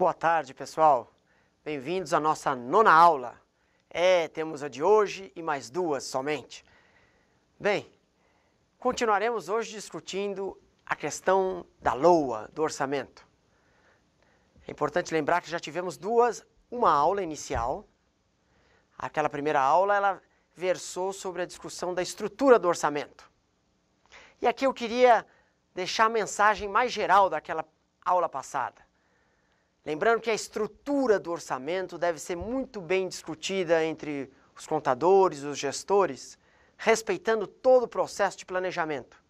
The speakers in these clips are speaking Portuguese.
Boa tarde, pessoal. Bem-vindos à nossa nona aula. É, temos a de hoje e mais duas somente. Bem, continuaremos hoje discutindo a questão da LOA, do orçamento. É importante lembrar que já tivemos duas, uma aula inicial. Aquela primeira aula, ela versou sobre a discussão da estrutura do orçamento. E aqui eu queria deixar a mensagem mais geral daquela aula passada Lembrando que a estrutura do orçamento deve ser muito bem discutida entre os contadores, os gestores, respeitando todo o processo de planejamento.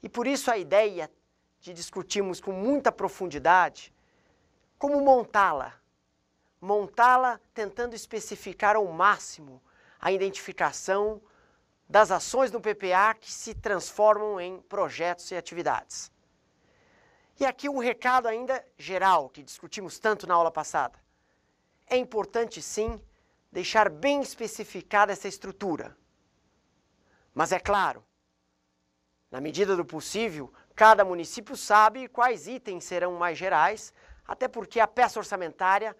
E por isso a ideia de discutirmos com muita profundidade como montá-la. Montá-la tentando especificar ao máximo a identificação das ações do PPA que se transformam em projetos e atividades. E aqui um recado ainda geral, que discutimos tanto na aula passada. É importante, sim, deixar bem especificada essa estrutura. Mas é claro, na medida do possível, cada município sabe quais itens serão mais gerais, até porque a peça orçamentária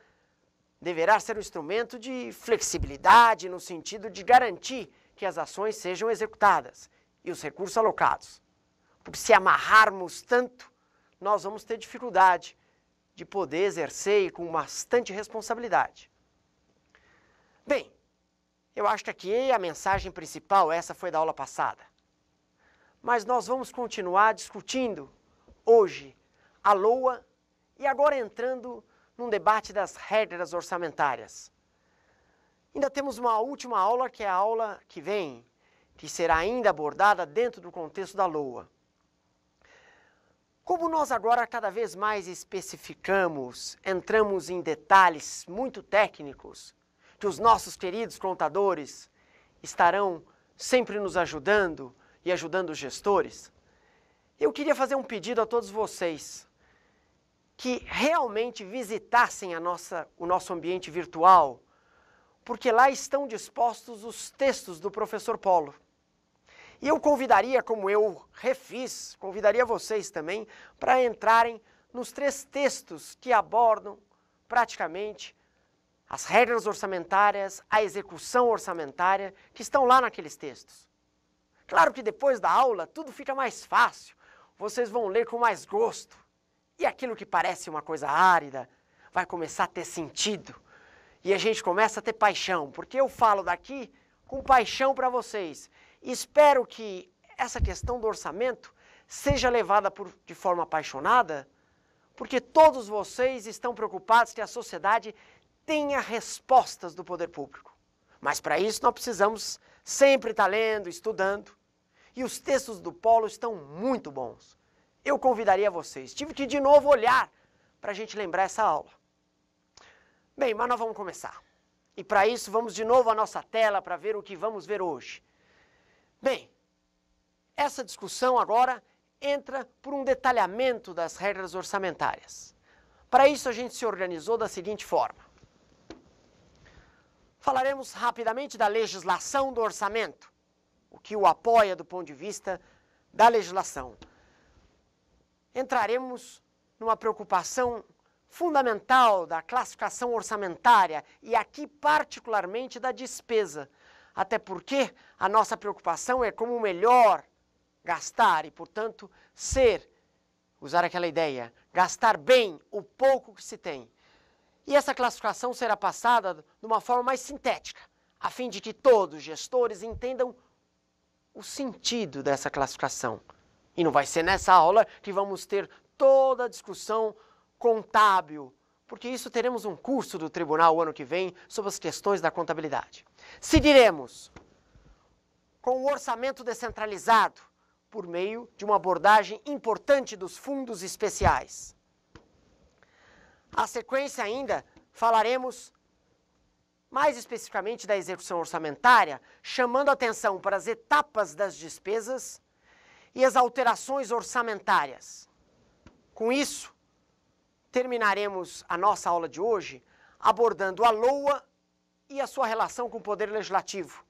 deverá ser um instrumento de flexibilidade no sentido de garantir que as ações sejam executadas e os recursos alocados. Porque se amarrarmos tanto, nós vamos ter dificuldade de poder exercer e com bastante responsabilidade. Bem, eu acho que aqui a mensagem principal, essa foi da aula passada. Mas nós vamos continuar discutindo hoje a LOA e agora entrando num debate das regras orçamentárias. Ainda temos uma última aula, que é a aula que vem, que será ainda abordada dentro do contexto da LOA. Como nós agora cada vez mais especificamos, entramos em detalhes muito técnicos, que os nossos queridos contadores estarão sempre nos ajudando e ajudando os gestores, eu queria fazer um pedido a todos vocês que realmente visitassem a nossa, o nosso ambiente virtual, porque lá estão dispostos os textos do professor Polo. E eu convidaria, como eu refiz, convidaria vocês também para entrarem nos três textos que abordam praticamente as regras orçamentárias, a execução orçamentária que estão lá naqueles textos. Claro que depois da aula tudo fica mais fácil, vocês vão ler com mais gosto e aquilo que parece uma coisa árida vai começar a ter sentido e a gente começa a ter paixão, porque eu falo daqui com paixão para vocês Espero que essa questão do orçamento seja levada por, de forma apaixonada, porque todos vocês estão preocupados que a sociedade tenha respostas do poder público. Mas para isso nós precisamos sempre estar lendo, estudando. E os textos do Polo estão muito bons. Eu convidaria vocês, tive que de novo olhar para a gente lembrar essa aula. Bem, mas nós vamos começar. E para isso vamos de novo à nossa tela para ver o que vamos ver hoje. Bem, essa discussão agora entra por um detalhamento das regras orçamentárias. Para isso, a gente se organizou da seguinte forma: falaremos rapidamente da legislação do orçamento, o que o apoia do ponto de vista da legislação. Entraremos numa preocupação fundamental da classificação orçamentária e aqui particularmente da despesa, até porque a nossa preocupação é como melhor gastar e, portanto, ser, usar aquela ideia, gastar bem o pouco que se tem. E essa classificação será passada de uma forma mais sintética, a fim de que todos os gestores entendam o sentido dessa classificação. E não vai ser nessa aula que vamos ter toda a discussão contábil porque isso teremos um curso do tribunal ano que vem sobre as questões da contabilidade. Seguiremos com o orçamento descentralizado por meio de uma abordagem importante dos fundos especiais. A sequência ainda falaremos mais especificamente da execução orçamentária, chamando atenção para as etapas das despesas e as alterações orçamentárias. Com isso, terminaremos a nossa aula de hoje abordando a LOA e a sua relação com o Poder Legislativo,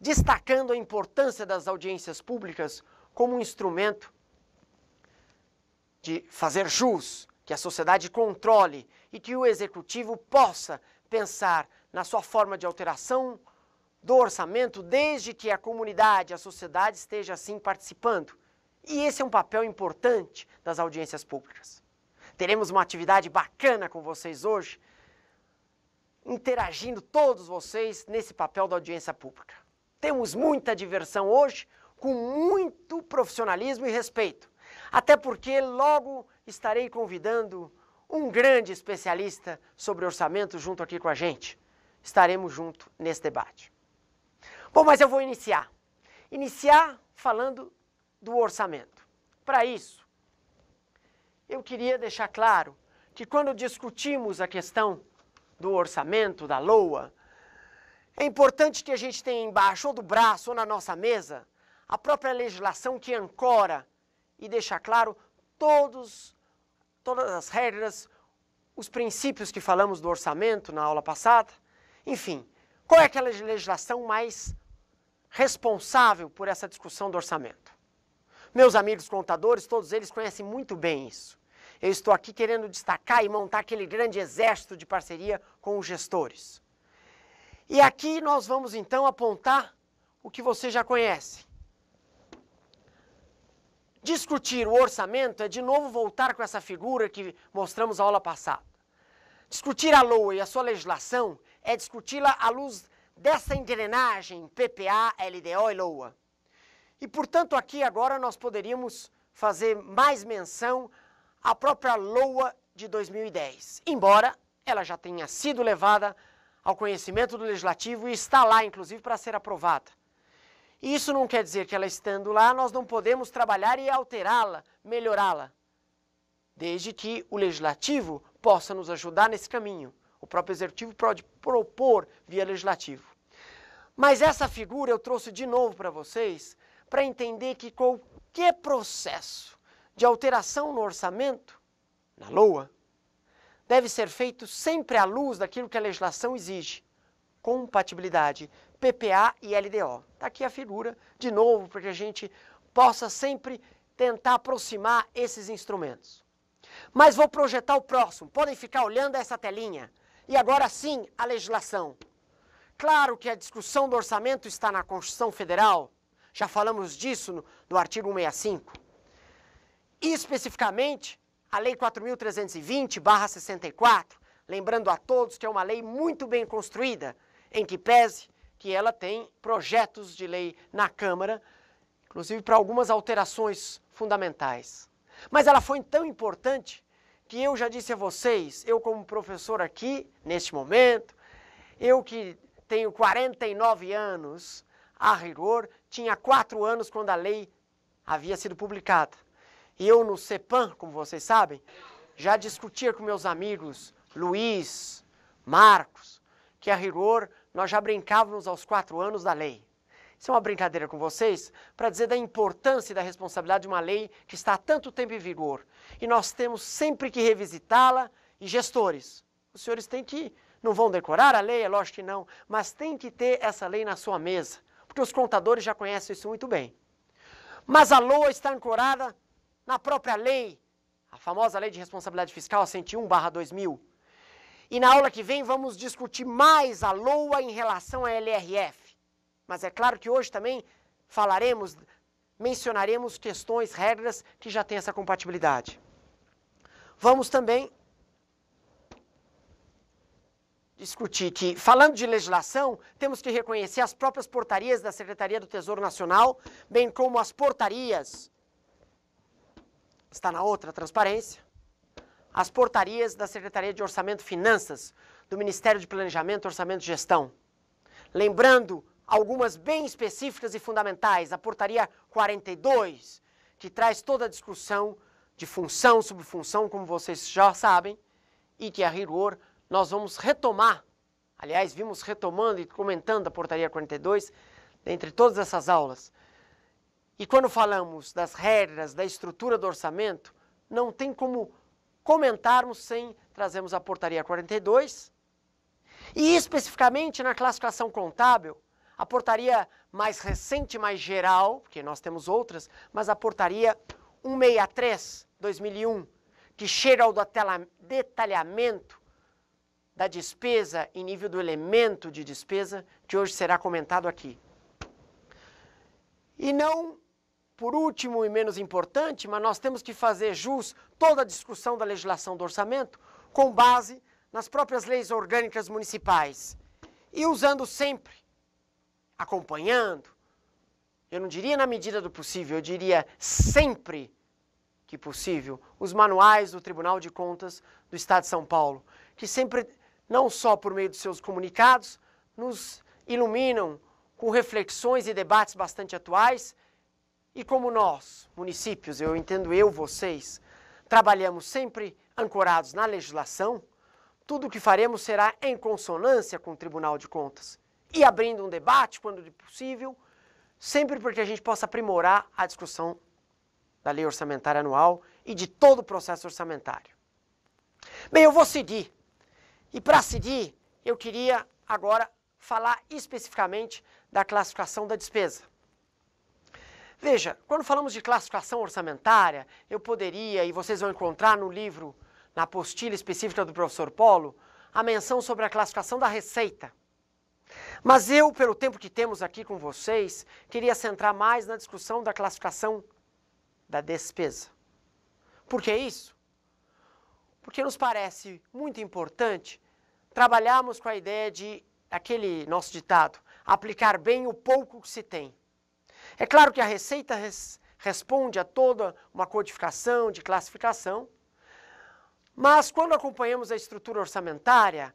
destacando a importância das audiências públicas como um instrumento de fazer jus, que a sociedade controle e que o Executivo possa pensar na sua forma de alteração do orçamento, desde que a comunidade, a sociedade esteja assim participando. E esse é um papel importante das audiências públicas. Teremos uma atividade bacana com vocês hoje, interagindo todos vocês nesse papel da audiência pública. Temos muita diversão hoje, com muito profissionalismo e respeito. Até porque logo estarei convidando um grande especialista sobre orçamento junto aqui com a gente. Estaremos junto nesse debate. Bom, mas eu vou iniciar. Iniciar falando do orçamento. Para isso, eu queria deixar claro que quando discutimos a questão do orçamento, da LOA, é importante que a gente tenha embaixo ou do braço ou na nossa mesa a própria legislação que ancora e deixa claro todos, todas as regras, os princípios que falamos do orçamento na aula passada. Enfim, qual é aquela é legislação mais responsável por essa discussão do orçamento? Meus amigos contadores, todos eles conhecem muito bem isso. Eu estou aqui querendo destacar e montar aquele grande exército de parceria com os gestores. E aqui nós vamos então apontar o que você já conhece. Discutir o orçamento é de novo voltar com essa figura que mostramos na aula passada. Discutir a LOA e a sua legislação é discuti-la à luz dessa engrenagem PPA, LDO e LOA. E, portanto, aqui agora nós poderíamos fazer mais menção à própria LOA de 2010, embora ela já tenha sido levada ao conhecimento do Legislativo e está lá, inclusive, para ser aprovada. E isso não quer dizer que ela estando lá, nós não podemos trabalhar e alterá-la, melhorá-la, desde que o Legislativo possa nos ajudar nesse caminho. O próprio Executivo pode propor via Legislativo. Mas essa figura eu trouxe de novo para vocês, para entender que qualquer processo de alteração no orçamento, na LOA, deve ser feito sempre à luz daquilo que a legislação exige, compatibilidade, PPA e LDO. Está aqui a figura, de novo, para que a gente possa sempre tentar aproximar esses instrumentos. Mas vou projetar o próximo, podem ficar olhando essa telinha. E agora sim, a legislação. Claro que a discussão do orçamento está na Constituição Federal, já falamos disso no, no artigo 165. E especificamente, a Lei 4.320-64, lembrando a todos que é uma lei muito bem construída, em que pese que ela tem projetos de lei na Câmara, inclusive para algumas alterações fundamentais. Mas ela foi tão importante que eu já disse a vocês, eu como professor aqui, neste momento, eu que tenho 49 anos, a rigor, tinha quatro anos quando a lei havia sido publicada. E eu no CEPAM, como vocês sabem, já discutia com meus amigos Luiz, Marcos, que a rigor nós já brincávamos aos quatro anos da lei. Isso é uma brincadeira com vocês para dizer da importância e da responsabilidade de uma lei que está há tanto tempo em vigor. E nós temos sempre que revisitá-la e gestores. Os senhores têm que, não vão decorar a lei, é lógico que não, mas tem que ter essa lei na sua mesa porque os contadores já conhecem isso muito bem. Mas a LOA está ancorada na própria lei, a famosa Lei de Responsabilidade Fiscal 101/2000. E na aula que vem vamos discutir mais a LOA em relação à LRF. Mas é claro que hoje também falaremos, mencionaremos questões, regras que já têm essa compatibilidade. Vamos também discutir que, falando de legislação, temos que reconhecer as próprias portarias da Secretaria do Tesouro Nacional, bem como as portarias. Está na outra transparência. As portarias da Secretaria de Orçamento e Finanças, do Ministério de Planejamento, Orçamento e Gestão. Lembrando algumas bem específicas e fundamentais, a portaria 42, que traz toda a discussão de função, subfunção, como vocês já sabem, e que, a rigor, nós vamos retomar. Aliás, vimos retomando e comentando a portaria 42 dentre todas essas aulas. E quando falamos das regras, da estrutura do orçamento, não tem como comentarmos sem trazermos a portaria 42. E especificamente na classificação contábil, a portaria mais recente, mais geral, porque nós temos outras, mas a portaria 163 2001, que chega ao detalhamento da despesa em nível do elemento de despesa, que hoje será comentado aqui. E não, por último e menos importante, mas nós temos que fazer jus toda a discussão da legislação do orçamento com base nas próprias leis orgânicas municipais e usando sempre, acompanhando, eu não diria na medida do possível, eu diria sempre que possível, os manuais do Tribunal de Contas do Estado de São Paulo, que sempre não só por meio dos seus comunicados, nos iluminam com reflexões e debates bastante atuais, e como nós, municípios, eu entendo eu, vocês, trabalhamos sempre ancorados na legislação, tudo o que faremos será em consonância com o Tribunal de Contas e abrindo um debate, quando possível, sempre porque a gente possa aprimorar a discussão da lei orçamentária anual e de todo o processo orçamentário. Bem, eu vou seguir e para seguir, eu queria agora falar especificamente da classificação da despesa. Veja, quando falamos de classificação orçamentária, eu poderia, e vocês vão encontrar no livro, na apostila específica do professor Polo, a menção sobre a classificação da receita. Mas eu, pelo tempo que temos aqui com vocês, queria centrar mais na discussão da classificação da despesa. Por que isso? porque nos parece muito importante trabalharmos com a ideia de aquele nosso ditado, aplicar bem o pouco que se tem. É claro que a receita res, responde a toda uma codificação de classificação, mas quando acompanhamos a estrutura orçamentária,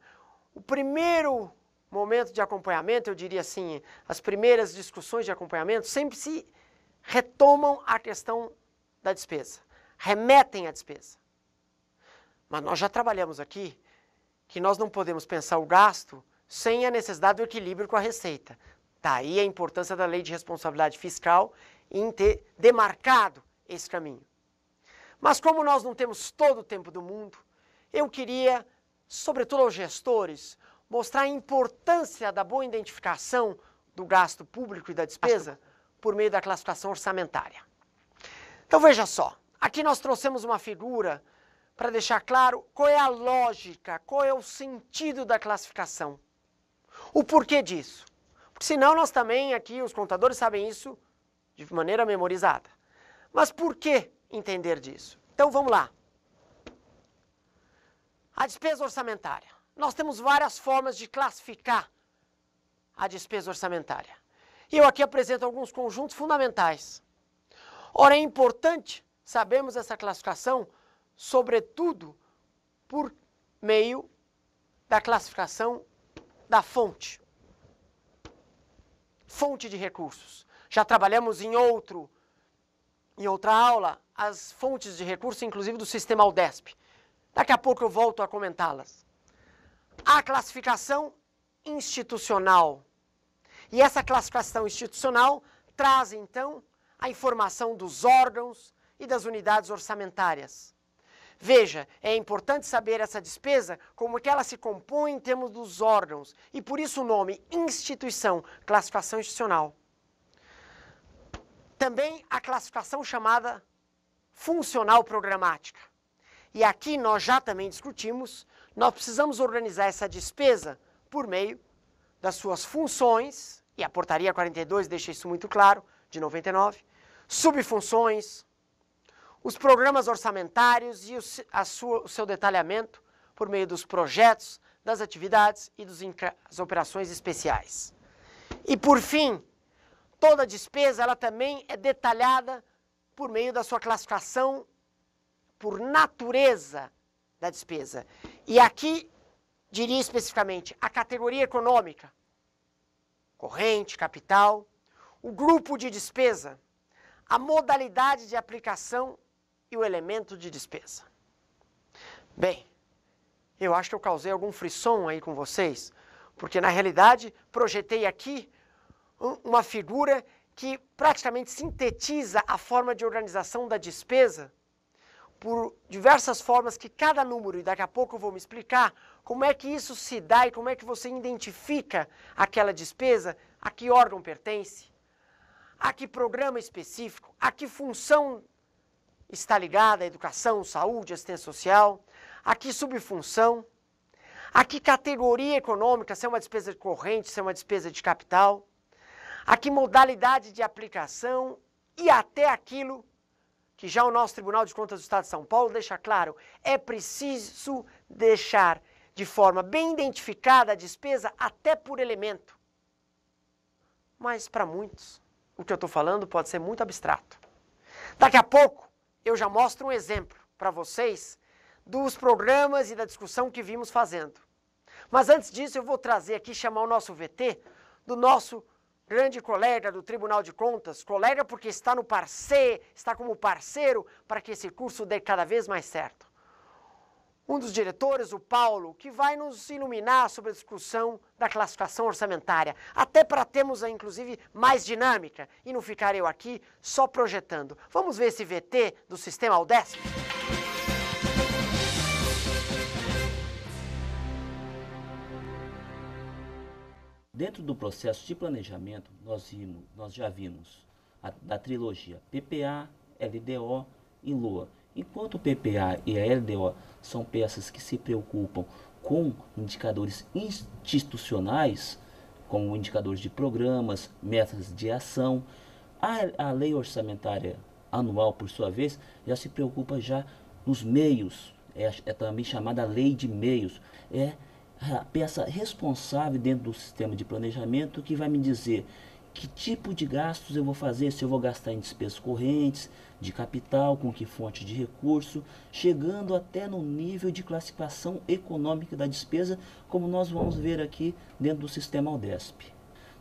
o primeiro momento de acompanhamento, eu diria assim, as primeiras discussões de acompanhamento sempre se retomam à questão da despesa, remetem à despesa. Mas nós já trabalhamos aqui que nós não podemos pensar o gasto sem a necessidade do equilíbrio com a receita. Daí a importância da lei de responsabilidade fiscal em ter demarcado esse caminho. Mas como nós não temos todo o tempo do mundo, eu queria, sobretudo aos gestores, mostrar a importância da boa identificação do gasto público e da despesa por meio da classificação orçamentária. Então veja só, aqui nós trouxemos uma figura para deixar claro qual é a lógica, qual é o sentido da classificação. O porquê disso? Porque senão nós também aqui, os contadores sabem isso de maneira memorizada. Mas por que entender disso? Então vamos lá. A despesa orçamentária. Nós temos várias formas de classificar a despesa orçamentária. E eu aqui apresento alguns conjuntos fundamentais. Ora, é importante sabermos essa classificação sobretudo por meio da classificação da fonte. Fonte de recursos. Já trabalhamos em outro em outra aula as fontes de recursos, inclusive do sistema Aldesp. Daqui a pouco eu volto a comentá-las. A classificação institucional. E essa classificação institucional traz então a informação dos órgãos e das unidades orçamentárias Veja, é importante saber essa despesa, como que ela se compõe em termos dos órgãos, e por isso o nome instituição, classificação institucional. Também a classificação chamada funcional programática. E aqui nós já também discutimos, nós precisamos organizar essa despesa por meio das suas funções, e a portaria 42 deixa isso muito claro, de 99, subfunções, os programas orçamentários e o, sua, o seu detalhamento por meio dos projetos, das atividades e das operações especiais. E por fim, toda despesa ela também é detalhada por meio da sua classificação por natureza da despesa. E aqui diria especificamente a categoria econômica, corrente, capital, o grupo de despesa, a modalidade de aplicação e o elemento de despesa. Bem, eu acho que eu causei algum frisson aí com vocês, porque na realidade projetei aqui uma figura que praticamente sintetiza a forma de organização da despesa por diversas formas que cada número, e daqui a pouco eu vou me explicar como é que isso se dá e como é que você identifica aquela despesa, a que órgão pertence, a que programa específico, a que função está ligada à educação, saúde, assistência social, a que subfunção, a que categoria econômica, se é uma despesa de corrente, se é uma despesa de capital, a que modalidade de aplicação e até aquilo que já o nosso Tribunal de Contas do Estado de São Paulo deixa claro, é preciso deixar de forma bem identificada a despesa até por elemento. Mas para muitos, o que eu estou falando pode ser muito abstrato. Daqui a pouco, eu já mostro um exemplo para vocês dos programas e da discussão que vimos fazendo. Mas antes disso, eu vou trazer aqui, chamar o nosso VT, do nosso grande colega do Tribunal de Contas, colega porque está no parceiro, está como parceiro para que esse curso dê cada vez mais certo um dos diretores, o Paulo, que vai nos iluminar sobre a discussão da classificação orçamentária, até para termos, eh, inclusive, mais dinâmica e não ficar eu aqui só projetando. Vamos ver esse VT do sistema Aldes. Dentro do processo de planejamento, nós, vimos, nós já vimos a, da trilogia PPA, LDO e LOA, Enquanto o PPA e a LDO são peças que se preocupam com indicadores institucionais, como indicadores de programas, metas de ação, a, a lei orçamentária anual, por sua vez, já se preocupa já nos meios, é, é também chamada lei de meios, é a peça responsável dentro do sistema de planejamento que vai me dizer que tipo de gastos eu vou fazer, se eu vou gastar em despesas correntes, de capital, com que fonte de recurso, chegando até no nível de classificação econômica da despesa, como nós vamos ver aqui dentro do sistema Aldesp.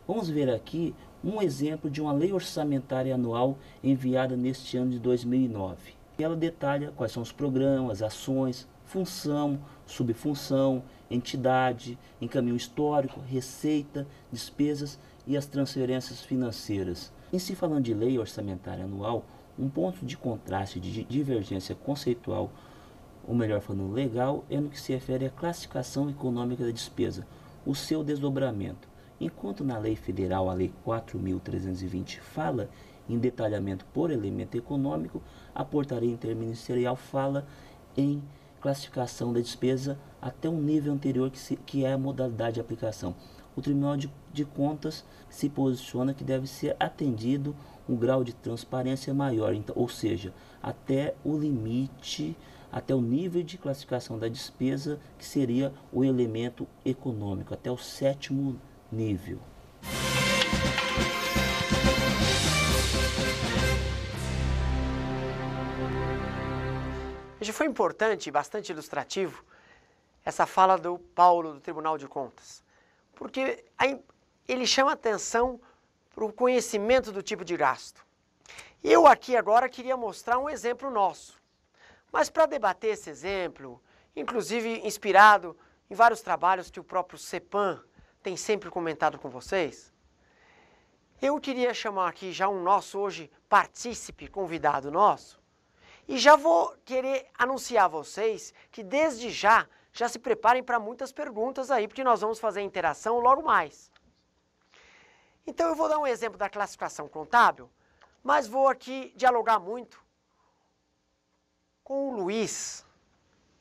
Vamos ver aqui um exemplo de uma lei orçamentária anual enviada neste ano de 2009. Ela detalha quais são os programas, ações, função, subfunção, entidade, encaminho histórico, receita, despesas e as transferências financeiras. Em se falando de lei orçamentária anual, um ponto de contraste de divergência conceitual, ou melhor falando, legal, é no que se refere à classificação econômica da despesa, o seu desdobramento. Enquanto na lei federal, a lei 4320 fala em detalhamento por elemento econômico, a portaria interministerial fala em classificação da despesa até um nível anterior que, se, que é a modalidade de aplicação o Tribunal de, de Contas se posiciona que deve ser atendido um grau de transparência maior, então, ou seja, até o limite, até o nível de classificação da despesa, que seria o elemento econômico, até o sétimo nível. Hoje foi importante e bastante ilustrativo essa fala do Paulo do Tribunal de Contas porque ele chama atenção para o conhecimento do tipo de gasto. Eu aqui agora queria mostrar um exemplo nosso, mas para debater esse exemplo, inclusive inspirado em vários trabalhos que o próprio CEPAM tem sempre comentado com vocês, eu queria chamar aqui já um nosso hoje partícipe, convidado nosso, e já vou querer anunciar a vocês que desde já já se preparem para muitas perguntas aí, porque nós vamos fazer interação logo mais. Então eu vou dar um exemplo da classificação contábil, mas vou aqui dialogar muito com o Luiz.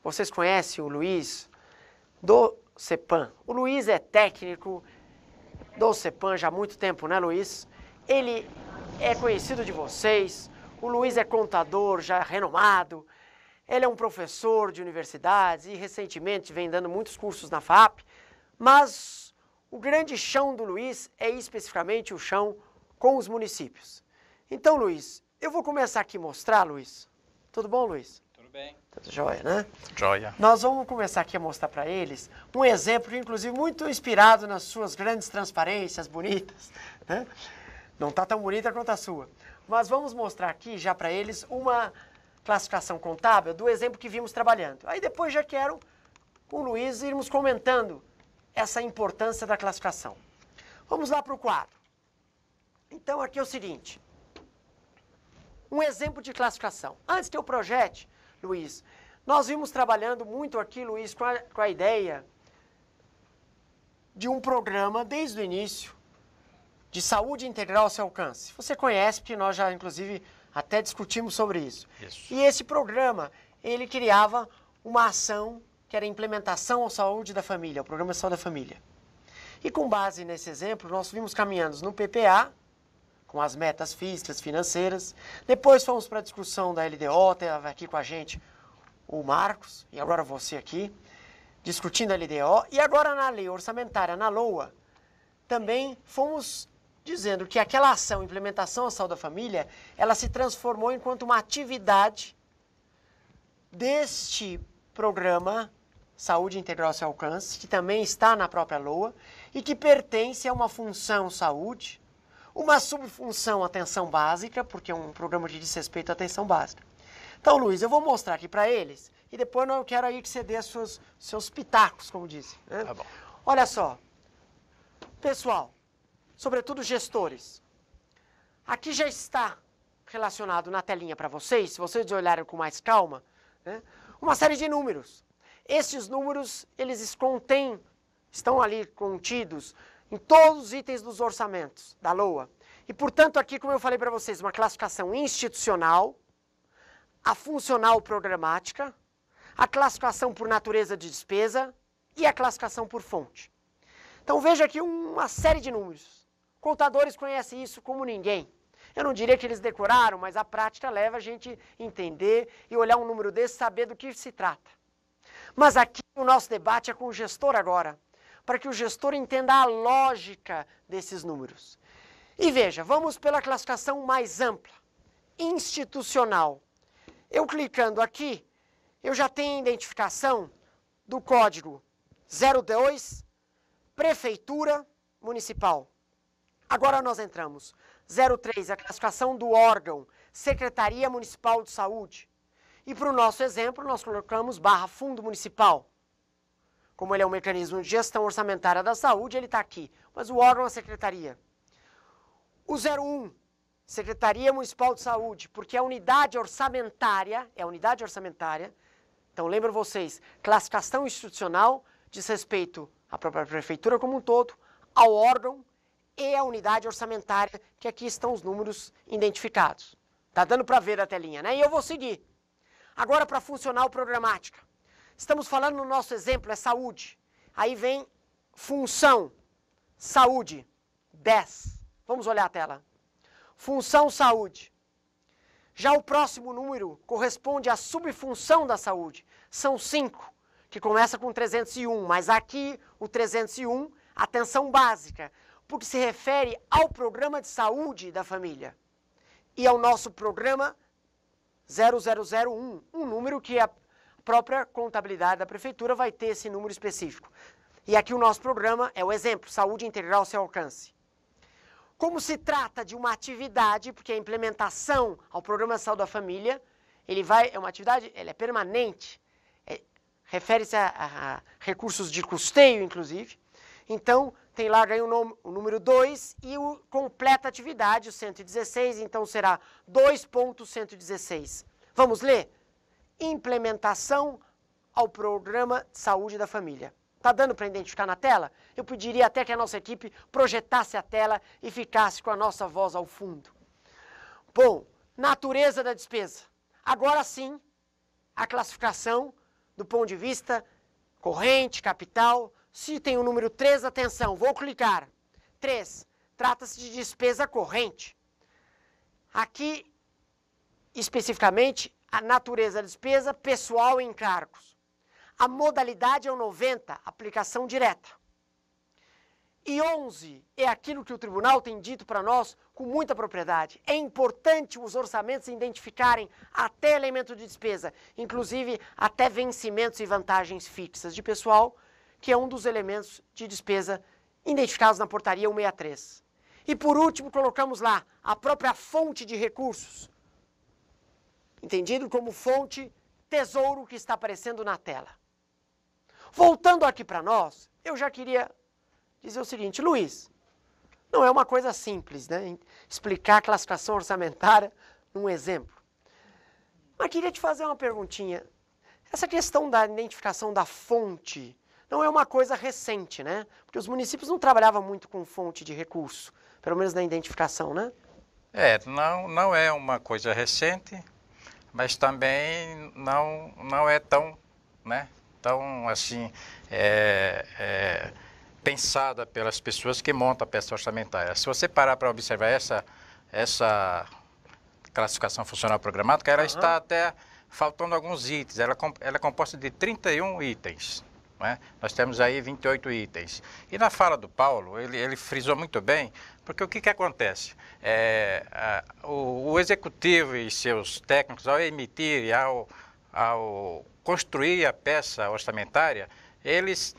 Vocês conhecem o Luiz do CEPAM. O Luiz é técnico do CEPAM já há muito tempo, né, Luiz? Ele é conhecido de vocês. O Luiz é contador já renomado. Ele é um professor de universidades e recentemente vem dando muitos cursos na FAP, mas o grande chão do Luiz é especificamente o chão com os municípios. Então, Luiz, eu vou começar aqui a mostrar, Luiz. Tudo bom, Luiz? Tudo bem. Tudo jóia, né? Jóia. Nós vamos começar aqui a mostrar para eles um exemplo, inclusive, muito inspirado nas suas grandes transparências bonitas. Né? Não está tão bonita quanto a sua. Mas vamos mostrar aqui já para eles uma classificação contábil do exemplo que vimos trabalhando. Aí depois já quero com o Luiz irmos comentando essa importância da classificação. Vamos lá para o quadro. Então aqui é o seguinte, um exemplo de classificação. Antes que eu projete, Luiz, nós vimos trabalhando muito aqui, Luiz, com a, com a ideia de um programa desde o início de saúde integral ao seu alcance. Você conhece, porque nós já, inclusive, até discutimos sobre isso. isso. E esse programa, ele criava uma ação que era a implementação à saúde da família, o programa Saúde da Família. E com base nesse exemplo, nós vimos caminhando no PPA, com as metas físicas, financeiras. Depois fomos para a discussão da LDO, teve aqui com a gente o Marcos, e agora você aqui, discutindo a LDO. E agora na lei orçamentária, na LOA, também fomos dizendo que aquela ação, implementação ação da família, ela se transformou enquanto uma atividade deste programa Saúde Integral Seu Alcance, que também está na própria LOA e que pertence a uma função saúde, uma subfunção atenção básica, porque é um programa de desrespeito à atenção básica. Então, Luiz, eu vou mostrar aqui para eles e depois eu quero aí que você dê seus, seus pitacos, como disse. Né? Tá bom. Olha só. Pessoal, sobretudo gestores. Aqui já está relacionado na telinha para vocês, se vocês olharem com mais calma, né, uma série de números. Esses números, eles contêm, estão ali contidos em todos os itens dos orçamentos da LOA. E, portanto, aqui, como eu falei para vocês, uma classificação institucional, a funcional programática, a classificação por natureza de despesa e a classificação por fonte. Então, veja aqui uma série de números. Contadores conhecem isso como ninguém. Eu não diria que eles decoraram, mas a prática leva a gente entender e olhar um número desse, saber do que se trata. Mas aqui o nosso debate é com o gestor agora, para que o gestor entenda a lógica desses números. E veja, vamos pela classificação mais ampla, institucional. Eu clicando aqui, eu já tenho a identificação do código 02 Prefeitura Municipal. Agora nós entramos. 03, a classificação do órgão, Secretaria Municipal de Saúde. E para o nosso exemplo, nós colocamos barra Fundo Municipal. Como ele é um mecanismo de gestão orçamentária da saúde, ele está aqui. Mas o órgão é a Secretaria. O 01, Secretaria Municipal de Saúde, porque a unidade orçamentária, é a unidade orçamentária, então lembro vocês, classificação institucional diz respeito à própria prefeitura como um todo, ao órgão e a unidade orçamentária, que aqui estão os números identificados. Tá dando para ver a telinha, né? E eu vou seguir. Agora para funcional programática. Estamos falando no nosso exemplo é saúde. Aí vem função saúde 10. Vamos olhar a tela. Função saúde. Já o próximo número corresponde à subfunção da saúde. São 5, que começa com 301, mas aqui o 301, atenção básica, porque se refere ao programa de saúde da família e ao nosso programa 0001, um número que a própria contabilidade da prefeitura vai ter esse número específico. E aqui o nosso programa é o exemplo, Saúde Integral Seu Alcance. Como se trata de uma atividade, porque a implementação ao Programa de Saúde da Família, ele vai, é uma atividade, ela é permanente, é, refere-se a, a, a recursos de custeio, inclusive. Então, tem lá o, o número 2 e o completa atividade, o 116, então será 2.116. Vamos ler? Implementação ao Programa de Saúde da Família. Está dando para identificar na tela? Eu pediria até que a nossa equipe projetasse a tela e ficasse com a nossa voz ao fundo. Bom, natureza da despesa. Agora sim, a classificação do ponto de vista corrente, capital, se tem o número 3, atenção, vou clicar. 3. Trata-se de despesa corrente. Aqui, especificamente, a natureza da despesa, pessoal e encargos. A modalidade é o 90, aplicação direta. E 11 é aquilo que o tribunal tem dito para nós com muita propriedade. É importante os orçamentos identificarem até elemento de despesa, inclusive até vencimentos e vantagens fixas de pessoal que é um dos elementos de despesa identificados na portaria 163. E por último, colocamos lá a própria fonte de recursos, entendido como fonte tesouro que está aparecendo na tela. Voltando aqui para nós, eu já queria dizer o seguinte, Luiz, não é uma coisa simples, né? Explicar a classificação orçamentária num exemplo. Mas queria te fazer uma perguntinha. Essa questão da identificação da fonte não é uma coisa recente, né? Porque os municípios não trabalhavam muito com fonte de recurso, pelo menos na identificação, né? É, não, não é uma coisa recente, mas também não, não é tão, né, tão assim, é, é, pensada pelas pessoas que montam a peça orçamentária. Se você parar para observar essa, essa classificação funcional programática, ela uhum. está até faltando alguns itens. Ela, ela é composta de 31 itens. Né? Nós temos aí 28 itens. E na fala do Paulo, ele, ele frisou muito bem, porque o que, que acontece? É, a, o, o, executivo e seus técnicos, ao emitir e ao, ao construir a peça orçamentária, eles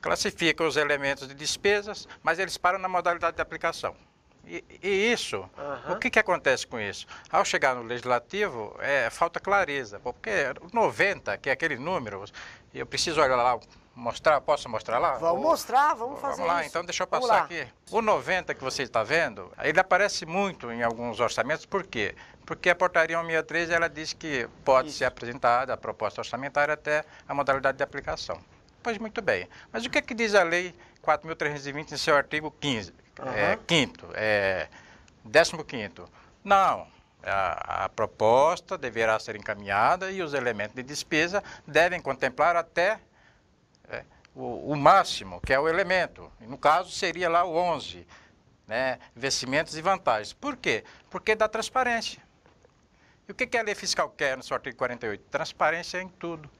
classificam os elementos de despesas, mas eles param na modalidade de aplicação. E, e, isso, uhum. o que, que acontece com isso? Ao chegar no legislativo, é, falta clareza, porque 90, que é aquele número, eu preciso olhar lá, mostrar, posso mostrar lá? Vamos Ou, mostrar, vamos fazer vamos lá, isso. então deixa eu passar aqui. O 90 que você está vendo, ele aparece muito em alguns orçamentos, por quê? Porque a portaria 163, ela diz que pode isso. ser apresentada a proposta orçamentária até a modalidade de aplicação. Pois muito bem. Mas o que é que diz a lei 4.320 em seu artigo 15, uhum. é, 5 é, 15 Não, a, a, proposta deverá ser encaminhada e os elementos de despesa devem contemplar até é, o, o, máximo, que é o elemento. No caso, seria lá o 11, né, investimentos e vantagens. Por quê? Porque dá transparência. E o que, que a lei fiscal quer no seu artigo 48? Transparência em tudo.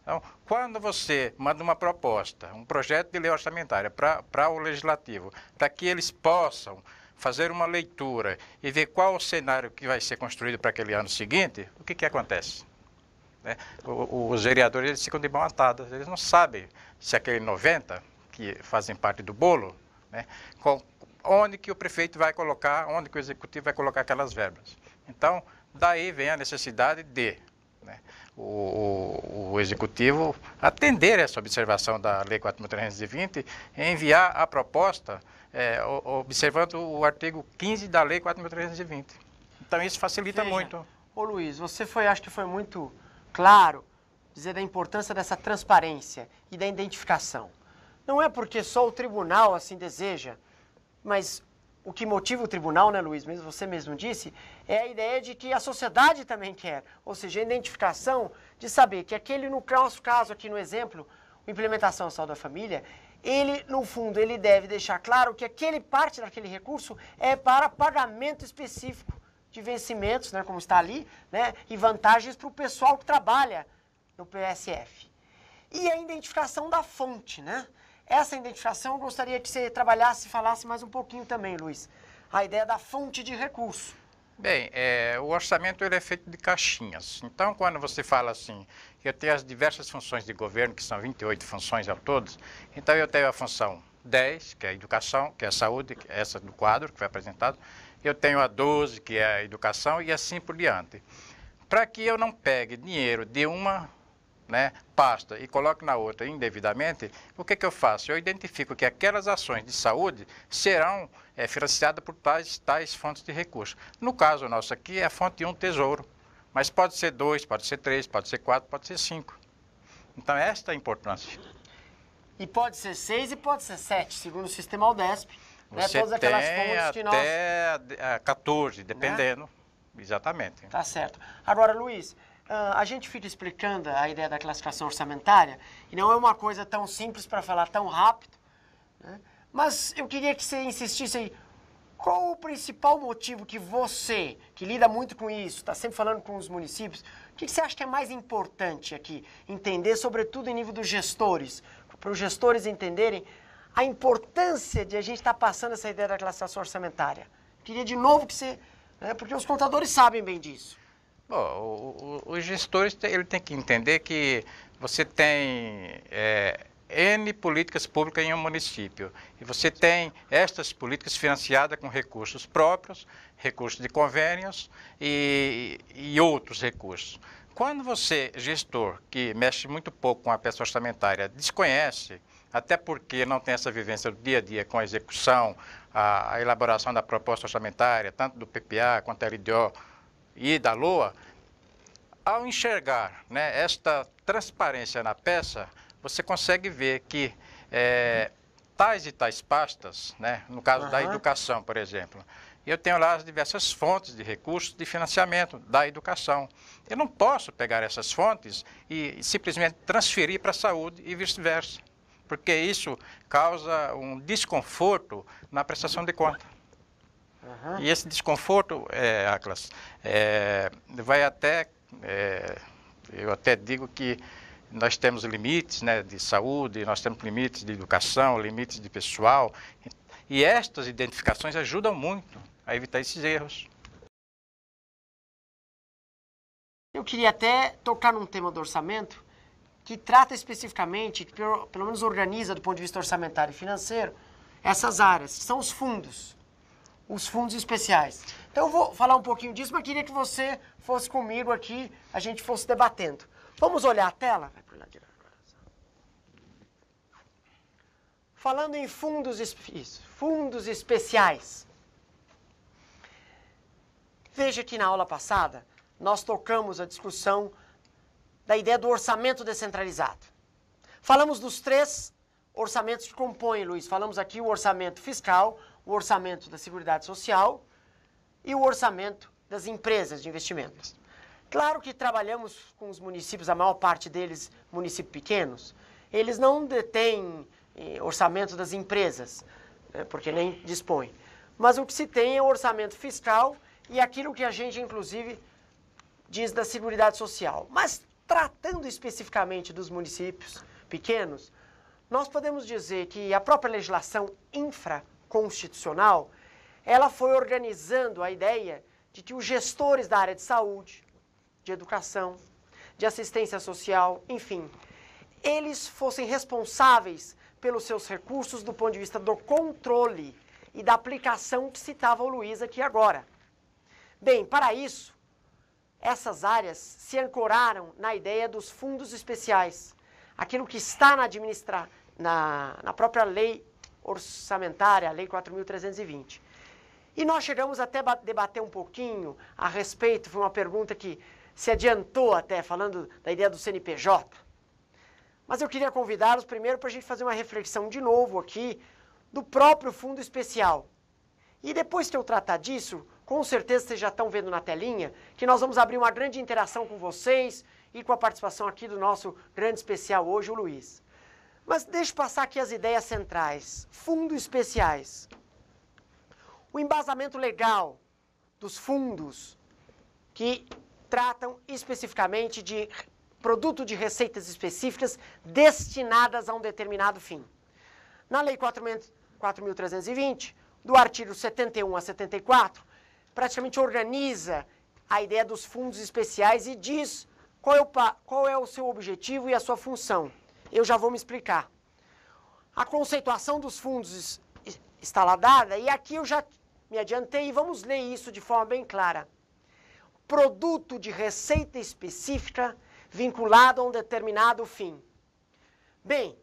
Então, quando você manda uma proposta, um projeto de lei orçamentária para o legislativo, para que eles possam fazer uma leitura e ver qual o cenário que vai ser construído para aquele ano seguinte, o que, que acontece? Né? O, o, os vereadores eles ficam de mão atada, eles não sabem se aquele 90, que fazem parte do bolo, né, onde que o prefeito vai colocar, onde que o executivo vai colocar aquelas verbas. Então, daí vem a necessidade de... Né? o, o, Executivo atender essa observação da Lei 4.320 e enviar a proposta é, observando o artigo 15 da Lei 4.320. Então, isso facilita Veja, muito. Ô Luiz, você foi, acho que foi muito claro dizer da importância dessa transparência e da identificação. Não é porque só o tribunal assim deseja, mas o que motiva o tribunal, né, Luiz? Mesmo você mesmo disse, é a ideia de que a sociedade também quer, ou seja, a identificação de saber que aquele, no nosso caso aqui no exemplo, implementação social da família, ele, no fundo, ele deve deixar claro que aquele parte daquele recurso é para pagamento específico de vencimentos, né, como está ali, né, e vantagens para o pessoal que trabalha no PSF. E a identificação da fonte, né? Essa identificação eu gostaria que você trabalhasse e falasse mais um pouquinho também, Luiz. A ideia da fonte de recurso. Bem, é, o orçamento ele é feito de caixinhas. Então, quando você fala assim, eu tenho as diversas funções de governo, que são 28 funções ao todos. então eu tenho a função 10, que é a educação, que é a saúde, que é essa do quadro que foi apresentado, eu tenho a 12, que é a educação, e assim por diante. Para que eu não pegue dinheiro de uma né, pasta e coloco na outra indevidamente, o que, que eu faço? Eu identifico que aquelas ações de saúde serão é, financiadas por tais, tais fontes de recursos. No caso nosso aqui, é a fonte de um tesouro, mas pode ser dois, pode ser três, pode ser quatro, pode ser cinco. Então, é esta é a importância. E pode ser seis e pode ser sete, segundo o sistema Aldesp. Né, Você né? Todas nós... até 14, dependendo. Né? Exatamente. Tá certo. Agora, Luiz, ah, a gente fica explicando a ideia da classificação orçamentária, e não é uma coisa tão simples para falar tão rápido, né? mas eu queria que você insistisse aí, qual o principal motivo que você, que lida muito com isso, está sempre falando com os municípios, o que você acha que é mais importante aqui entender, sobretudo em nível dos gestores, para os gestores entenderem a importância de a gente estar tá passando essa ideia da classificação orçamentária? Queria de novo que você, né, porque os contadores sabem bem disso. Bom, os gestores ele tem que entender que você tem é, N políticas públicas em um município e você tem estas políticas financiadas com recursos próprios, recursos de convênios e, e outros recursos. Quando você, gestor, que mexe muito pouco com a peça orçamentária, desconhece, até porque não tem essa vivência do dia a dia com a execução, a, a elaboração da proposta orçamentária, tanto do PPA quanto da LDO, e da Lua, ao enxergar né, esta transparência na peça, você consegue ver que é, tais e tais pastas, né, no caso uhum. da educação, por exemplo, eu tenho lá as diversas fontes de recursos de financiamento da educação. Eu não posso pegar essas fontes e, e simplesmente transferir para a saúde e vice-versa, porque isso causa um desconforto na prestação de conta. Uhum. E esse desconforto, é, Atlas, é, vai até, é, eu até digo que nós temos limites né, de saúde, nós temos limites de educação, limites de pessoal, e estas identificações ajudam muito a evitar esses erros. Eu queria até tocar num tema do orçamento que trata especificamente, que pelo menos organiza do ponto de vista orçamentário e financeiro, essas áreas, que são os fundos os fundos especiais. Então eu vou falar um pouquinho disso, mas queria que você fosse comigo aqui, a gente fosse debatendo. Vamos olhar a tela? Falando em fundos, fundos especiais. Veja que na aula passada nós tocamos a discussão da ideia do orçamento descentralizado. Falamos dos três orçamentos que compõem, Luiz. Falamos aqui o orçamento fiscal, o orçamento da Seguridade Social e o orçamento das empresas de investimentos. Claro que trabalhamos com os municípios, a maior parte deles municípios pequenos, eles não detêm eh, orçamento das empresas, né, porque nem dispõem. Mas o que se tem é o orçamento fiscal e aquilo que a gente, inclusive, diz da Seguridade Social. Mas tratando especificamente dos municípios pequenos, nós podemos dizer que a própria legislação infra constitucional, ela foi organizando a ideia de que os gestores da área de saúde, de educação, de assistência social, enfim, eles fossem responsáveis pelos seus recursos do ponto de vista do controle e da aplicação que citava o Luiz aqui agora. Bem, para isso, essas áreas se ancoraram na ideia dos fundos especiais, aquilo que está na, administra na, na própria lei orçamentária, a Lei 4.320. E nós chegamos até a debater um pouquinho a respeito, foi uma pergunta que se adiantou até, falando da ideia do CNPJ. Mas eu queria convidá-los primeiro para a gente fazer uma reflexão de novo aqui do próprio fundo especial. E depois que eu tratar disso, com certeza vocês já estão vendo na telinha que nós vamos abrir uma grande interação com vocês e com a participação aqui do nosso grande especial hoje, o Luiz. Mas deixe passar aqui as ideias centrais, fundos especiais. O embasamento legal dos fundos que tratam especificamente de produto de receitas específicas destinadas a um determinado fim. Na Lei 4.320, do artigo 71 a 74, praticamente organiza a ideia dos fundos especiais e diz qual é o, qual é o seu objetivo e a sua função. Eu já vou me explicar. A conceituação dos fundos está lá dada e aqui eu já me adiantei e vamos ler isso de forma bem clara. Produto de receita específica vinculado a um determinado fim. Bem,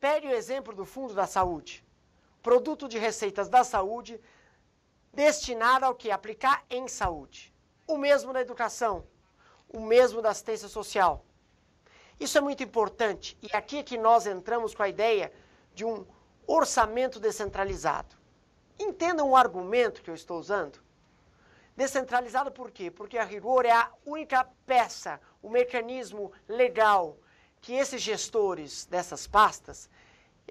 pegue o exemplo do Fundo da Saúde. Produto de receitas da saúde destinado ao que? Aplicar em saúde. O mesmo da educação, o mesmo da assistência social. Isso é muito importante e aqui é que nós entramos com a ideia de um orçamento descentralizado. Entendam o argumento que eu estou usando. Descentralizado por quê? Porque a rigor é a única peça, o mecanismo legal que esses gestores dessas pastas,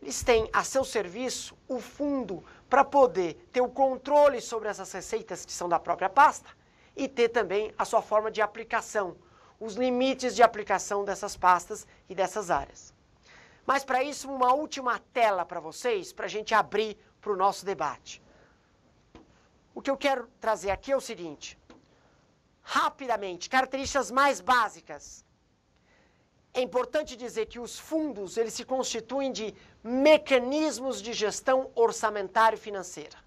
eles têm a seu serviço o fundo para poder ter o controle sobre essas receitas que são da própria pasta e ter também a sua forma de aplicação os limites de aplicação dessas pastas e dessas áreas. Mas para isso, uma última tela para vocês, para a gente abrir para o nosso debate. O que eu quero trazer aqui é o seguinte: rapidamente, características mais básicas. É importante dizer que os fundos eles se constituem de mecanismos de gestão orçamentária e financeira.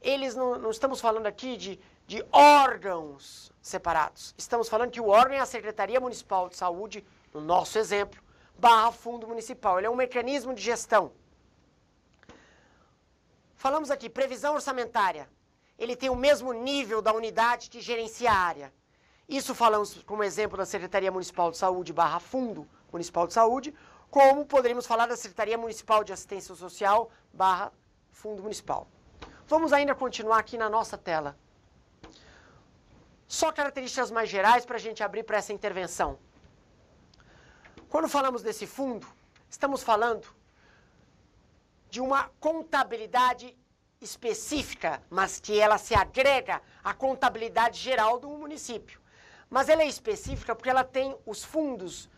Eles não, não estamos falando aqui de de órgãos separados. Estamos falando que o órgão é a Secretaria Municipal de Saúde, no nosso exemplo, barra Fundo Municipal. Ele é um mecanismo de gestão. Falamos aqui, previsão orçamentária. Ele tem o mesmo nível da unidade que gerencia a área. Isso falamos como exemplo da Secretaria Municipal de Saúde barra Fundo Municipal de Saúde, como poderíamos falar da Secretaria Municipal de Assistência Social barra Fundo Municipal. Vamos ainda continuar aqui na nossa tela. Só características mais gerais para a gente abrir para essa intervenção. Quando falamos desse fundo, estamos falando de uma contabilidade específica, mas que ela se agrega à contabilidade geral do município. Mas ela é específica porque ela tem os fundos,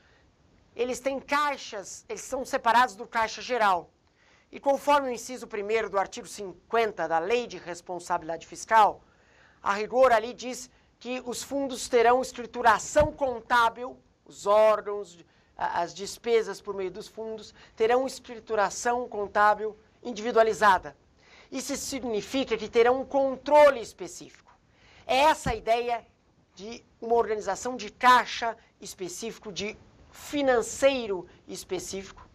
eles têm caixas, eles são separados do caixa geral. E conforme o inciso 1 do artigo 50 da Lei de Responsabilidade Fiscal, a rigor ali diz que os fundos terão escrituração contábil, os órgãos, as despesas por meio dos fundos terão escrituração contábil individualizada. Isso significa que terão um controle específico. É essa a ideia de uma organização de caixa específico, de financeiro específico.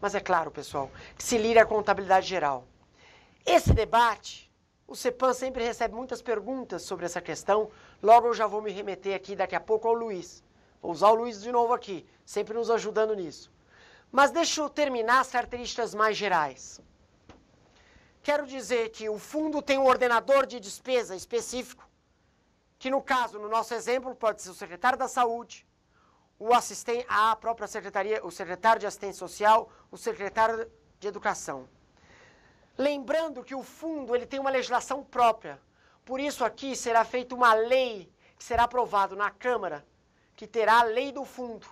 Mas é claro, pessoal, que se liga a contabilidade geral. Esse debate, o CEPAN sempre recebe muitas perguntas sobre essa questão, Logo eu já vou me remeter aqui daqui a pouco ao Luiz. Vou usar o Luiz de novo aqui, sempre nos ajudando nisso. Mas deixa eu terminar as características mais gerais. Quero dizer que o fundo tem um ordenador de despesa específico, que no caso, no nosso exemplo, pode ser o secretário da Saúde, o assistente, a própria secretaria, o secretário de assistência social, o secretário de educação. Lembrando que o fundo ele tem uma legislação própria, por isso aqui será feita uma lei que será aprovada na Câmara, que terá a lei do fundo.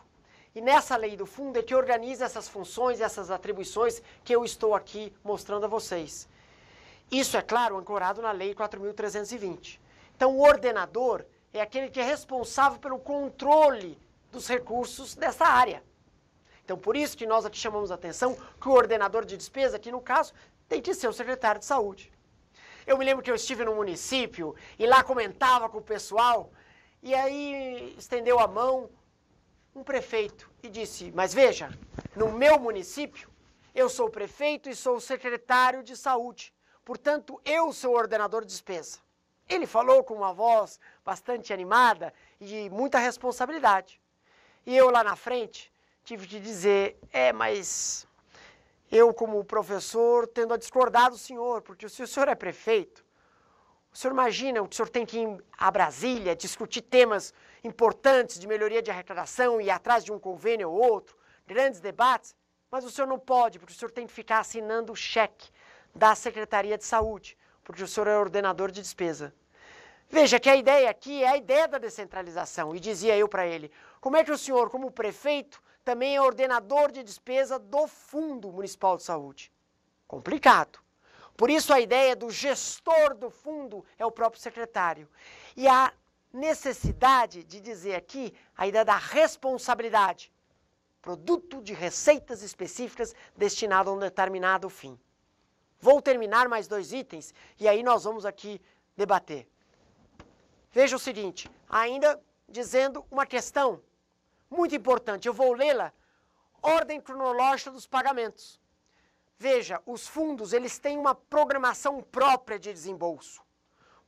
E nessa lei do fundo é que organiza essas funções, essas atribuições que eu estou aqui mostrando a vocês. Isso é claro, ancorado na lei 4320. Então o ordenador é aquele que é responsável pelo controle dos recursos dessa área. Então, por isso que nós aqui chamamos a atenção que o ordenador de despesa, aqui no caso, tem que ser o secretário de saúde. Eu me lembro que eu estive no município e lá comentava com o pessoal, e aí estendeu a mão um prefeito e disse: Mas veja, no meu município, eu sou prefeito e sou secretário de saúde, portanto, eu sou ordenador de despesa. Ele falou com uma voz bastante animada e de muita responsabilidade. E eu lá na frente tive que dizer: É, mas eu, como professor, tendo a discordar do senhor, porque se o senhor é prefeito, o senhor imagina o que o senhor tem que ir a Brasília discutir temas importantes de melhoria de arrecadação e atrás de um convênio ou outro, grandes debates, mas o senhor não pode, porque o senhor tem que ficar assinando o cheque da Secretaria de Saúde, porque o senhor é ordenador de despesa. Veja que a ideia aqui é a ideia da descentralização, e dizia eu para ele: como é que o senhor, como prefeito, também é ordenador de despesa do Fundo Municipal de Saúde. Complicado. Por isso, a ideia do gestor do fundo é o próprio secretário. E a necessidade de dizer aqui a ideia da responsabilidade produto de receitas específicas destinado a um determinado fim. Vou terminar mais dois itens e aí nós vamos aqui debater. Veja o seguinte, ainda dizendo uma questão muito importante, eu vou lê-la, ordem cronológica dos pagamentos. Veja, os fundos, eles têm uma programação própria de desembolso.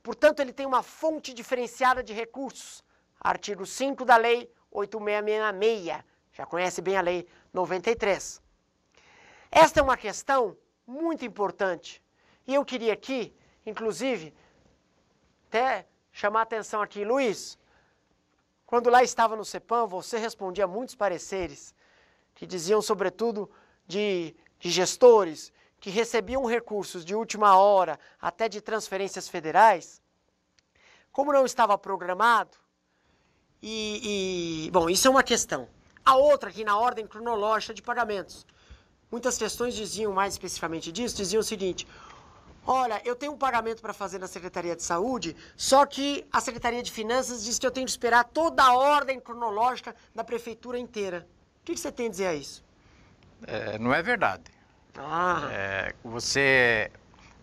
Portanto, ele tem uma fonte diferenciada de recursos. Artigo 5 da Lei 8666, já conhece bem a Lei 93. Esta é uma questão muito importante. E eu queria aqui, inclusive, até chamar a atenção aqui, Luiz, quando lá estava no CEPAM, você respondia a muitos pareceres que diziam, sobretudo, de, de gestores que recebiam recursos de última hora, até de transferências federais. Como não estava programado, e, e, bom, isso é uma questão. A outra que na ordem cronológica de pagamentos. Muitas questões diziam mais especificamente disso, diziam o seguinte: Olha, eu tenho um pagamento para fazer na Secretaria de Saúde, só que a Secretaria de Finanças diz que eu tenho que esperar toda a ordem cronológica da prefeitura inteira. O que, você tem a dizer a isso? É, não é verdade. Ah. É, você,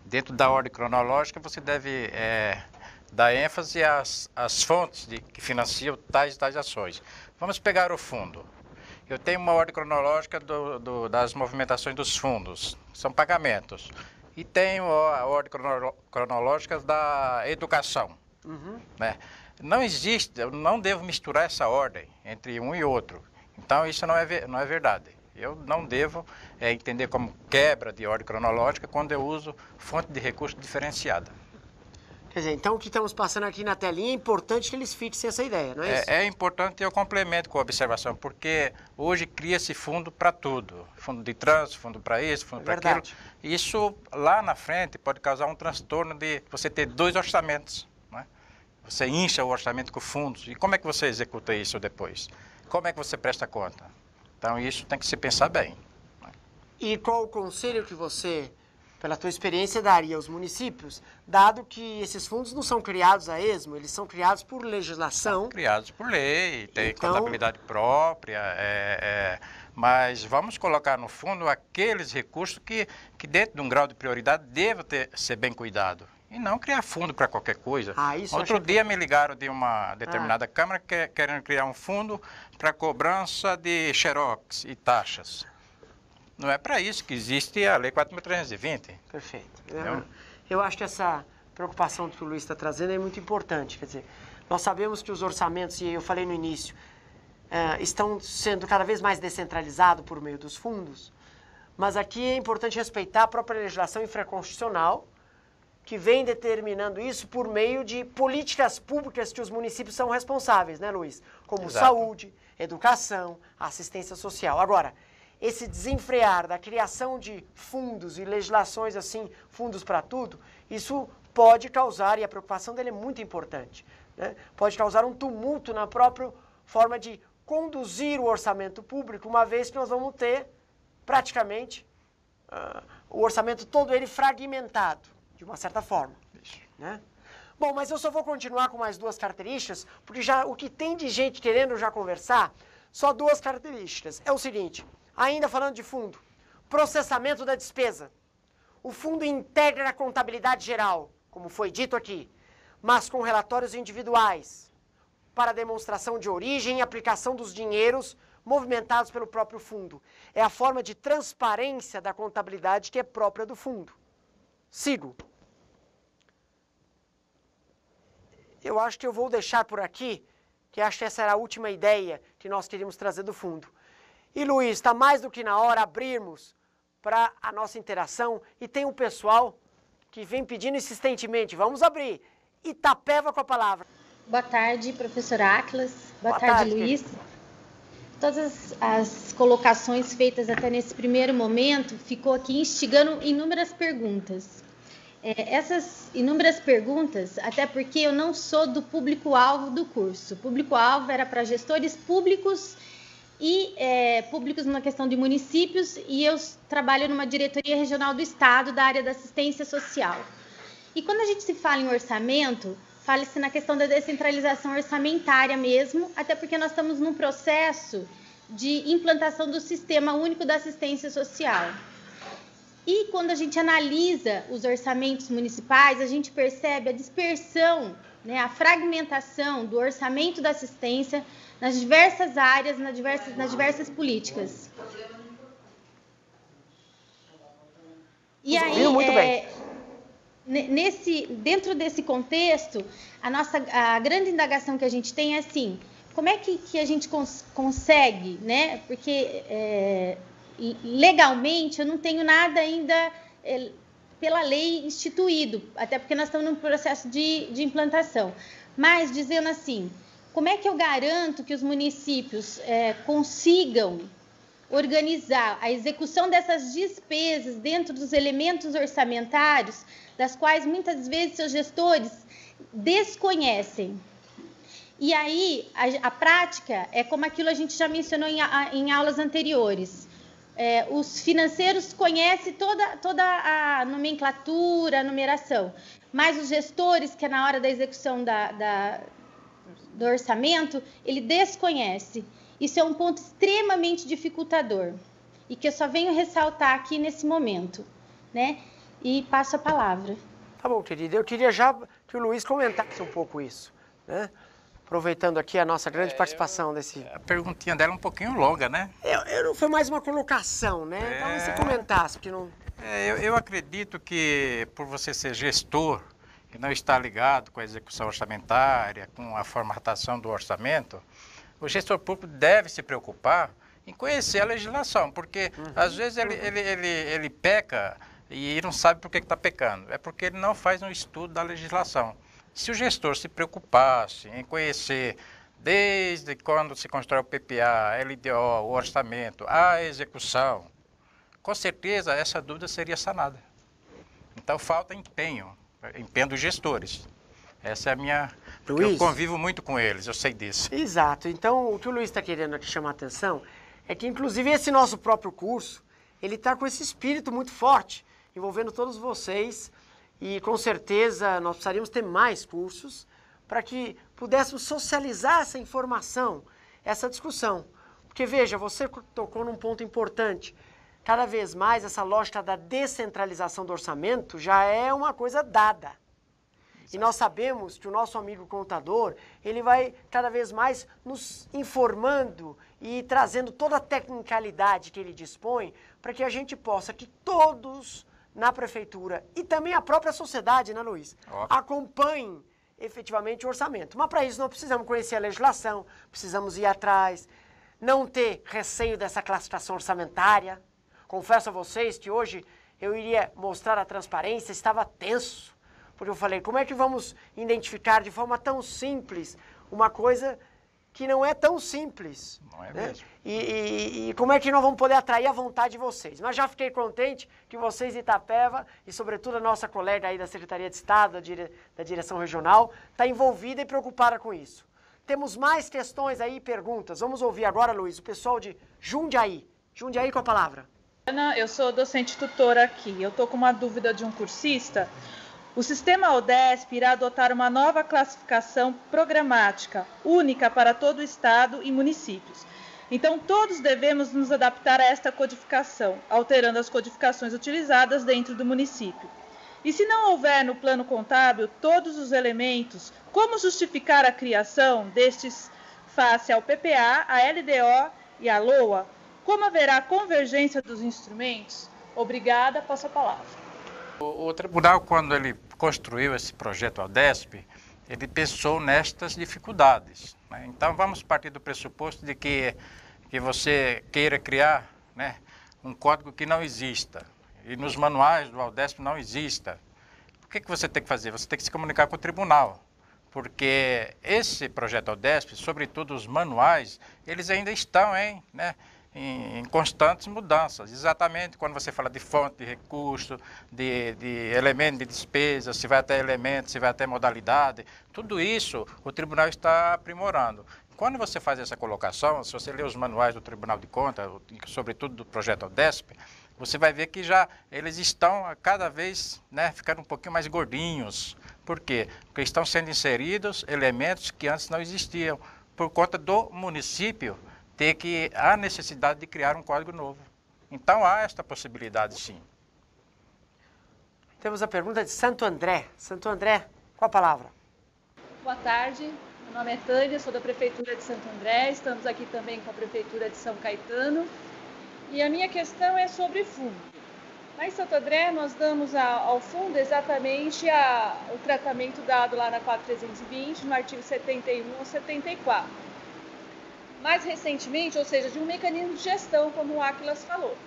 dentro da ordem cronológica, você deve é, dar ênfase às, às fontes de, que financiam tais e tais ações. Vamos pegar o fundo. Eu tenho uma ordem cronológica do, do, das movimentações dos fundos, são pagamentos e tem a ordem cronológica da educação. Uhum. Né? Não existe, eu não devo misturar essa ordem entre um e outro. Então isso não é, não é verdade. Eu não devo é, entender como quebra de ordem cronológica quando eu uso fonte de recurso diferenciada. Quer dizer, então o que estamos passando aqui na telinha é importante que eles fixem essa ideia, não é, é isso? É importante e eu complemento com a observação, porque hoje cria-se fundo para tudo. Fundo de trânsito, fundo para isso, fundo é para aquilo. Isso lá na frente pode causar um transtorno de você ter dois orçamentos. Né? Você incha o orçamento com fundos. E como é que você executa isso depois? Como é que você presta conta? Então isso tem que se pensar bem. É? E qual o conselho que você pela tua experiência, daria aos municípios, dado que esses fundos não são criados a esmo, eles são criados por legislação. São criados por lei, tem então... contabilidade própria, é, é, mas vamos colocar no fundo aqueles recursos que, que dentro de um grau de prioridade, deva ter, ser bem cuidado. E não criar fundo para qualquer coisa. Ah, Outro dia que... É me ligaram de uma determinada ah. Câmara que, é, querendo criar um fundo para cobrança de xerox e taxas. Não é para isso que existe a Lei 4.320. Perfeito. Eu, eu acho que essa preocupação que o Luiz está trazendo é muito importante. Quer dizer, nós sabemos que os orçamentos, e eu falei no início, é, estão sendo cada vez mais descentralizados por meio dos fundos, mas aqui é importante respeitar a própria legislação infraconstitucional, que vem determinando isso por meio de políticas públicas que os municípios são responsáveis, né, Luiz? Como Exato. saúde, educação, assistência social. Agora, esse desenfrear da criação de fundos e legislações assim, fundos para tudo, isso pode causar, e a preocupação dele é muito importante, né? pode causar um tumulto na própria forma de conduzir o orçamento público, uma vez que nós vamos ter praticamente uh, o orçamento todo ele fragmentado, de uma certa forma. Né? Bom, mas eu só vou continuar com mais duas características, porque já o que tem de gente querendo já conversar, só duas características. É o seguinte, Ainda falando de fundo, processamento da despesa. O fundo integra a contabilidade geral, como foi dito aqui, mas com relatórios individuais, para demonstração de origem e aplicação dos dinheiros movimentados pelo próprio fundo. É a forma de transparência da contabilidade que é própria do fundo. Sigo. Eu acho que eu vou deixar por aqui, que acho que essa era a última ideia que nós queríamos trazer do fundo. E Luiz, está mais do que na hora abrirmos para a nossa interação e tem um pessoal que vem pedindo insistentemente, vamos abrir. Itapeva com a palavra. Boa tarde, professor Atlas. Boa, Boa tarde, tarde, Luiz. Todas as colocações feitas até nesse primeiro momento ficou aqui instigando inúmeras perguntas. É, essas inúmeras perguntas, até porque eu não sou do público-alvo do curso. O público-alvo era para gestores públicos e é, públicos na questão de municípios e eu trabalho numa diretoria regional do Estado da área da assistência social. E quando a gente se fala em orçamento, fala-se na questão da descentralização orçamentária mesmo, até porque nós estamos num processo de implantação do Sistema Único da Assistência Social. E quando a gente analisa os orçamentos municipais, a gente percebe a dispersão, né, a fragmentação do orçamento da assistência nas diversas áreas, nas diversas, nas diversas políticas. E aí, é, nesse, dentro desse contexto, a nossa a grande indagação que a gente tem é assim: como é que, que a gente cons consegue, né? Porque é, legalmente eu não tenho nada ainda é, pela lei instituído, até porque nós estamos num processo de, de implantação. Mas dizendo assim, como é que eu garanto que os municípios é, consigam organizar a execução dessas despesas dentro dos elementos orçamentários, das quais muitas vezes seus gestores desconhecem? E aí, a, a prática é como aquilo a gente já mencionou em, a, em aulas anteriores. É, os financeiros conhecem toda, toda a nomenclatura, a numeração, mas os gestores, que é na hora da execução da, da, do orçamento, ele desconhece. Isso é um ponto extremamente dificultador e que eu só venho ressaltar aqui nesse momento, né? E passo a palavra. Tá bom, querida. Eu queria já que o Luiz comentasse um pouco isso, né? Aproveitando aqui a nossa grande é, participação desse... A perguntinha dela é um pouquinho longa, né? Eu, eu foi mais uma colocação, né? Então, é... Talvez você comentasse, porque não... É, eu, eu acredito que, por você ser gestor que não está ligado com a execução orçamentária, com a formatação do orçamento, o gestor público deve se preocupar em conhecer a legislação, porque uhum. às vezes ele, ele, ele, ele peca e não sabe por que está pecando. É porque ele não faz um estudo da legislação. Se o gestor se preocupasse em conhecer desde quando se constrói o PPA, LDO, o orçamento, a execução, com certeza essa dúvida seria sanada. Então falta empenho. Empendo os gestores. Essa é a minha. Porque Luiz? eu convivo muito com eles, eu sei disso. Exato. Então, o que o Luiz está querendo aqui chamar a atenção é que, inclusive, esse nosso próprio curso, ele está com esse espírito muito forte, envolvendo todos vocês. E com certeza nós precisaríamos ter mais cursos para que pudéssemos socializar essa informação, essa discussão. Porque veja, você tocou num ponto importante cada vez mais essa lógica da descentralização do orçamento já é uma coisa dada. Exato. E nós sabemos que o nosso amigo contador, ele vai cada vez mais nos informando e trazendo toda a tecnicalidade que ele dispõe para que a gente possa que todos na prefeitura e também a própria sociedade, né, Luiz, acompanhem efetivamente o orçamento. Mas para isso não precisamos conhecer a legislação, precisamos ir atrás, não ter receio dessa classificação orçamentária, Confesso a vocês que hoje eu iria mostrar a transparência, estava tenso, porque eu falei: como é que vamos identificar de forma tão simples uma coisa que não é tão simples? Não é né? mesmo. E, e, e, como é que nós vamos poder atrair a vontade de vocês? Mas já fiquei contente que vocês, Itapeva, e sobretudo a nossa colega aí da Secretaria de Estado, da, dire... da Direção Regional, está envolvida e preocupada com isso. Temos mais questões aí, perguntas. Vamos ouvir agora, Luiz, o pessoal de Jundiaí. Jundiaí com a palavra. Ana, eu sou docente tutora aqui. Eu estou com uma dúvida de um cursista. O sistema ODESP irá adotar uma nova classificação programática, única para todo o Estado e municípios. Então, todos devemos nos adaptar a esta codificação, alterando as codificações utilizadas dentro do município. E se não houver no plano contábil todos os elementos, como justificar a criação destes face ao PPA, à LDO e à LOA? Como haverá convergência dos instrumentos? Obrigada, passo a palavra. O, o tribunal, quando ele construiu esse projeto ADESP, ele pensou nestas dificuldades. Né? Então, vamos partir do pressuposto de que, que você queira criar né, um código que não exista e nos manuais do Aldesp não exista. O que, que você tem que fazer? Você tem que se comunicar com o tribunal, porque esse projeto Aldesp, sobretudo os manuais, eles ainda estão, hein? Né? em, constantes mudanças. Exatamente quando você fala de fonte de recurso, de, de elemento de despesa, se vai até elemento, se vai até modalidade, tudo isso o tribunal está aprimorando. Quando você faz essa colocação, se você lê os manuais do Tribunal de Contas, sobretudo do projeto ODESP, você vai ver que já eles estão cada vez né, ficando um pouquinho mais gordinhos. Por quê? Porque estão sendo inseridos elementos que antes não existiam, por conta do município ter que há necessidade de criar um código novo. Então há esta possibilidade sim. Temos a pergunta de Santo André. Santo André, qual a palavra? Boa tarde. Meu nome é Tânia, sou da prefeitura de Santo André. Estamos aqui também com a prefeitura de São Caetano. E a minha questão é sobre fundo. Lá em Santo André, nós damos ao fundo exatamente a, o tratamento dado lá na 4320, no artigo 71 ou 74 mais recentemente, ou seja, de um mecanismo de gestão, como o Aquilas falou.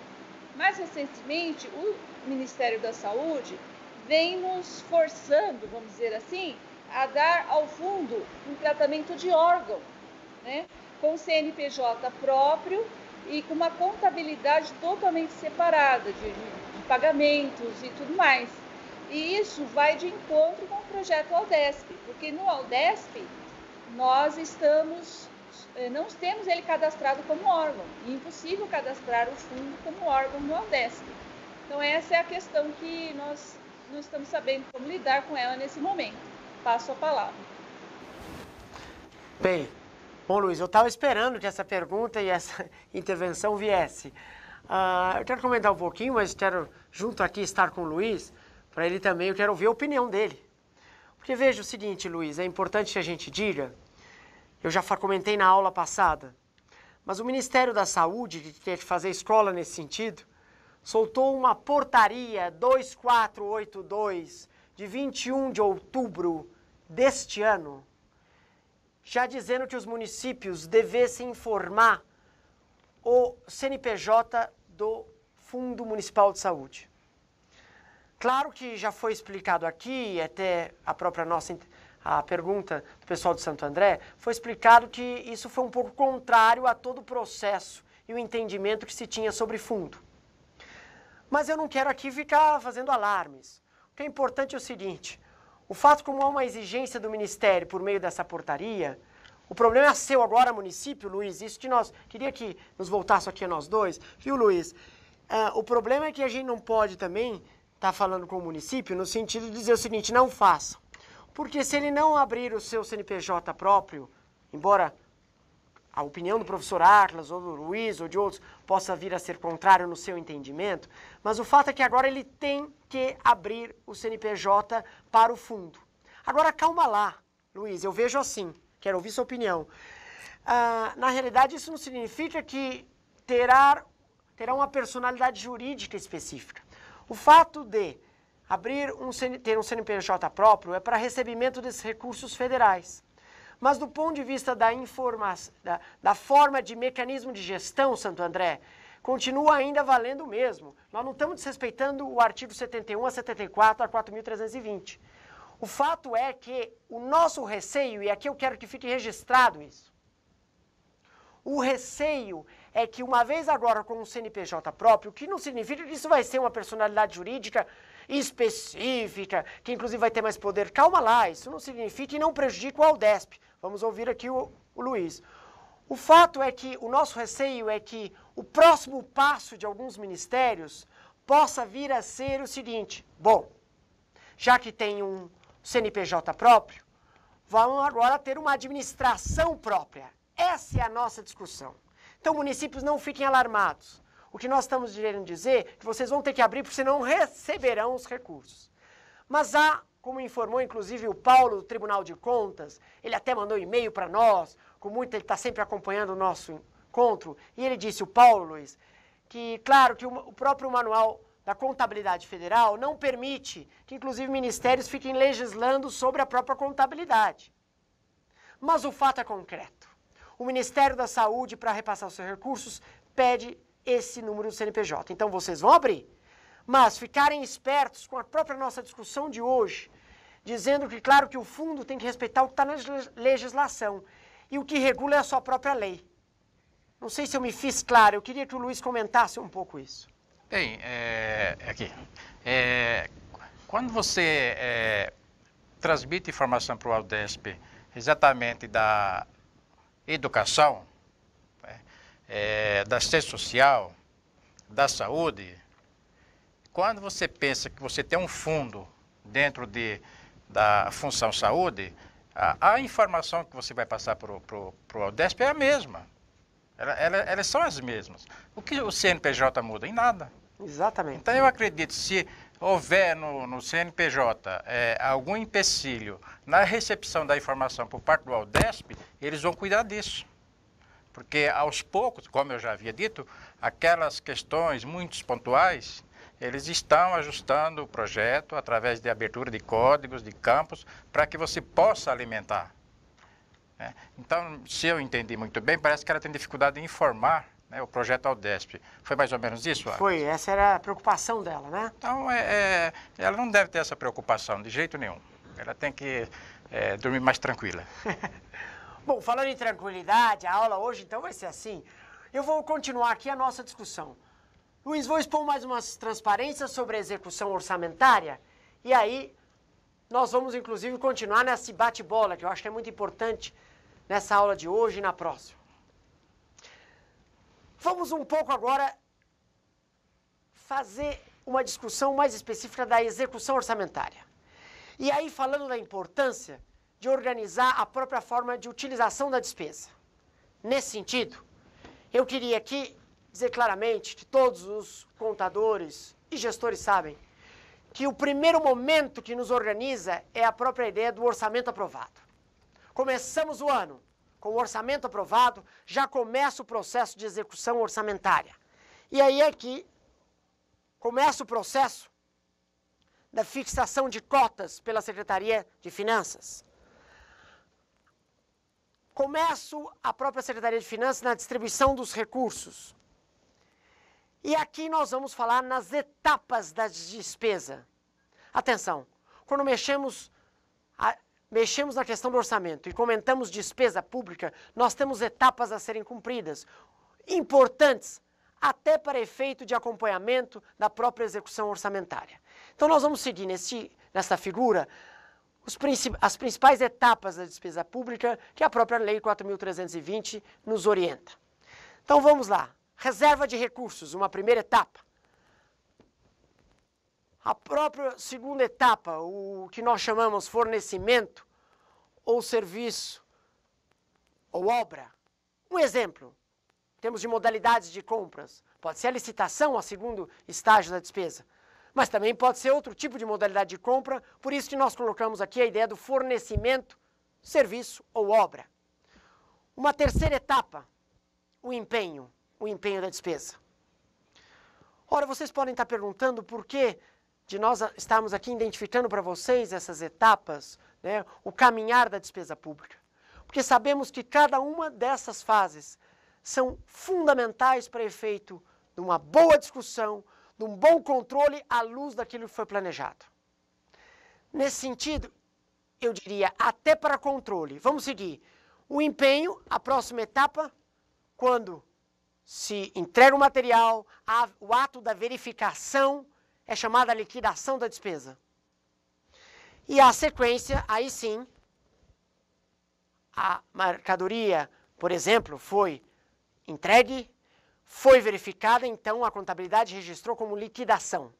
Mais recentemente, o Ministério da Saúde vem nos forçando, vamos dizer assim, a dar ao fundo um tratamento de órgão, né? com CNPJ próprio e com uma contabilidade totalmente separada de, de pagamentos e tudo mais. E isso vai de encontro com o projeto Aldesp, porque no Aldesp nós estamos eh, não temos ele cadastrado como órgão. E é impossível cadastrar o fundo como órgão no Aldesc. Então essa é a questão que nós não estamos sabendo como lidar com ela nesse momento. Passo a palavra. Bem, bom Luiz, eu estava esperando que essa pergunta e essa intervenção viesse. Uh, eu quero comentar um pouquinho, mas quero junto aqui estar com o Luiz, para ele também, eu quero ouvir a opinião dele. Porque veja o seguinte, Luiz, é importante que a gente diga eu já comentei na aula passada, mas o Ministério da Saúde, que quer fazer escola nesse sentido, soltou uma portaria 2482 de 21 de outubro deste ano, já dizendo que os municípios devessem informar o CNPJ do Fundo Municipal de Saúde. Claro que já foi explicado aqui, até a própria nossa a pergunta do pessoal de Santo André, foi explicado que isso foi um pouco contrário a todo o processo e o entendimento que se tinha sobre fundo. Mas eu não quero aqui ficar fazendo alarmes. O que é importante é o seguinte: o fato como há uma exigência do Ministério por meio dessa portaria, o problema é seu agora, município, Luiz. Isso que nós. Queria que nos voltasse aqui a nós dois, viu, Luiz? Ah, o problema é que a gente não pode também estar tá falando com o município no sentido de dizer o seguinte: não façam. Porque se ele não abrir o seu CNPJ próprio, embora a opinião do professor Atlas ou do Luiz ou de outros possa vir a ser contrário no seu entendimento, mas o fato é que agora ele tem que abrir o CNPJ para o fundo. Agora calma lá, Luiz, eu vejo assim, quero ouvir sua opinião. Ah, na realidade, isso não significa que terá, terá uma personalidade jurídica específica. O fato de Abrir um, ter um CNPJ próprio é para recebimento desses recursos federais. Mas do ponto de vista da, da, da forma de mecanismo de gestão, Santo André, continua ainda valendo o mesmo. Nós não estamos desrespeitando o artigo 71 a 74 a 4.320. O fato é que o nosso receio, e aqui eu quero que fique registrado isso, o receio é que uma vez agora com um CNPJ próprio, que não significa que isso vai ser uma personalidade jurídica específica, que inclusive vai ter mais poder. Calma lá, isso não significa e não prejudica o Aldesp. Vamos ouvir aqui o, o Luiz. O fato é que o nosso receio é que o próximo passo de alguns ministérios possa vir a ser o seguinte: bom, já que tem um CNPJ próprio, vão agora ter uma administração própria. Essa é a nossa discussão. Então, municípios não fiquem alarmados. O que nós estamos querendo dizer é que vocês vão ter que abrir, porque senão receberão os recursos. Mas há, como informou inclusive o Paulo do Tribunal de Contas, ele até mandou e-mail para nós, com muito, ele está sempre acompanhando o nosso encontro, e ele disse, o Paulo Luiz, que claro que o próprio manual da contabilidade federal não permite que inclusive ministérios fiquem legislando sobre a própria contabilidade. Mas o fato é concreto. O Ministério da Saúde, para repassar os seus recursos, pede esse número do CNPJ. Então vocês vão abrir. Mas ficarem espertos com a própria nossa discussão de hoje, dizendo que, claro, que o fundo tem que respeitar o que está na legislação e o que regula é a sua própria lei. Não sei se eu me fiz claro, eu queria que o Luiz comentasse um pouco isso. Bem, é, é aqui. É, quando você é, transmite informação para o AUDESP exatamente da educação, é, da assistência social, da saúde, quando você pensa que você tem um fundo dentro de, da função saúde, a, a informação que você vai passar para o Aldesp é a mesma. Ela, ela, elas são as mesmas. O que o CNPJ muda? Em nada. Exatamente. Então, eu acredito, se houver no, no CNPJ é, eh, algum empecilho na recepção da informação por parte do Aldesp, eles vão cuidar disso. Porque aos poucos, como eu já havia dito, aquelas questões muito pontuais, eles estão ajustando o projeto através de abertura de códigos, de campos, para que você possa alimentar. Né? Então, se eu entendi muito bem, parece que ela tem dificuldade em informar né, o projeto ao DESP. Foi mais ou menos isso? Agnes? Foi, essa era a preocupação dela, né? Então, é, é, ela não deve ter essa preocupação de jeito nenhum. Ela tem que é, dormir mais tranquila. Bom, falando em tranquilidade, a aula hoje então vai ser assim. Eu vou continuar aqui a nossa discussão. Luiz, vou expor mais umas transparências sobre a execução orçamentária e aí nós vamos inclusive continuar nesse bate-bola, que eu acho que é muito importante nessa aula de hoje e na próxima. Vamos um pouco agora fazer uma discussão mais específica da execução orçamentária. E aí, falando da importância, de organizar a própria forma de utilização da despesa. Nesse sentido, eu queria aqui dizer claramente que todos os contadores e gestores sabem que o primeiro momento que nos organiza é a própria ideia do orçamento aprovado. Começamos o ano com o orçamento aprovado, já começa o processo de execução orçamentária. E aí é que começa o processo da fixação de cotas pela Secretaria de Finanças. Começo a própria Secretaria de Finanças na distribuição dos recursos. E aqui nós vamos falar nas etapas da despesa. Atenção, quando mexemos, a, mexemos na questão do orçamento e comentamos despesa pública, nós temos etapas a serem cumpridas, importantes até para efeito de acompanhamento da própria execução orçamentária. Então nós vamos seguir nesse, nessa figura princip as principais etapas da despesa pública que a própria Lei 4.320 nos orienta. Então vamos lá. Reserva de recursos, uma primeira etapa. A própria segunda etapa, o que nós chamamos fornecimento ou serviço ou obra. Um exemplo, temos de modalidades de compras. Pode ser a licitação, a segundo estágio da despesa mas também pode ser outro tipo de modalidade de compra, por isso que nós colocamos aqui a ideia do fornecimento, serviço ou obra. Uma terceira etapa, o empenho, o empenho da despesa. Ora, vocês podem estar perguntando por que de nós estarmos aqui identificando para vocês essas etapas, né, o caminhar da despesa pública. Porque sabemos que cada uma dessas fases são fundamentais para efeito de uma boa discussão, de um bom controle à luz daquilo que foi planejado. Nesse sentido, eu diria até para controle. Vamos seguir. O empenho, a próxima etapa, quando se entrega o material, a, o ato da verificação é chamada liquidação da despesa. E a sequência, aí sim, a mercadoria, por exemplo, foi entregue foi verificada, então, a contabilidade registrou como liquidação.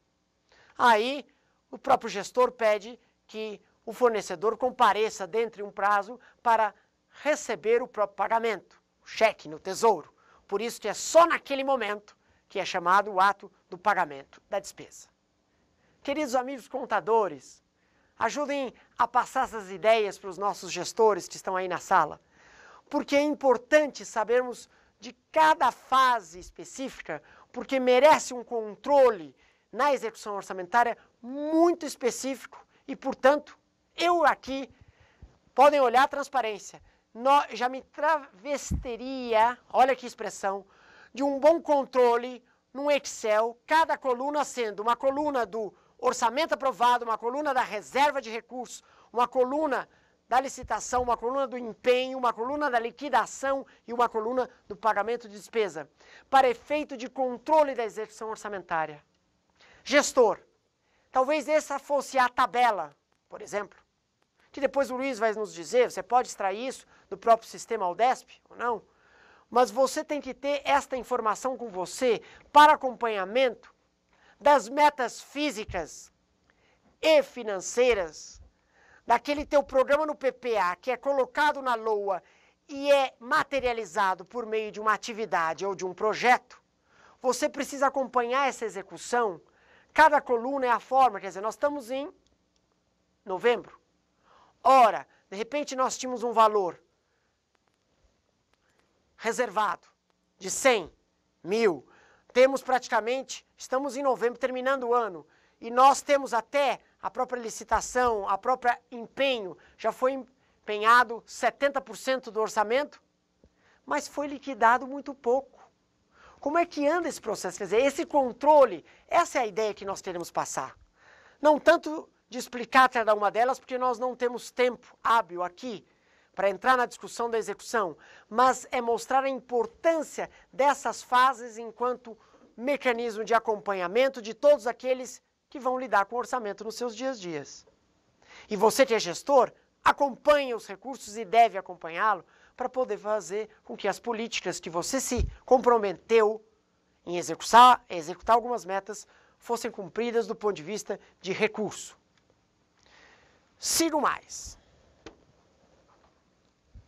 Aí, o próprio gestor pede que o fornecedor compareça dentro de um prazo para receber o próprio pagamento, o cheque no tesouro. Por isso que é só naquele momento que é chamado o ato do pagamento da despesa. Queridos amigos contadores, ajudem a passar essas ideias para os nossos gestores que estão aí na sala, porque é importante sabermos de cada fase específica, porque merece um controle na execução orçamentária muito específico e, portanto, eu aqui, podem olhar a transparência, já me travestiria, olha que expressão, de um bom controle num Excel, cada coluna sendo uma coluna do orçamento aprovado, uma coluna da reserva de recursos, uma coluna da licitação, uma coluna do empenho, uma coluna da liquidação e uma coluna do pagamento de despesa, para efeito de controle da execução orçamentária. Gestor. Talvez essa fosse a tabela, por exemplo, que depois o Luiz vai nos dizer, você pode extrair isso do próprio sistema Aldesp ou não, mas você tem que ter esta informação com você para acompanhamento das metas físicas e financeiras daquele teu programa no PPA que é colocado na LOA e é materializado por meio de uma atividade ou de um projeto, você precisa acompanhar essa execução. Cada coluna é a forma, quer dizer, nós estamos em novembro. Ora, de repente nós tínhamos um valor reservado de 100 mil. Temos praticamente, estamos em novembro, terminando o ano, e nós temos até a própria licitação, a própria empenho, já foi empenhado 70% do orçamento, mas foi liquidado muito pouco. Como é que anda esse processo? Quer dizer, esse controle, essa é a ideia que nós queremos passar. Não tanto de explicar cada uma delas, porque nós não temos tempo hábil aqui para entrar na discussão da execução, mas é mostrar a importância dessas fases enquanto mecanismo de acompanhamento de todos aqueles que vão lidar com o orçamento nos seus dias a dias. E você que é gestor, acompanha os recursos e deve acompanhá-lo para poder fazer com que as políticas que você se comprometeu em executar, executar algumas metas fossem cumpridas do ponto de vista de recurso. Sigo mais.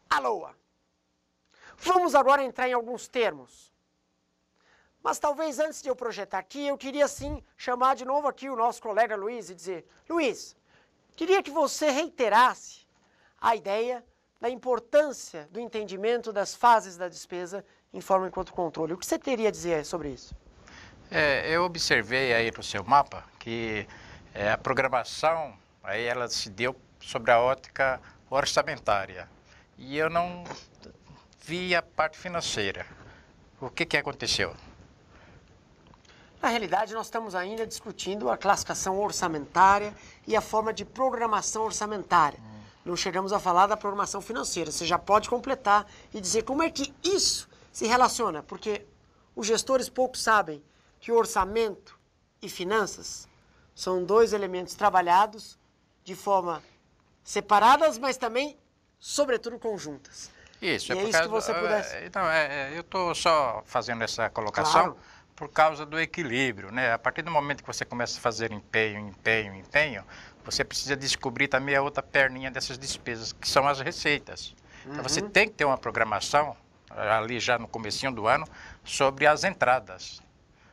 Aloa. Vamos agora entrar em alguns termos mas talvez antes de eu projetar aqui, eu queria sim chamar de novo aqui o nosso colega Luiz e dizer: Luiz, queria que você reiterasse a ideia da importância do entendimento das fases da despesa em forma enquanto controle. O que você teria a dizer sobre isso? É, eu observei aí no seu mapa que é, a programação aí ela se deu sobre a ótica orçamentária e eu não vi a parte financeira. O que, que aconteceu? Na realidade, nós estamos ainda discutindo a classificação orçamentária e a forma de programação orçamentária. Hum. Não chegamos a falar da programação financeira. Você já pode completar e dizer como é que isso se relaciona, porque os gestores pouco sabem que orçamento e finanças são dois elementos trabalhados de forma separadas, mas também, sobretudo, conjuntas. Isso, é e é, é isso que você pudesse. É, então, é, é eu estou só fazendo essa colocação. Claro por causa do equilíbrio, né? A partir do momento que você começa a fazer empenho, empenho, empenho, você precisa descobrir também a outra perninha dessas despesas, que são as receitas. Uhum. Então você uhum. tem que ter uma programação ah, ali já no comecinho do ano sobre as entradas,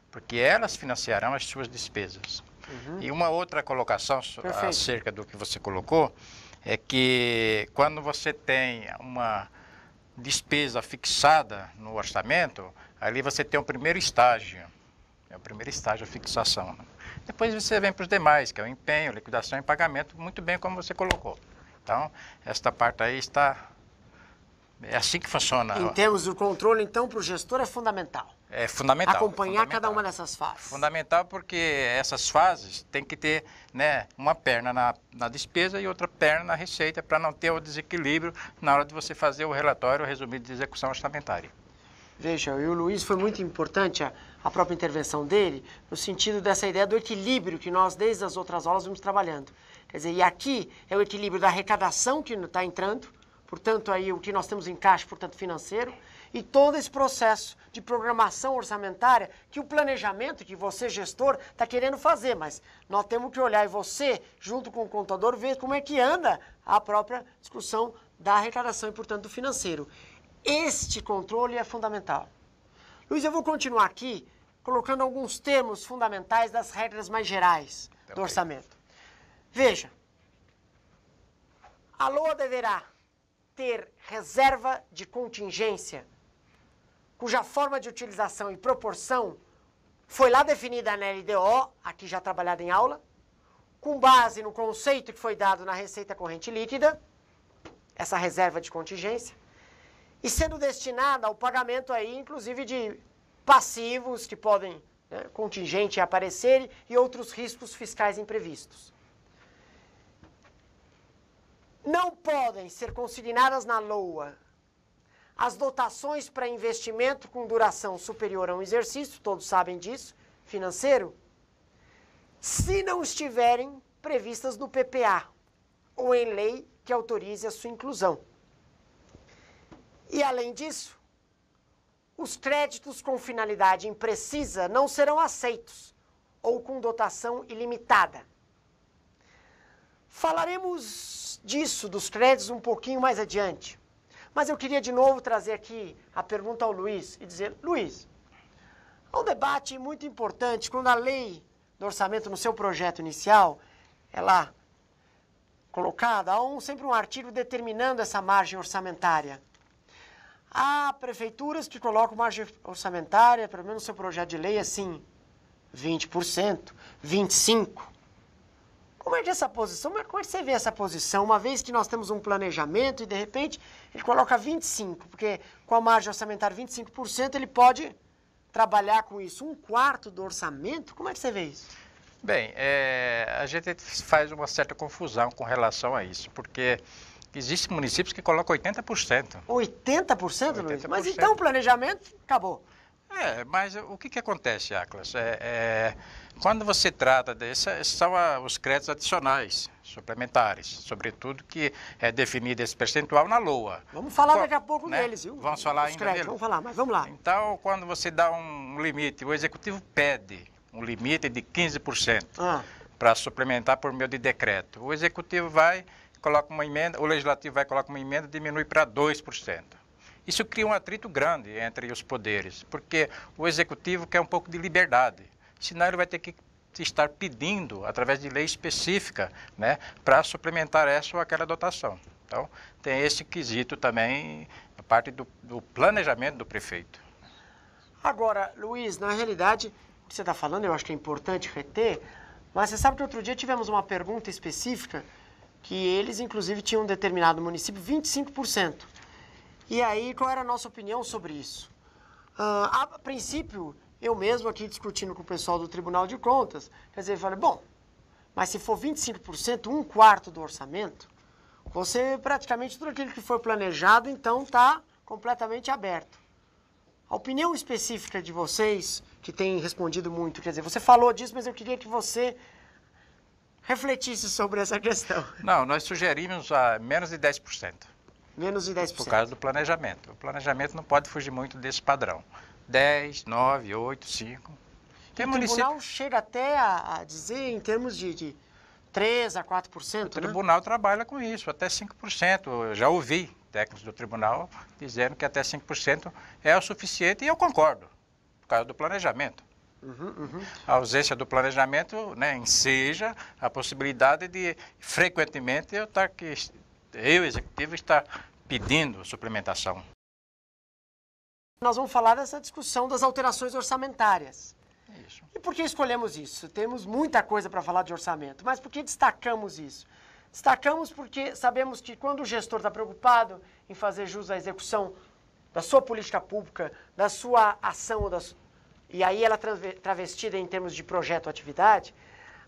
porque elas financiarão as suas despesas. Uhum. E uma outra colocação Perfeito. acerca do que você colocou é que quando você tem uma despesa fixada no orçamento, Ali você tem o primeiro estágio, é o primeiro estágio, a fixação. Né? Depois você vem para os demais, que é o empenho, liquidação e pagamento, muito bem como você colocou. Então, esta parte aí está. É assim que funciona. Em termos do controle, então, para o gestor é fundamental. É fundamental. Acompanhar fundamental. cada uma dessas fases. Fundamental porque essas fases tem que ter né, uma perna na, na despesa e outra perna na receita para não ter o desequilíbrio na hora de você fazer o relatório resumido de execução orçamentária. Veja, e o Luiz foi muito importante a, a própria intervenção dele, no sentido dessa ideia do equilíbrio que nós, desde as outras aulas, vimos trabalhando. Quer dizer, e aqui é o equilíbrio da arrecadação que está entrando, portanto, aí o que nós temos em caixa, portanto, financeiro, e todo esse processo de programação orçamentária que o planejamento, que você, gestor, está querendo fazer, mas nós temos que olhar e você, junto com o contador, ver como é que anda a própria discussão da arrecadação e, portanto, do financeiro. Este controle é fundamental. Luiz, eu vou continuar aqui colocando alguns termos fundamentais das regras mais gerais Também. Tá do orçamento. Veja, a LOA deverá ter reserva de contingência, cuja forma de utilização e proporção foi lá definida na LDO, aqui já trabalhada em aula, com base no conceito que foi dado na receita corrente líquida, essa reserva de contingência, e sendo destinada ao pagamento aí, inclusive, de passivos que podem né, contingente aparecer e outros riscos fiscais imprevistos. Não podem ser consignadas na LOA as dotações para investimento com duração superior a um exercício, todos sabem disso, financeiro, se não estiverem previstas no PPA ou em lei que autorize a sua inclusão. E, além disso, os créditos com finalidade imprecisa não serão aceitos ou com dotação ilimitada. Falaremos disso, dos créditos, um pouquinho mais adiante. Mas eu queria de novo trazer aqui a pergunta ao Luiz e dizer: Luiz, há um debate muito importante quando a lei do orçamento, no seu projeto inicial, ela é colocada, há um, sempre um artigo determinando essa margem orçamentária. Há prefeituras que colocam margem orçamentária, pelo menos no seu projeto de lei, assim, 20%, 25%. Como é que essa posição, como é que você vê essa posição, uma vez que nós temos um planejamento e, de repente, ele coloca 25%, porque com a margem orçamentária 25%, ele pode trabalhar com isso, um quarto do orçamento? Como é que você vê isso? Bem, é, a gente faz uma certa confusão com relação a isso, porque Existem municípios que colocam 80%. 80%, 80%? Luiz? Mas então o planejamento acabou. É, mas o que, que acontece, Aclas? É, é, quando você trata desses são os créditos adicionais, suplementares, sobretudo que é definido esse percentual na LOA. Vamos falar daqui a pouco né? deles, viu? Vamos falar os ainda créditos, dele. Vamos falar, mas vamos lá. Então, quando você dá um limite, o executivo pede um limite de 15% ah. para suplementar por meio de decreto. O executivo vai coloca uma emenda, o legislativo vai colocar uma emenda e diminui para 2%. Isso cria um atrito grande entre os poderes, porque o executivo quer um pouco de liberdade, senão ele vai ter que estar pedindo, através de lei específica, né, para suplementar essa ou aquela dotação. Então, tem esse quesito também, a parte do, do planejamento do prefeito. Agora, Luiz, na realidade, o que você está falando, eu acho que é importante reter, mas você sabe que outro dia tivemos uma pergunta específica que eles, inclusive, tinham determinado município 25%. E aí, qual era a nossa opinião sobre isso? Ah, a princípio, eu mesmo aqui discutindo com o pessoal do Tribunal de Contas, quer dizer, eu falei, bom, mas se for 25%, um quarto do orçamento, você praticamente tudo aquilo que foi planejado, então está completamente aberto. A opinião específica de vocês, que tem respondido muito, quer dizer, você falou disso, mas eu queria que você refletisse sobre essa questão. Não, nós sugerimos a menos de 10%. Menos de 10%. Por causa do planejamento. O planejamento não pode fugir muito desse padrão. 10, 9, 8, 5. Tem o município... tribunal chega até a, a, dizer em termos de, de 3 a 4%, O né? tribunal trabalha com isso, até 5%. Eu já ouvi técnicos do tribunal dizendo que até 5% é o suficiente e eu concordo, por causa do planejamento. Uhum, uhum. A ausência do planejamento né, enseja a possibilidade de, frequentemente, eu, tá que, eu executivo, estar pedindo suplementação. Nós vamos falar dessa discussão das alterações orçamentárias. Isso. E por que escolhemos isso? Temos muita coisa para falar de orçamento, mas por que destacamos isso? Destacamos porque sabemos que quando o gestor está preocupado em fazer jus à execução da sua política pública, da sua ação ou da, e aí ela travestida em termos de projeto-atividade,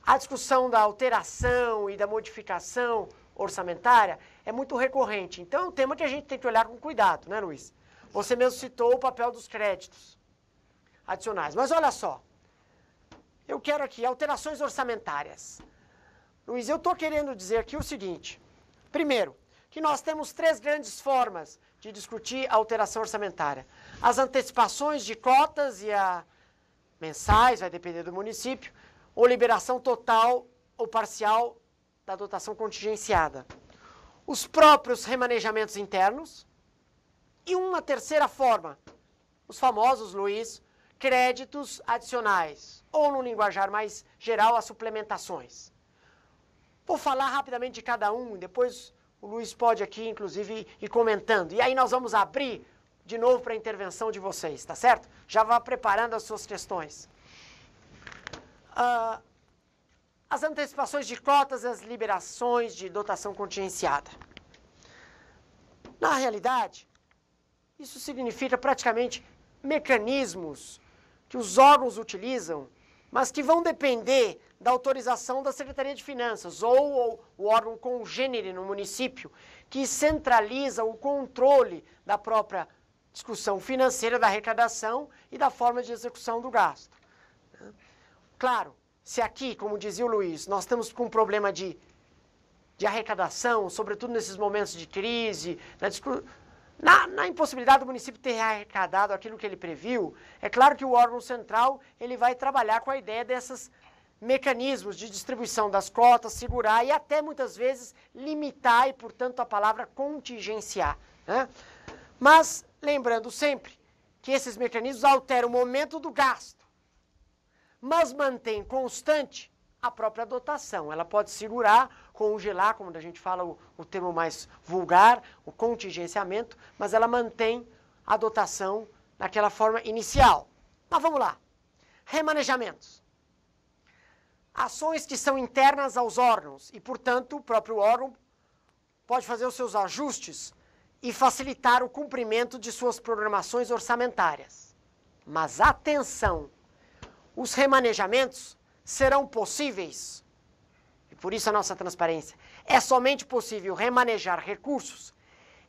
a discussão da alteração e da modificação orçamentária é muito recorrente. Então, é um tema que a gente tem que olhar com cuidado, né, Luiz? Você mesmo citou o papel dos créditos adicionais. Mas olha só, eu quero aqui alterações orçamentárias. Luiz, eu estou querendo dizer aqui o seguinte: primeiro, que nós temos três grandes formas de discutir a alteração orçamentária as antecipações de cotas e a mensais, vai depender do município, ou liberação total ou parcial da dotação contingenciada. Os próprios remanejamentos internos e uma terceira forma, os famosos, Luiz, créditos adicionais, ou no linguajar mais geral, as suplementações. Vou falar rapidamente de cada um, depois o Luiz pode aqui, inclusive, ir comentando. E aí nós vamos abrir de novo para a intervenção de vocês, tá certo? Já vá preparando as suas questões. Ah, as antecipações de cotas e as liberações de dotação contingenciada. Na realidade, isso significa praticamente mecanismos que os órgãos utilizam, mas que vão depender da autorização da Secretaria de Finanças ou, ou o órgão congênere no município, que centraliza o controle da própria discussão financeira da arrecadação e da forma de execução do gasto. Né? Claro, se aqui, como dizia o Luiz, nós estamos com um problema de, de arrecadação, sobretudo nesses momentos de crise, na, na, na, impossibilidade do município ter arrecadado aquilo que ele previu, é claro que o órgão central ele vai trabalhar com a ideia desses mecanismos de distribuição das cotas, segurar e até muitas vezes limitar e, portanto, a palavra contingenciar. Né? Mas Lembrando sempre que esses mecanismos alteram o momento do gasto, mas mantém constante a própria dotação. Ela pode segurar, congelar, como a gente fala o, o termo mais vulgar, o contingenciamento, mas ela mantém a dotação naquela forma inicial. Mas vamos lá. Remanejamentos. Ações que são internas aos órgãos e, portanto, o próprio órgão pode fazer os seus ajustes e facilitar o cumprimento de suas programações orçamentárias. Mas atenção! Os remanejamentos serão possíveis, e por isso a nossa transparência, é somente possível remanejar recursos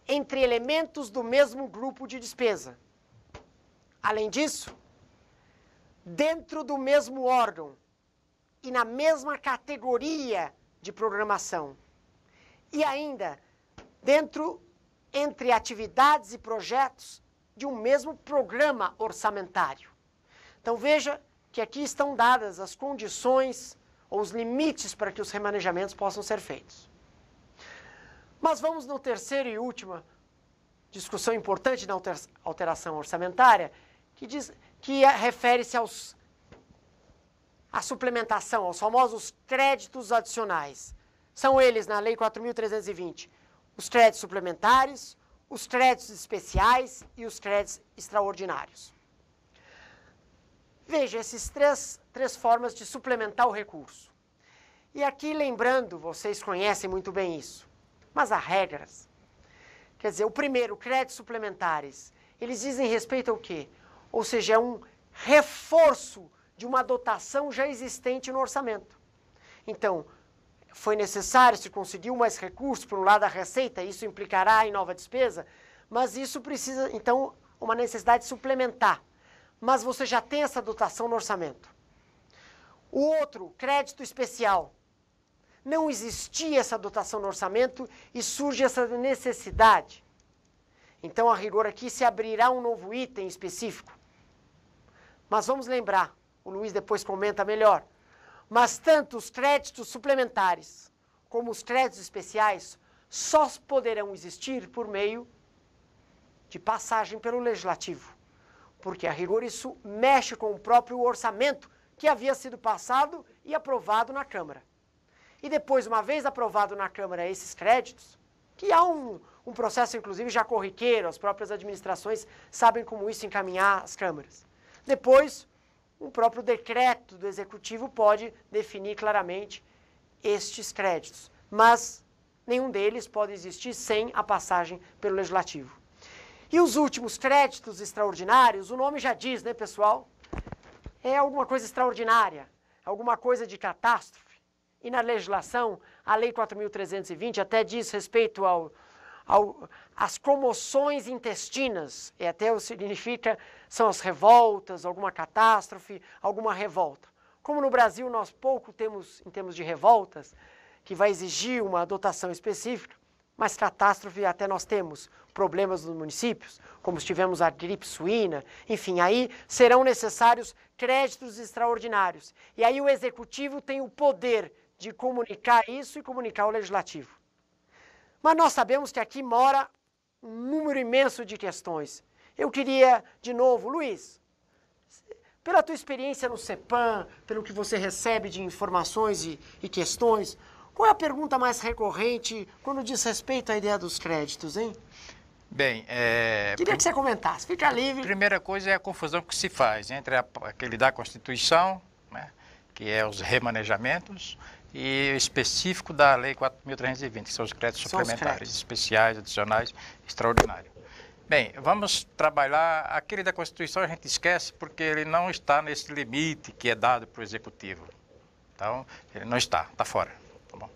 entre elementos do mesmo grupo de despesa. Além disso, dentro do mesmo órgão e na mesma categoria de programação. E ainda, dentro entre atividades e projetos de um mesmo programa orçamentário. Então veja que aqui estão dadas as condições ou os limites para que os remanejamentos possam ser feitos. Mas vamos no terceiro e última discussão importante da alteração orçamentária, que, diz, que é, refere-se aos à suplementação, aos famosos créditos adicionais. São eles, na Lei 4.320, os créditos suplementares, os créditos especiais e os créditos extraordinários. Veja, essas três, três formas de suplementar o recurso. E aqui, lembrando, vocês conhecem muito bem isso, mas há regras. Quer dizer, o primeiro, créditos suplementares, eles dizem respeito ao quê? Ou seja, é um reforço de uma dotação já existente no orçamento. Então, foi necessário se conseguiu mais recursos por um lado a receita, isso implicará em nova despesa, mas isso precisa então uma necessidade de suplementar. Mas você já tem essa dotação no orçamento. O outro, crédito especial. Não existia essa dotação no orçamento e surge essa necessidade. Então, a rigor aqui se abrirá um novo item específico. Mas vamos lembrar, o Luiz depois comenta melhor mas tanto os créditos suplementares como os créditos especiais só poderão existir por meio de passagem pelo legislativo, porque a rigor isso mexe com o próprio orçamento que havia sido passado e aprovado na Câmara. E depois, uma vez aprovado na Câmara esses créditos, que há um, um processo inclusive já corriqueiro, as próprias administrações sabem como isso encaminhar as câmaras. Depois, o próprio decreto do executivo pode definir claramente estes créditos, mas nenhum deles pode existir sem a passagem pelo legislativo. E os últimos créditos extraordinários, o nome já diz, né, pessoal? É alguma coisa extraordinária, alguma coisa de catástrofe. E na legislação, a Lei 4.320 até diz respeito ao as comoções intestinas, e até o significa, são as revoltas, alguma catástrofe, alguma revolta. Como no Brasil nós pouco temos em termos de revoltas, que vai exigir uma dotação específica, mas catástrofe até nós temos, problemas nos municípios, como tivemos a gripe suína, enfim, aí serão necessários créditos extraordinários. E aí o executivo tem o poder de comunicar isso e comunicar o legislativo. Mas nós sabemos que aqui mora um número imenso de questões. Eu queria, de novo, Luiz, pela tua experiência no CEPAM, pelo que você recebe de informações e, e questões, qual é a pergunta mais recorrente quando diz respeito à ideia dos créditos, hein? Bem, é... Queria que você comentasse, fica livre. primeira coisa é a confusão que se faz entre aquele da Constituição, né, que é os remanejamentos, e específico da Lei 4.320, que são os créditos são suplementares, os créditos. especiais, adicionais, extraordinários. Bem, vamos trabalhar. Aquele da Constituição a gente esquece porque ele não está nesse limite que é dado para o Executivo. Então, ele não está, está fora. Tá bom?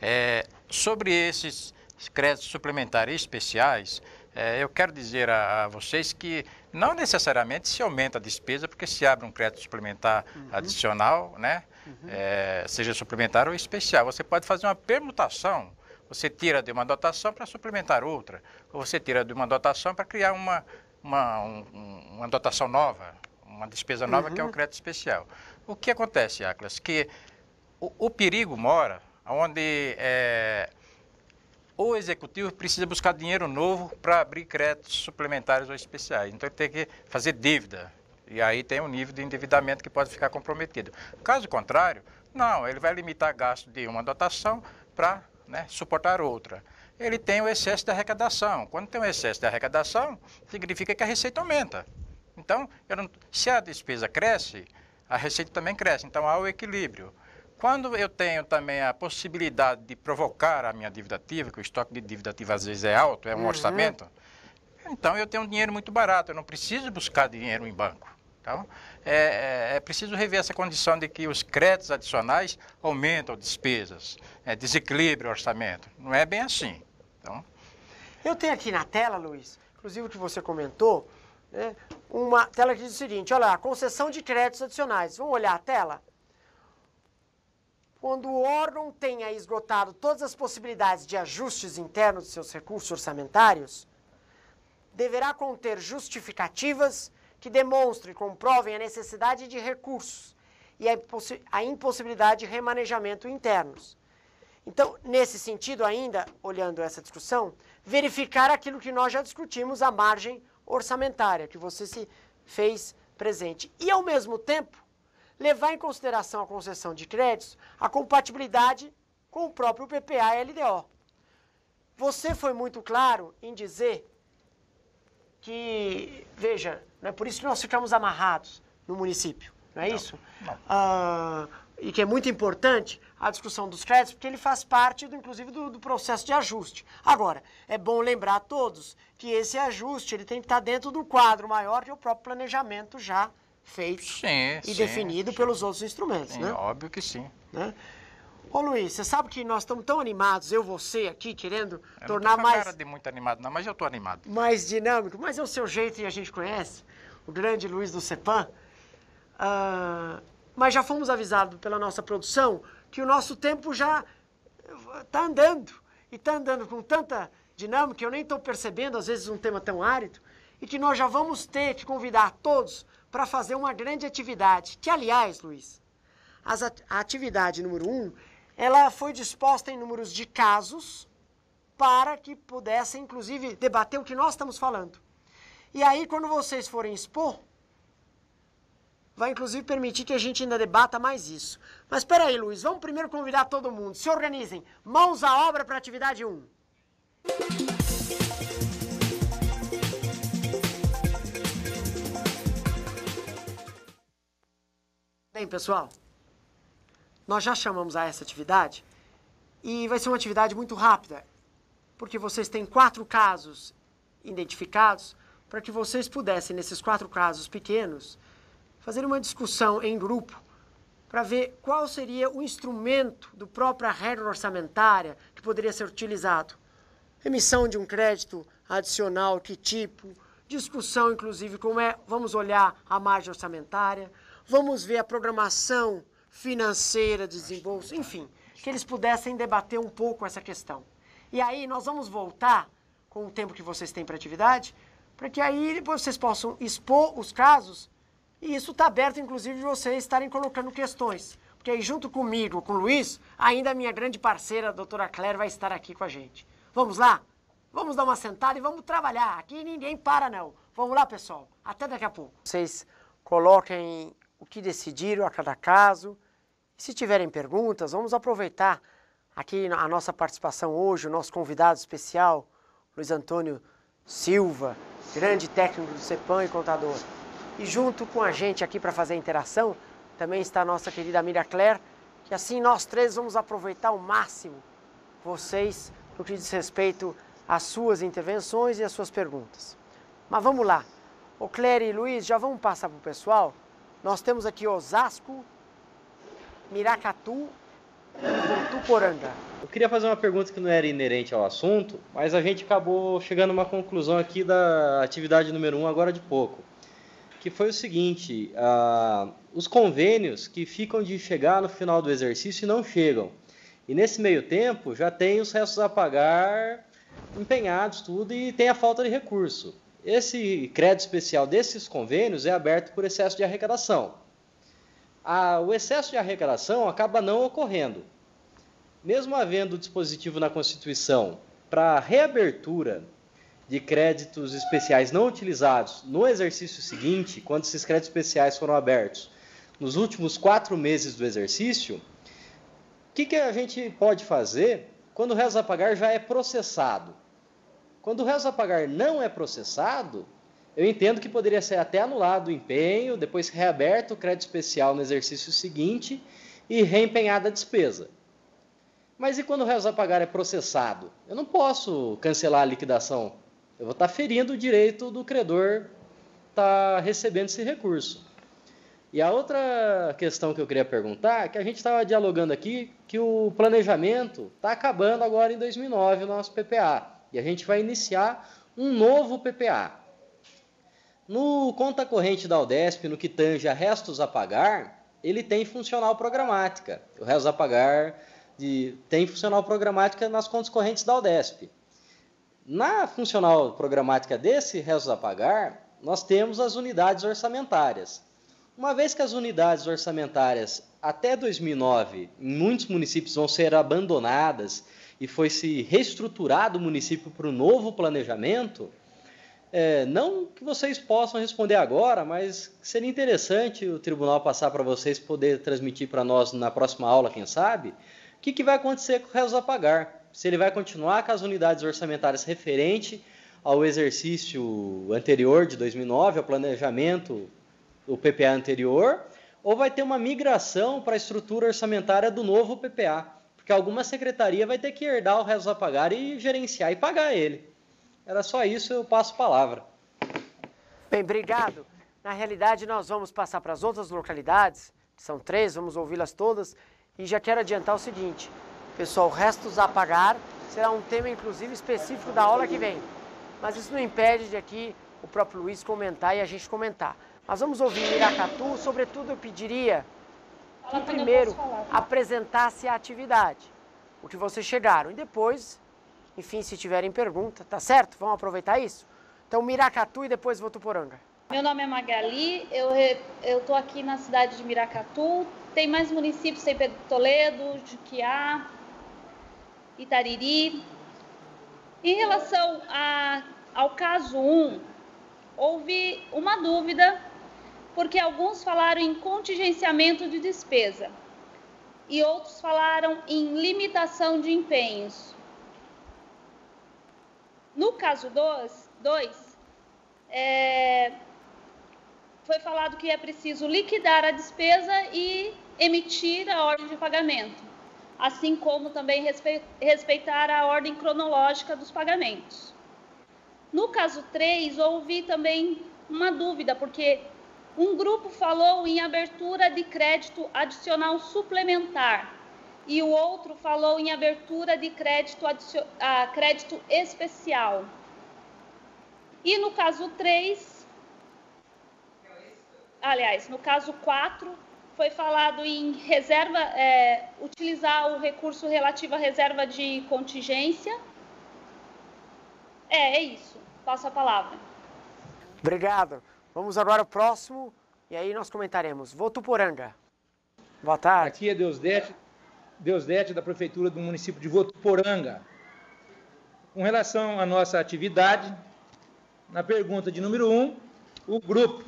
É, sobre esses créditos suplementares especiais, é, eu quero dizer a, a, vocês que não necessariamente se aumenta a despesa porque se abre um crédito suplementar uhum. adicional, né? uhum. é, seja suplementar ou especial. Você pode fazer uma permutação. Você tira de uma dotação para suplementar outra, ou você tira de uma dotação para criar uma, uma, um, uma dotação nova, uma despesa nova uhum. que é o uhum. crédito especial. O que acontece, Aclas? Que o, o perigo mora onde é, o executivo precisa buscar dinheiro novo para abrir créditos suplementares ou especiais. Então ele tem que fazer dívida e aí tem um nível de endividamento que pode ficar comprometido. Caso contrário, não, ele vai limitar gasto de uma dotação para né, suportar outra. Ele tem o excesso de arrecadação. Quando tem o excesso de arrecadação, significa que a receita aumenta. Então, não, se a despesa cresce, a receita também cresce. Então, há o equilíbrio. Quando eu tenho também a possibilidade de provocar a minha dívida ativa, que o estoque de dívida ativa às vezes é alto, é um uhum. orçamento, então eu tenho um dinheiro muito barato, eu não preciso buscar dinheiro em banco. Então, é, é, é, preciso rever essa condição de que os créditos adicionais aumentam despesas, é, desequilibra o orçamento. Não é bem assim. Então... Eu tenho aqui na tela, Luiz, inclusive o que você comentou, né, uma tela que diz o seguinte, olha lá, concessão de créditos adicionais. Vamos olhar a tela? Quando o órgão tenha esgotado todas as possibilidades de ajustes internos de seus recursos orçamentários, deverá conter justificativas que demonstrem, comprovem a necessidade de recursos e a, a impossibilidade de remanejamento internos. Então, nesse sentido, ainda olhando essa discussão, verificar aquilo que nós já discutimos, a margem orçamentária, que você se fez presente. E, ao mesmo tempo, levar em consideração a concessão de créditos, a compatibilidade com o próprio PPA e LDO. Você foi muito claro em dizer que, veja, né, por isso nós ficamos amarrados no município, não é não, isso? Não. Ah, e que é muito importante a discussão dos créditos, porque ele faz parte, do, inclusive, do, do, processo de ajuste. Agora, é bom lembrar a todos que esse ajuste ele tem que estar dentro do quadro maior que o próprio planejamento já feito sim, e sim, definido sim. pelos outros instrumentos. Sim, né? Óbvio que sim. Né? Ô Luiz, você sabe que nós estamos tão animados, eu, você aqui, querendo eu tornar não tô com mais. cara de muito animado, não, mas eu estou animado. Mais dinâmico, mas é o seu jeito e a gente conhece, o grande Luiz do Sepan. Ah, mas já fomos avisados pela nossa produção que o nosso tempo já está eh, andando. E está andando com tanta dinâmica, eu nem estou percebendo, às vezes, um tema tão árido, e que nós já vamos ter que convidar todos para fazer uma grande atividade. Que, aliás, Luiz, a atividade número um ela foi disposta em números de casos para que pudessem, inclusive, debater o que nós estamos falando. E aí, quando vocês forem expor, vai inclusive permitir que a gente ainda debata mais isso. Mas espera aí, Luiz, vamos primeiro convidar todo mundo. Se organizem. Mãos à obra para a atividade 1. Bem, pessoal, nós já chamamos a essa atividade e vai ser uma atividade muito rápida, porque vocês têm quatro casos identificados para que vocês pudessem, nesses quatro casos pequenos, fazer uma discussão em grupo para ver qual seria o instrumento do própria regra orçamentária que poderia ser utilizado. Emissão de um crédito adicional, que tipo, discussão, inclusive, como é, vamos olhar a margem orçamentária, vamos ver a programação financeira, desembolso, enfim, é que eles pudessem debater um pouco essa questão. E aí nós vamos voltar com o tempo que vocês têm para atividade, para que aí vocês possam expor os casos, e isso está aberto, inclusive, de vocês estarem colocando questões. Porque aí, junto comigo, com o Luiz, ainda a minha grande parceira, a doutora Claire, vai estar aqui com a gente. Vamos lá? Vamos dar uma sentada e vamos trabalhar. Aqui ninguém para, não. Vamos lá, pessoal. Até daqui a pouco. Vocês coloquem o que decidiram a cada caso. Se tiverem perguntas, vamos aproveitar aqui a nossa participação hoje, o nosso convidado especial, Luiz Antônio Silva, grande técnico do CEPAM e contador. E junto com a gente aqui para fazer a interação, também está a nossa querida Miriam Claire, que assim nós três vamos aproveitar ao máximo vocês no que diz respeito às suas intervenções e às suas perguntas. Mas vamos lá. O Claire e Luiz já vão passar para o pessoal. Nós temos aqui Osasco, Miracatu Tuporanga. Eu queria fazer uma pergunta que não era inerente ao assunto, mas a gente acabou chegando a uma conclusão aqui da atividade número 1 um agora de pouco, que foi o seguinte, uh, os convênios que ficam de chegar no final do exercício e não chegam. E nesse meio tempo já tem os restos a pagar empenhados, tudo, e tem a falta de recurso. Esse crédito especial desses convênios é aberto por excesso de arrecadação a, o excesso de arrecadação acaba não ocorrendo. Mesmo havendo dispositivo na Constituição para reabertura de créditos especiais não utilizados no exercício seguinte, quando esses créditos especiais foram abertos nos últimos quatro meses do exercício, o que, que a gente pode fazer quando o resto a pagar já é processado? Quando o resto a pagar não é processado, eu entendo que poderia ser até anulado o empenho, depois reaberto o crédito especial no exercício seguinte e reempenhada a despesa. Mas e quando o réu a pagar é processado? Eu não posso cancelar a liquidação. Eu vou estar ferindo o direito do credor estar tá recebendo esse recurso. E a outra questão que eu queria perguntar é que a gente estava dialogando aqui que o planejamento está acabando agora em 2009 o nosso PPA e a gente vai iniciar um novo PPA. No conta corrente da Aldesp, no que tange a restos a pagar, ele tem funcional programática. O restos a pagar de, tem funcional programática nas contas correntes da Aldesp. Na funcional programática desse restos a pagar, nós temos as unidades orçamentárias. Uma vez que as unidades orçamentárias até 2009 em muitos municípios vão ser abandonadas e foi se reestruturado o município para o novo planejamento, é, não que vocês possam responder agora, mas seria interessante o tribunal passar para vocês poder transmitir para nós na próxima aula, quem sabe, o que, que vai acontecer com o réus a pagar. Se ele vai continuar com as unidades orçamentárias referente ao exercício anterior de 2009, ao planejamento, o PPA anterior, ou vai ter uma migração para a estrutura orçamentária do novo PPA, porque alguma secretaria vai ter que herdar o réus a pagar e gerenciar e pagar ele. Era só isso, eu passo a palavra. Bem, obrigado. Na realidade, nós vamos passar para as outras localidades, que são três, vamos ouvi-las todas, e já quero adiantar o seguinte, pessoal, restos a pagar será um tema, inclusive, específico da aula que vem. Mas isso não impede de aqui o próprio Luiz comentar e a gente comentar. Mas vamos ouvir Miracatu, sobretudo eu pediria que primeiro apresentasse a atividade, o que vocês chegaram, e depois enfim, se tiverem pergunta, tá certo? Vamos aproveitar isso? Então, Miracatu e depois Votuporanga. Meu nome é Magali, eu estou aqui na cidade de Miracatu. Tem mais municípios, tem Pedro Toledo, Juquiá, Itariri. Em relação a, ao caso 1, houve uma dúvida, porque alguns falaram em contingenciamento de despesa e outros falaram em limitação de empenhos. No caso 2, é, foi falado que é preciso liquidar a despesa e emitir a ordem de pagamento, assim como também respeitar a ordem cronológica dos pagamentos. No caso 3, houve também uma dúvida, porque um grupo falou em abertura de crédito adicional suplementar e o outro falou em abertura de crédito, a crédito especial. E no caso 3, aliás, no caso 4, foi falado em reserva, é, utilizar o recurso relativo à reserva de contingência. É, é isso. Passo a palavra. Obrigado. Vamos agora ao próximo e aí nós comentaremos. Votuporanga. Boa tarde. Aqui é Deusdete, Deusdete, da Prefeitura do município de Votuporanga. Com relação à nossa atividade, na pergunta de número 1, um, o grupo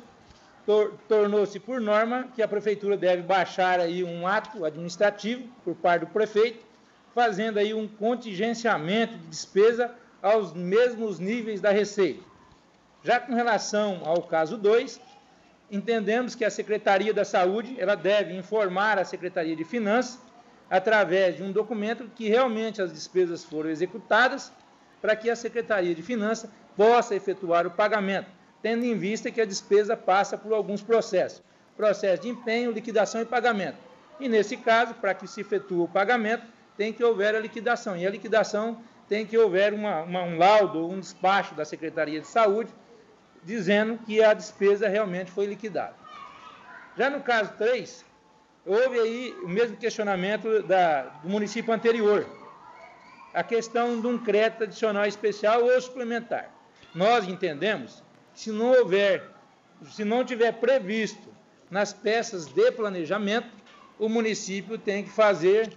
tor tornou-se por norma que a Prefeitura deve baixar aí um ato administrativo por parte do prefeito, fazendo aí um contingenciamento de despesa aos mesmos níveis da receita. Já com relação ao caso 2, entendemos que a Secretaria da Saúde, ela deve informar a Secretaria de Finanças através de um documento que realmente as despesas foram executadas, para que a Secretaria de Finanças possa efetuar o pagamento, tendo em vista que a despesa passa por alguns processos: processo de empenho, liquidação e pagamento. E nesse caso, para que se efetue o pagamento, tem que houver a liquidação. E a liquidação tem que houver uma, uma, um laudo, um despacho da Secretaria de Saúde dizendo que a despesa realmente foi liquidada. Já no caso 3, houve aí o mesmo questionamento da, do município anterior, a questão de um crédito adicional especial ou suplementar. Nós entendemos que se não houver, se não tiver previsto nas peças de planejamento, o município tem que fazer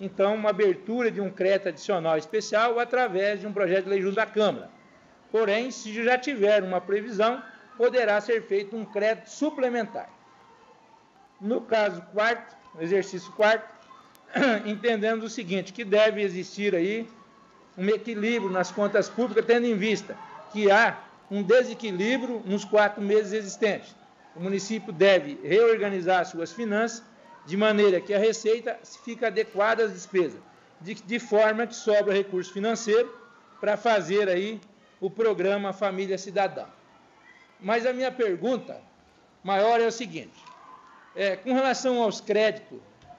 então uma abertura de um crédito adicional especial através de um projeto de lei junto da Câmara. Porém, se já tiver uma previsão, poderá ser feito um crédito suplementar. No caso quarto, exercício quarto, entendemos o seguinte, que deve existir aí um equilíbrio nas contas públicas, tendo em vista que há um desequilíbrio nos quatro meses existentes. O município deve reorganizar suas finanças de maneira que a receita fique adequada às despesas, de, de forma que sobra recurso financeiro para fazer aí o programa Família Cidadã. Mas a minha pergunta maior é o seguinte: é, com relação aos créditos,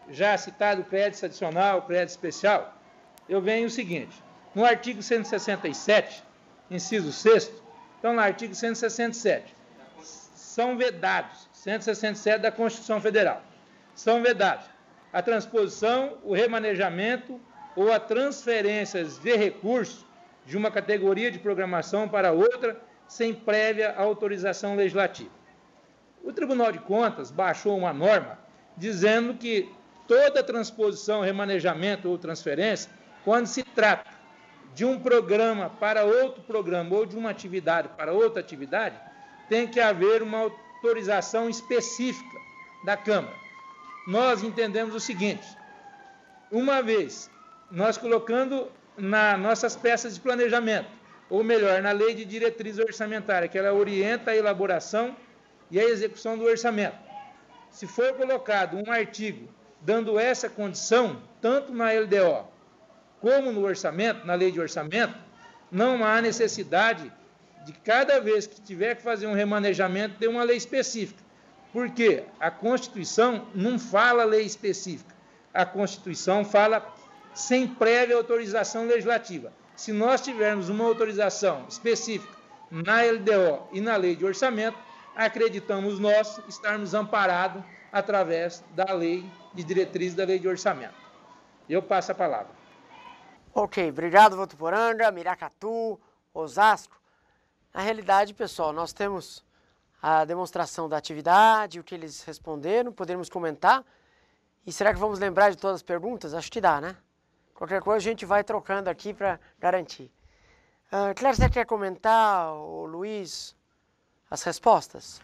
já citado crédito adicional, crédito especial, eu venho o seguinte: no artigo 167, inciso 6, então no artigo 167, são vedados, 167 da Constituição Federal, são vedados a transposição, o remanejamento ou a transferência de recursos de uma categoria de programação para outra sem prévia autorização legislativa. O Tribunal de Contas baixou uma norma dizendo que toda transposição, remanejamento ou transferência, quando se trata de um programa para outro programa ou de uma atividade para outra atividade, tem que haver uma autorização específica da Câmara. Nós entendemos o seguinte: uma vez nós colocando nas nossas peças de planejamento, ou melhor, na lei de diretriz orçamentária, que ela orienta a elaboração e a execução do orçamento. Se for colocado um artigo dando essa condição, tanto na LDO como no orçamento, na lei de orçamento, não há necessidade de cada vez que tiver que fazer um remanejamento ter uma lei específica. Porque a Constituição não fala lei específica. A Constituição fala sem prévia autorização legislativa. Se nós tivermos uma autorização específica na LDO e na lei de orçamento, acreditamos nós estarmos amparados através da lei de diretriz da lei de orçamento. Eu passo a palavra. Ok, obrigado Votuporanga, Miracatu, Osasco. Na realidade, pessoal, nós temos a demonstração da atividade, o que eles responderam, podemos comentar. E será que vamos lembrar de todas as perguntas? Acho que dá, né? Qualquer coisa a gente vai trocando aqui para garantir. Uh, você quer comentar, o Luiz, as respostas,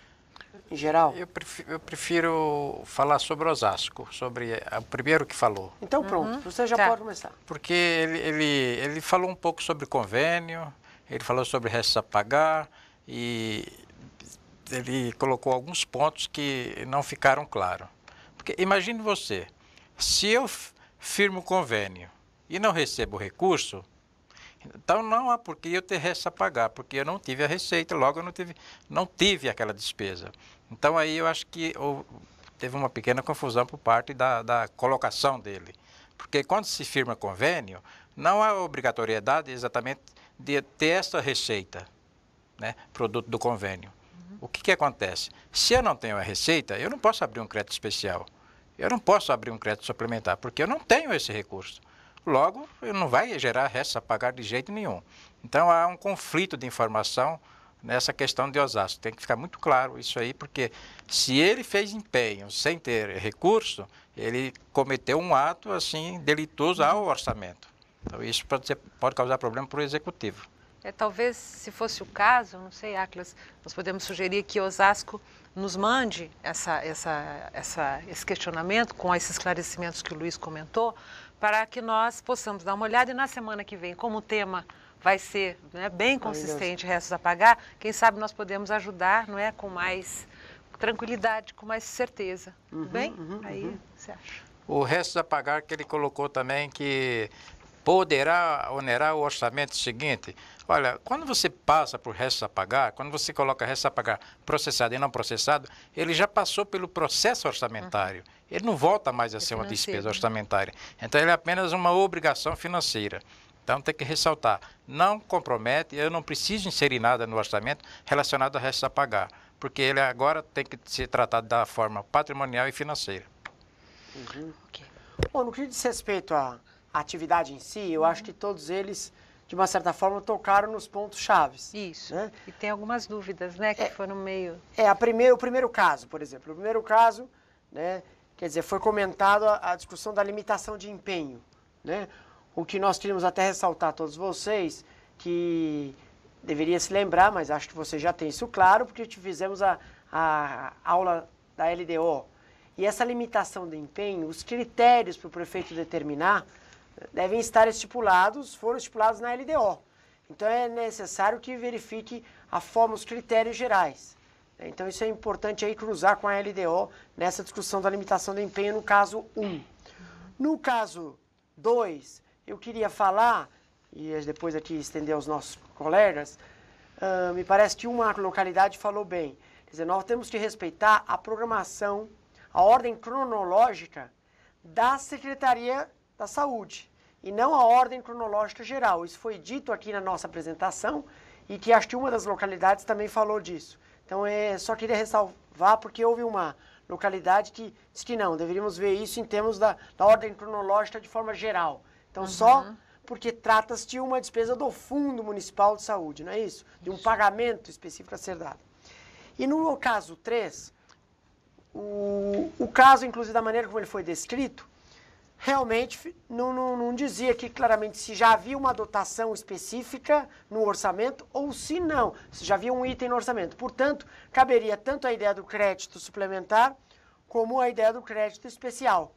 em geral? Eu prefiro, eu prefiro falar sobre Osasco, sobre é, o primeiro que falou. Então pronto, uhum. você já tá. pode começar. Porque ele, ele, ele falou um pouco sobre convênio, ele falou sobre restos a pagar e ele colocou alguns pontos que não ficaram claros. Porque imagine você, se eu firmo o convênio e não recebo o recurso, então não há por que eu ter essa pagar, porque eu não tive a receita, logo eu não tive, não tive aquela despesa. Então aí eu acho que teve uma pequena confusão por parte da, da colocação dele. Porque quando se firma convênio, não há obrigatoriedade exatamente de ter essa receita, né, produto do convênio. Uhum. O que, que acontece? Se eu não tenho a receita, eu não posso abrir um crédito especial. Eu não posso abrir um crédito suplementar, porque eu não tenho esse recurso. Logo, não vai gerar restos a pagar de jeito nenhum. Então há um conflito de informação nessa questão de Osasco. Tem que ficar muito claro isso aí, porque se ele fez empenho sem ter recurso, ele cometeu um ato assim delitoso ao orçamento. Então isso pode, ser, pode causar problema para o executivo. É, talvez, se fosse o caso, não sei, Atlas, nós podemos sugerir que Osasco nos mande essa, essa, essa, esse questionamento com esses esclarecimentos que o Luiz comentou, para que nós possamos dar uma olhada e na semana que vem, como o tema vai ser né, bem consistente, restos a pagar, quem sabe nós podemos ajudar não é, com mais tranquilidade, com mais certeza. Uhum, bem? Uhum, Aí uhum. você acha. O restos a pagar que ele colocou também que poderá onerar o orçamento seguinte. Olha, quando você passa por restos a pagar, quando você coloca restos a pagar processado e não processado, ele já passou pelo processo orçamentário. Uhum ele não volta mais a é ser uma despesa né? orçamentária. Então, ele é apenas uma obrigação financeira. Então, tem que ressaltar, não compromete, eu não preciso inserir nada no orçamento relacionado a restos a pagar, porque ele agora tem que ser tratado da forma patrimonial e financeira. Uhum. Okay. Bom, no que diz respeito à atividade em si, eu uhum. acho que todos eles de uma certa forma, tocaram nos pontos chaves. Isso. Né? E tem algumas dúvidas, né, que é, foram meio... É, a o primeiro caso, por exemplo. O primeiro caso, né, Quer dizer, foi comentado a, a discussão da limitação de empenho, né? O que nós queríamos até ressaltar a todos vocês, que deveria se lembrar, mas acho que você já tem isso claro, porque fizemos a, a aula da LDO. E essa limitação de empenho, os critérios para o prefeito determinar devem estar estipulados, foram estipulados na LDO. Então é necessário que verifique a forma, os critérios gerais. Então isso é importante aí cruzar com a LDO nessa discussão da limitação do empenho no caso 1. No caso 2, eu queria falar, e depois aqui estender aos nossos colegas, uh, me parece que uma localidade falou bem. Quer dizer, nós temos que respeitar a programação, a ordem cronológica da Secretaria da Saúde e não a ordem cronológica geral. Isso foi dito aqui na nossa apresentação e que acho que uma das localidades também falou disso. Então, é, só queria ressalvar, porque houve uma localidade que disse que não, deveríamos ver isso em termos da, da ordem cronológica de forma geral. Então, uhum. só porque trata-se de uma despesa do Fundo Municipal de Saúde, não é isso? De um isso. pagamento específico a ser dado. E no caso 3, o, o caso, inclusive, da maneira como ele foi descrito, realmente não, não, não, dizia aqui claramente se já havia uma dotação específica no orçamento ou se não, se já havia um item no orçamento. Portanto, caberia tanto a ideia do crédito suplementar como a ideia do crédito especial.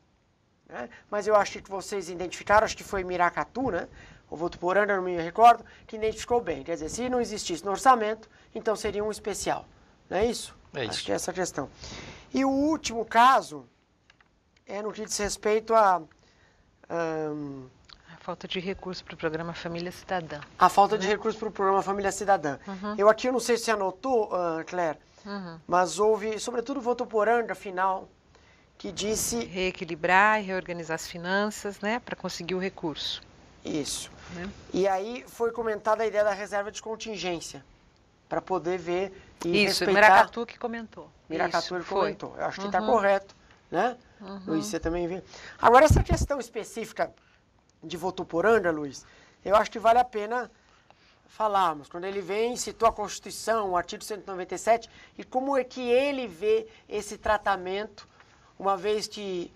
Né? Mas eu acho que vocês identificaram, acho que foi Miracatu, né? ou Votuporanga, não me recordo, que identificou bem. Quer dizer, se não existisse no orçamento, então seria um especial. Não é isso? É isso. Acho que é essa a questão. E o último caso é no que diz respeito a um, a falta de recurso para o programa Família Cidadã. A falta de né? recurso para o programa Família Cidadã. Uhum. Eu aqui, eu não sei se você anotou, uh, Claire, uhum. mas houve, sobretudo, Votoporanga final, que disse... Reequilibrar e reorganizar as finanças, né, para conseguir o recurso. Isso. Né? E aí foi comentada a ideia da reserva de contingência, para poder ver e Isso, respeitar... Isso, Miracatu que comentou. Miracatu Isso, comentou, eu acho que está uhum. correto, né? Uhum. Luiz, você também vê. Agora, essa questão específica de Votuporanga, Luiz, eu acho que vale a pena falarmos. Quando ele vem, citou a Constituição, o artigo 197, e como é que ele vê esse tratamento, uma vez que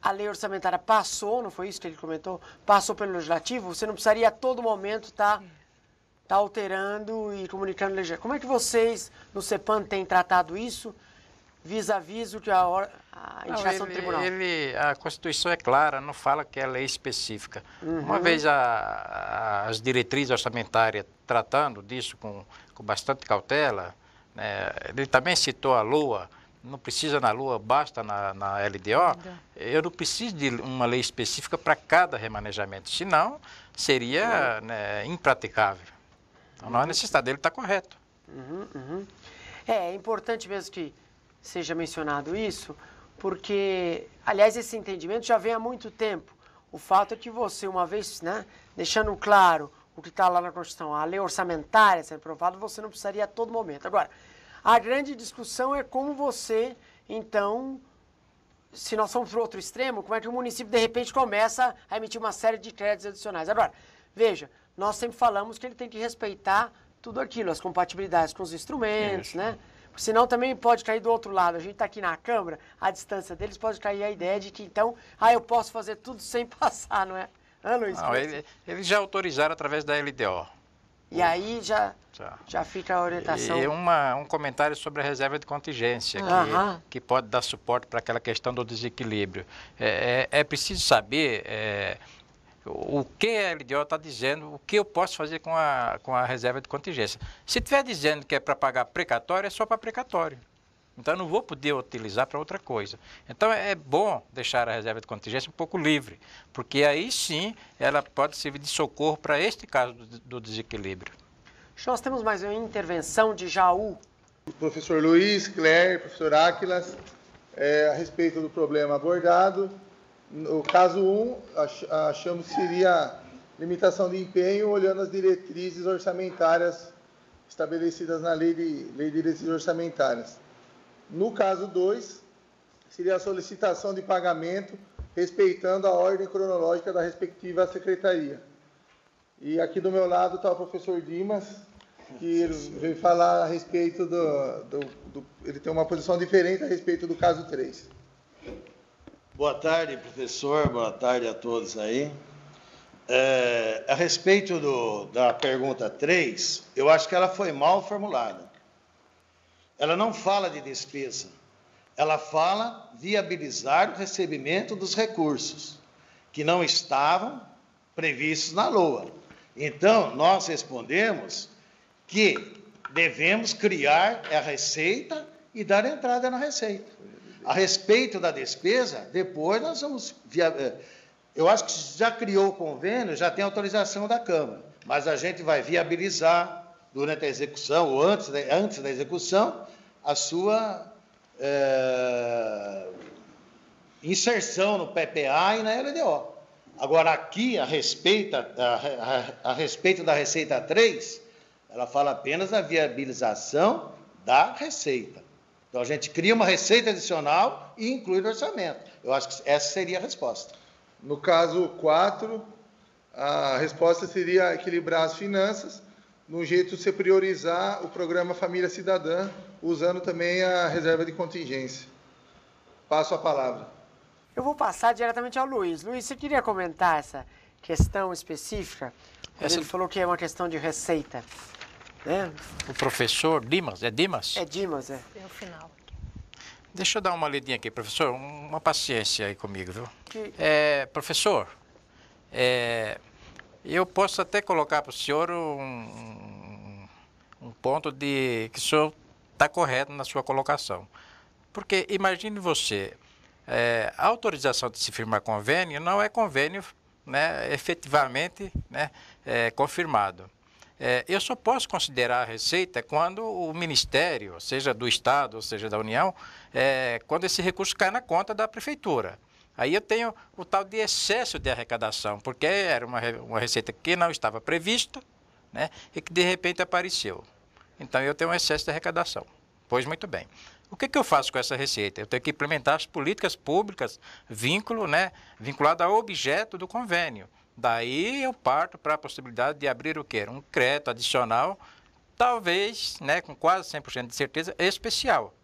a lei orçamentária passou, não foi isso que ele comentou? Passou pelo legislativo, você não precisaria a todo momento estar tá, tá alterando e comunicando legislativo. Como é que vocês no CEPAN têm tratado isso? vis-à-vis -vis a, hora, a indicação não, ele, do tribunal? Ele, a Constituição é clara, não fala que é lei específica. Uhum. Uma vez a, a, as diretrizes orçamentárias tratando disso com, com bastante cautela, né, ele também citou a lua não precisa na lua basta na, na LDO. Eu não preciso de uma lei específica para cada remanejamento, senão seria uhum. né, impraticável. Então, uhum. não há uhum. necessidade, ele está correto. Uhum, uhum, é, é importante mesmo que seja mencionado isso, porque, aliás, esse entendimento já vem há muito tempo. O fato é que você, uma vez, né, deixando claro o que está lá na Constituição, a lei orçamentária sendo aprovada, você não precisaria a todo momento. Agora, a grande discussão é como você, então, se nós formos para o outro extremo, como é que o município, de repente, começa a emitir uma série de créditos adicionais. Agora, veja, nós sempre falamos que ele tem que respeitar tudo aquilo, as compatibilidades com os instrumentos, Isso. né? Senão também pode cair do outro lado. A gente está aqui na Câmara, a distância deles pode cair a ideia de que então, ah, eu posso fazer tudo sem passar, não é? Ah, Luiz? Não, ele, eles já autorizaram através da LDO. E aí já, já, já fica a orientação. E uma, um comentário sobre a reserva de contingência, uhum. que, que pode dar suporte para aquela questão do desequilíbrio. É, é, é preciso saber. É, o que é a LDO está dizendo, o que eu posso fazer com a, com a reserva de contingência. Se estiver dizendo que é para pagar precatório, é só para precatório. Então, eu não vou poder utilizar para outra coisa. Então, é bom deixar a reserva de contingência um pouco livre, porque aí sim ela pode servir de socorro para este caso do, do desequilíbrio. Nós temos mais uma intervenção de Jaú. O professor Luiz, Claire, professor Áquilas, é, a respeito do problema abordado. No caso 1, um, achamos que seria limitação de empenho, olhando as diretrizes orçamentárias estabelecidas na lei de, lei de diretrizes orçamentárias. No caso 2, seria a solicitação de pagamento respeitando a ordem cronológica da respectiva secretaria. E aqui do meu lado está o professor Dimas, que ele veio falar a respeito do, do, do. Ele tem uma posição diferente a respeito do caso 3. Boa tarde, professor. Boa tarde a todos aí. É, a respeito do, da pergunta 3, eu acho que ela foi mal formulada. Ela não fala de despesa, ela fala viabilizar o recebimento dos recursos que não estavam previstos na LOA. Então, nós respondemos que devemos criar a receita e dar entrada na receita a respeito da despesa, depois nós vamos. Via... Eh, eu acho que já criou o convênio, já tem autorização da Câmara, mas a gente vai viabilizar durante a execução ou antes da, antes da execução a sua é, inserção no PPA e na LDO. Agora, aqui, a respeito, a, a, a respeito da Receita 3, ela fala apenas da viabilização da receita. Então a gente cria uma receita adicional e inclui no orçamento. Eu acho que essa seria a resposta. No caso 4, a resposta seria equilibrar as finanças, no jeito de você priorizar o programa Família Cidadã, usando também a reserva de contingência. Passo a palavra. Eu vou passar diretamente ao Luiz. Luiz, você queria comentar essa questão específica? Essa... Ele falou que é uma questão de receita né? O professor Dimas, é Dimas? É Dimas, é. É o final. Deixa eu dar uma lidinha aqui, professor. Uma paciência aí comigo, viu? Que... É, professor, é, eu posso até colocar para o senhor um, um, ponto de que o senhor está correto na sua colocação. Porque imagine você, é, a autorização de se firmar convênio não é convênio né, efetivamente né, é, confirmado. É, eu só posso considerar a receita quando o Ministério, seja do Estado, ou seja da União, é, quando esse recurso cai na conta da Prefeitura. Aí eu tenho o tal de excesso de arrecadação, porque era uma, uma receita que não estava prevista né, e que de repente apareceu. Então eu tenho um excesso de arrecadação. Pois muito bem. O que, que eu faço com essa receita? Eu tenho que implementar as políticas públicas vínculo, né, vinculado ao objeto do convênio. Daí eu parto para a possibilidade de abrir o quê? Um crédito adicional, talvez, né, com quase 100% de certeza, especial.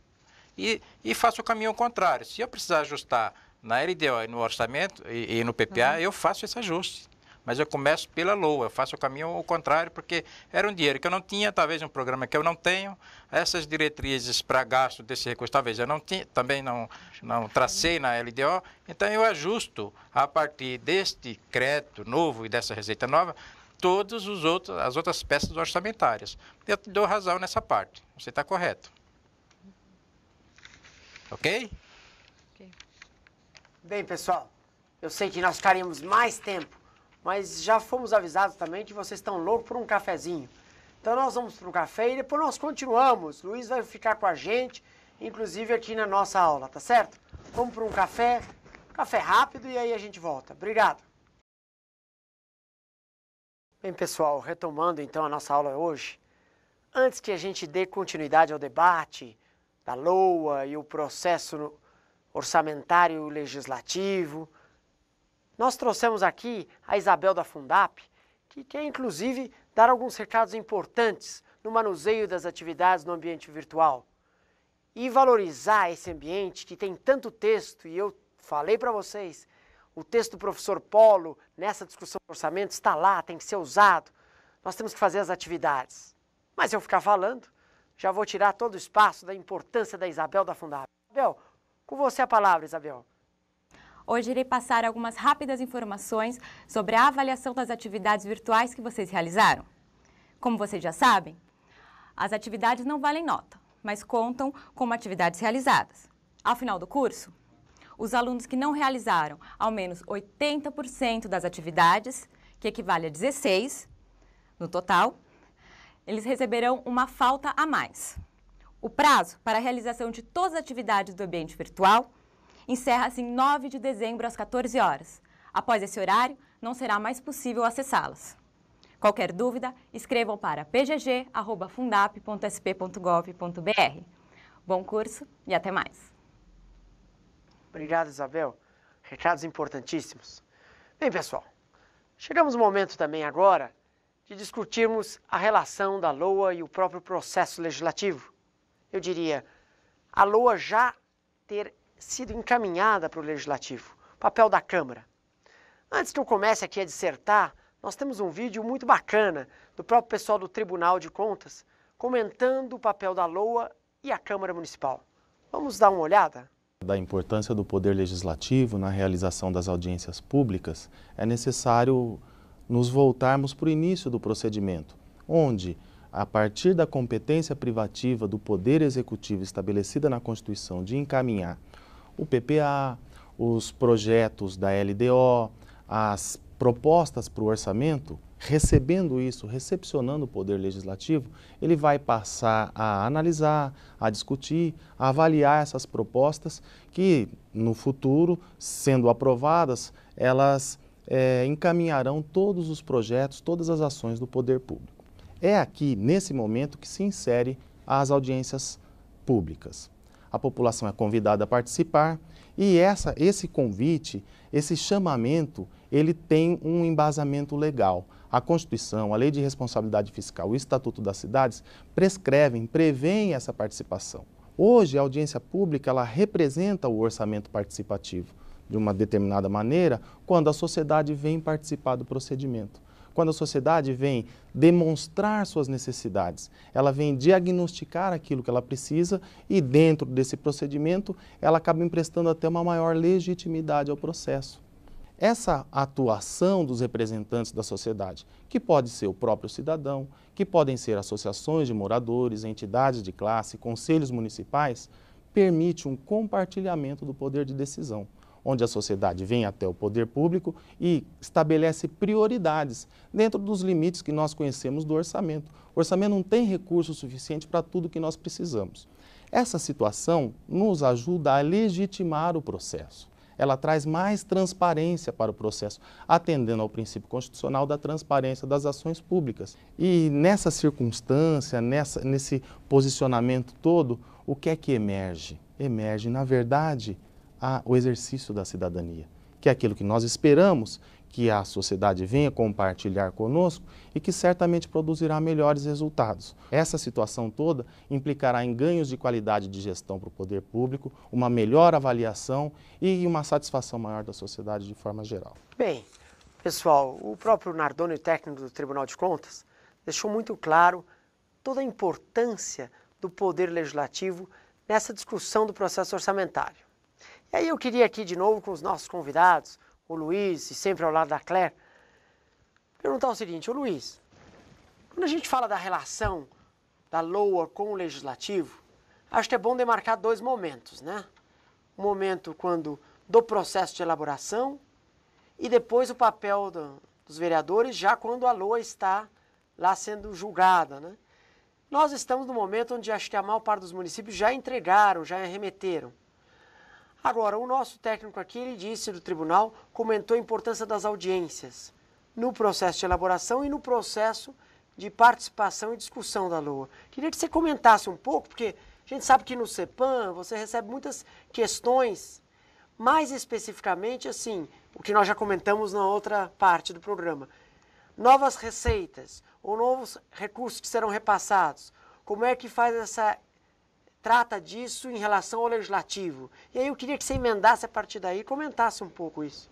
E, e faço o caminho contrário. Se eu precisar ajustar na LDO e no orçamento e, e no PPA, uhum. eu faço esse ajuste mas eu começo pela LOA, eu faço o caminho ao contrário, porque era um dinheiro que eu não tinha, talvez um programa que eu não tenho, essas diretrizes para gasto desse recurso, talvez eu não tinha, também não, não tracei na LDO, então eu ajusto a partir deste crédito novo e dessa receita nova, todas os outros, as outras peças orçamentárias. Eu te dou razão nessa parte, você está correto. Ok? Bem, pessoal, eu sei que nós ficaríamos mais tempo mas já fomos avisados também que vocês estão loucos por um cafezinho. Então nós vamos para um café e depois nós continuamos. Luiz vai ficar com a gente, inclusive aqui na nossa aula, tá certo? Vamos para um café, café rápido e aí a gente volta. Obrigado. Bem, pessoal, retomando então a nossa aula hoje, antes que a gente dê continuidade ao debate da LOA e o processo orçamentário legislativo, nós trouxemos aqui a Isabel da Fundap, que quer inclusive dar alguns recados importantes no manuseio das atividades no ambiente virtual e valorizar esse ambiente que tem tanto texto, e eu falei para vocês, o texto do professor Polo nessa discussão do orçamento está lá, tem que ser usado, nós temos que fazer as atividades. Mas eu ficar falando, já vou tirar todo o espaço da importância da Isabel da Fundap. Isabel, com você a palavra, Isabel. Hoje irei passar algumas rápidas informações sobre a avaliação das atividades virtuais que vocês realizaram. Como vocês já sabem, as atividades não valem nota, mas contam como atividades realizadas. Ao final do curso, os alunos que não realizaram ao menos 80% das atividades, que equivale a 16 no total, eles receberão uma falta a mais. O prazo para a realização de todas as atividades do ambiente virtual encerra-se assim, em 9 de dezembro às 14 horas. Após esse horário, não será mais possível acessá-las. Qualquer dúvida, escrevam para pgg.fundap.sp.gov.br. Bom curso e até mais. Obrigado, Isabel. Recados importantíssimos. Bem, pessoal, chegamos ao momento também agora de discutirmos a relação da LOA e o próprio processo legislativo. Eu diria, a LOA já ter sido encaminhada para o Legislativo, papel da Câmara. Antes que eu comece aqui a dissertar, nós temos um vídeo muito bacana do próprio pessoal do Tribunal de Contas comentando o papel da LOA e a Câmara Municipal. Vamos dar uma olhada? Da importância do poder legislativo na realização das audiências públicas, é necessário nos voltarmos para o início do procedimento, onde, a partir da competência privativa do Poder Executivo estabelecida na Constituição de encaminhar o PPA, os projetos da LDO, as propostas para o orçamento, recebendo isso, recepcionando o poder legislativo, ele vai passar a analisar, a discutir, a avaliar essas propostas que, no futuro, sendo aprovadas, elas é, encaminharão todos os projetos, todas as ações do poder público. É aqui, nesse momento, que se insere as audiências públicas a população é convidada a participar e essa, esse convite, esse chamamento, ele tem um embasamento legal. A Constituição, a Lei de Responsabilidade Fiscal, o Estatuto das Cidades prescrevem, prevêem essa participação. Hoje, a audiência pública ela representa o orçamento participativo de uma determinada maneira quando a sociedade vem participar do procedimento. Quando a sociedade vem demonstrar suas necessidades, ela vem diagnosticar aquilo que ela precisa e, dentro desse procedimento, ela acaba emprestando até uma maior legitimidade ao processo. Essa atuação dos representantes da sociedade, que pode ser o próprio cidadão, que podem ser associações de moradores, entidades de classe, conselhos municipais, permite um compartilhamento do poder de decisão onde a sociedade vem até o poder público e estabelece prioridades dentro dos limites que nós conhecemos do orçamento. O orçamento não tem recurso suficiente para tudo que nós precisamos. Essa situação nos ajuda a legitimar o processo. Ela traz mais transparência para o processo, atendendo ao princípio constitucional da transparência das ações públicas. E nessa circunstância, nessa, nesse posicionamento todo, o que é que emerge? Emerge, na verdade, a, o exercício da cidadania, que é aquilo que nós esperamos que a sociedade venha compartilhar conosco e que certamente produzirá melhores resultados. Essa situação toda implicará em ganhos de qualidade de gestão para o poder público, uma melhor avaliação e uma satisfação maior da sociedade de forma geral. Bem, pessoal, o próprio Nardone, técnico do Tribunal de Contas, deixou muito claro toda a importância do poder legislativo nessa discussão do processo orçamentário. E aí eu queria aqui de novo com os nossos convidados, o Luiz e sempre ao lado da Claire, perguntar o seguinte, o Luiz, quando a gente fala da relação da LOA com o Legislativo, acho que é bom demarcar dois momentos, né? O momento quando do processo de elaboração e depois o papel do, dos vereadores já quando a LOA está lá sendo julgada, né? Nós estamos no momento onde acho que a maior parte dos municípios já entregaram, já remeteram. Agora, o nosso técnico aqui, ele disse do tribunal, comentou a importância das audiências no processo de elaboração e no processo de participação e discussão da LOA. Queria que você comentasse um pouco, porque a gente sabe que no CEPAM você recebe muitas questões, mais especificamente, assim, o que nós já comentamos na outra parte do programa. Novas receitas ou novos recursos que serão repassados. Como é que faz essa trata disso em relação ao legislativo. E aí eu queria que você emendasse a partir daí e comentasse um pouco isso.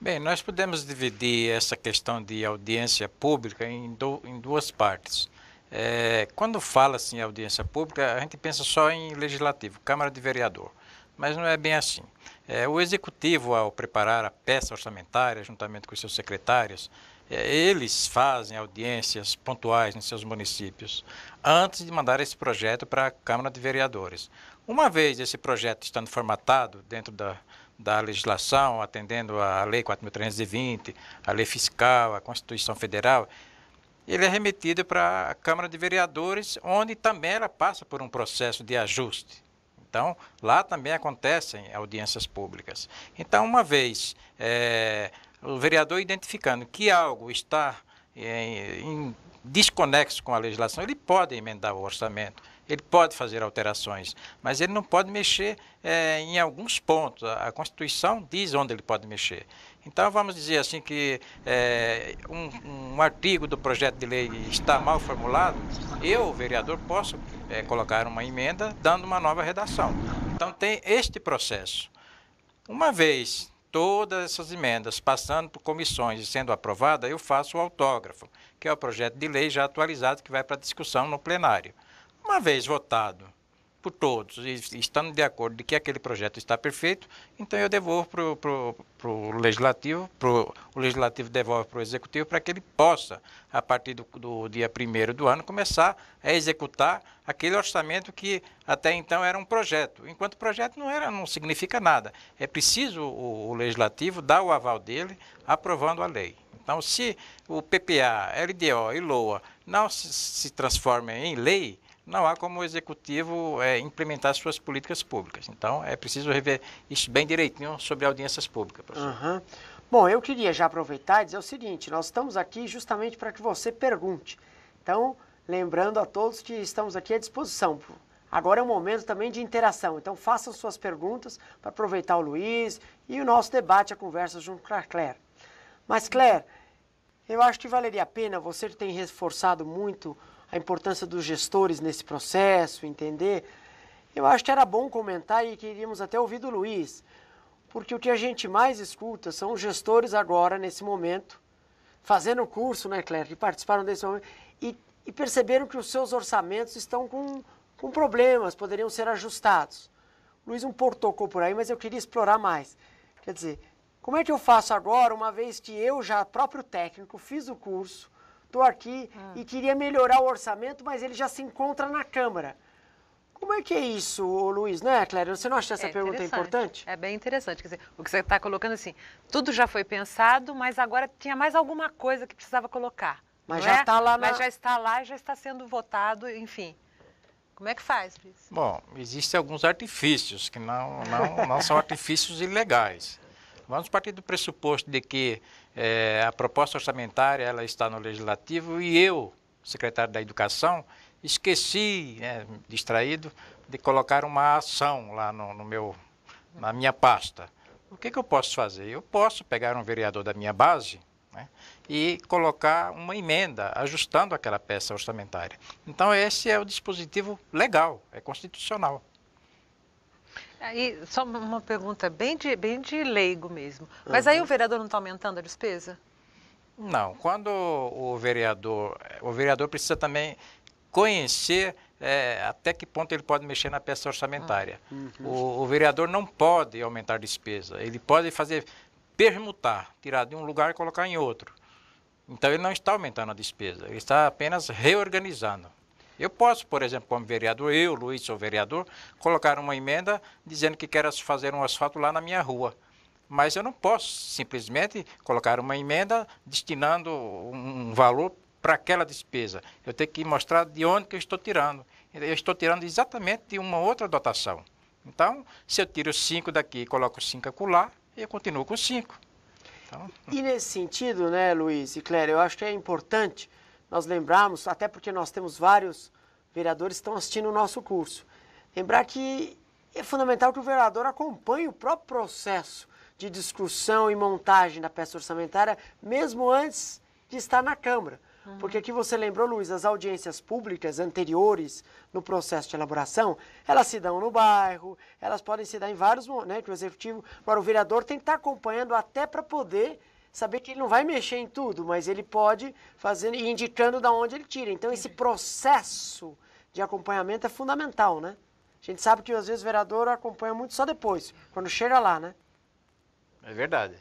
Bem, nós podemos dividir essa questão de audiência pública em, do, em duas partes. É, quando fala-se em assim, audiência pública, a gente pensa só em legislativo, Câmara de Vereador. Mas não é bem assim. É, o Executivo, ao preparar a peça orçamentária, juntamente com os seus secretários, é, eles fazem audiências pontuais nos seus municípios antes de mandar esse projeto para a Câmara de Vereadores. Uma vez esse projeto estando formatado dentro da, da legislação, atendendo à Lei 4.320, a Lei Fiscal, a Constituição Federal, ele é remetido para a Câmara de Vereadores, onde também ela passa por um processo de ajuste. Então, lá também acontecem audiências públicas. Então, uma vez é, o vereador identificando que algo está em, é, em desconexo com a legislação, ele pode emendar o orçamento, ele pode fazer alterações, mas ele não pode mexer é, em alguns pontos. A Constituição diz onde ele pode mexer. Então, vamos dizer assim que é, um, um, artigo do projeto de lei está mal formulado, eu, vereador, posso é, colocar uma emenda dando uma nova redação. Então, tem este processo. Uma vez todas essas emendas passando por comissões e sendo aprovada, eu faço o autógrafo, que é o projeto de lei já atualizado que vai para discussão no plenário. Uma vez votado por todos, e estando de acordo de que aquele projeto está perfeito, então eu devolvo para o legislativo, pro, o legislativo devolve para o executivo para que ele possa, a partir do, do dia 1 do ano, começar a executar aquele orçamento que até então era um projeto. Enquanto projeto não era, não significa nada. É preciso o, o legislativo dar o aval dele aprovando a lei. Então, se o PPA, LDO e LOA não se, se transformem em lei, não há como o executivo é, implementar suas políticas públicas. Então, é preciso rever isso bem direitinho sobre audiências públicas, uhum. Bom, eu queria já aproveitar e dizer o seguinte: nós estamos aqui justamente para que você pergunte. Então, lembrando a todos que estamos aqui à disposição. Agora é um momento também de interação, então façam suas perguntas para aproveitar o Luiz e o nosso debate, a conversa junto com a Claire. Mas, Claire, eu acho que valeria a pena, você tem reforçado muito a importância dos gestores nesse processo, entender. Eu acho que era bom comentar e queríamos até ouvir do Luiz, porque o que a gente mais escuta são os gestores agora, nesse momento, fazendo o curso, né, Claire, que participaram desse momento, e, e perceberam que os seus orçamentos estão com, com problemas, poderiam ser ajustados. O Luiz um pouco tocou por aí, mas eu queria explorar mais. Quer dizer, como é que eu faço agora, uma vez que eu já, próprio técnico, fiz o curso, estou aqui ah. e queria melhorar o orçamento, mas ele já se encontra na Câmara. Como é que é isso, Luiz, né, Cléria? Você não acha essa é pergunta importante? É bem interessante. Quer dizer, o que você está colocando assim, tudo já foi pensado, mas agora tinha mais alguma coisa que precisava colocar. Mas já é? está lá na... Mas já está lá e já está sendo votado, enfim. Como é que faz, Luiz? Bom, existem alguns artifícios que não, não, não são artifícios ilegais. Vamos partir do pressuposto de que é, a proposta orçamentária ela está no legislativo e eu, secretário da Educação, esqueci, né, distraído, de colocar uma ação lá no, no meu, na minha pasta. O que, que, eu posso fazer? Eu posso pegar um vereador da minha base né, e colocar uma emenda ajustando aquela peça orçamentária. Então, esse é o dispositivo legal, é constitucional. Aí, só uma pergunta bem de, bem de leigo mesmo. Mas uhum. aí o vereador não está aumentando a despesa? Não. Quando o vereador. O vereador precisa também conhecer é, até que ponto ele pode mexer na peça orçamentária. Hum. Uhum. O, o, vereador não pode aumentar despesa, ele pode fazer permutar, tirar de um lugar e colocar em outro. Então ele não está aumentando a despesa, ele está apenas reorganizando. Eu posso, por exemplo, como vereador, eu, Luiz, sou vereador, colocar uma emenda dizendo que quero fazer um asfalto lá na minha rua. Mas eu não posso simplesmente colocar uma emenda destinando um valor para aquela despesa. Eu tenho que mostrar de onde que eu estou tirando. Eu estou tirando exatamente de uma outra dotação. Então, se eu tiro cinco daqui e coloco cinco acolá, eu continuo com cinco. Então... E nesse sentido, né, Luiz e Clério, eu acho que é importante nós lembrarmos, até porque nós temos vários vereadores que estão assistindo o nosso curso, lembrar que é fundamental que o vereador acompanhe o próprio processo de discussão e montagem da peça orçamentária, mesmo antes de estar na Câmara. Uhum. Porque aqui você lembrou, Luiz, as audiências públicas anteriores no processo de elaboração, elas se dão no bairro, elas podem se dar em vários momentos, né, que o executivo, agora o vereador tem que estar acompanhando até para poder saber que ele não vai mexer em tudo, mas ele pode fazendo e indicando da onde ele tira. Então esse processo de acompanhamento é fundamental, né? A gente sabe que às vezes o vereador acompanha muito só depois, quando chega lá, né? É verdade.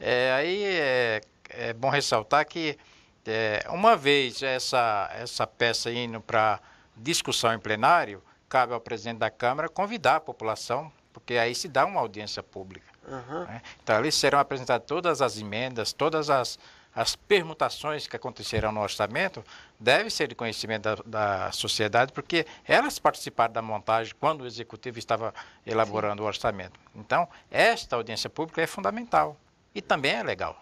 É, aí é, é, bom ressaltar que é, uma vez essa, essa peça indo para discussão em plenário, cabe ao presidente da Câmara convidar a população, porque aí se dá uma audiência pública. Uhum. Né? Então, ali serão apresentadas todas as emendas, todas as, as permutações que acontecerão no orçamento, deve ser de conhecimento da, da sociedade, porque elas participaram da montagem quando o executivo estava elaborando Sim. o orçamento. Então, esta audiência pública é fundamental e também é legal.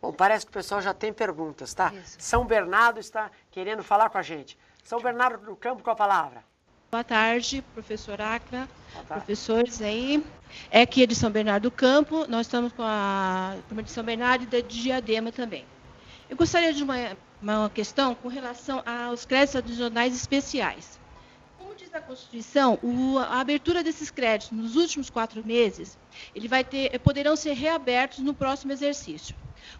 Bom, parece que o pessoal já tem perguntas, tá? Isso. São Bernardo está querendo falar com a gente. São Bernardo do Campo com a palavra. Boa tarde, professor Acra, professores aí. É aqui de São Bernardo do Campo, nós estamos com a turma de São Bernardo e da Diadema também. Eu gostaria de uma, uma questão com relação aos créditos adicionais especiais. Como diz a Constituição, o, a abertura desses créditos nos últimos quatro meses, ele vai ter, poderão ser reabertos no próximo exercício.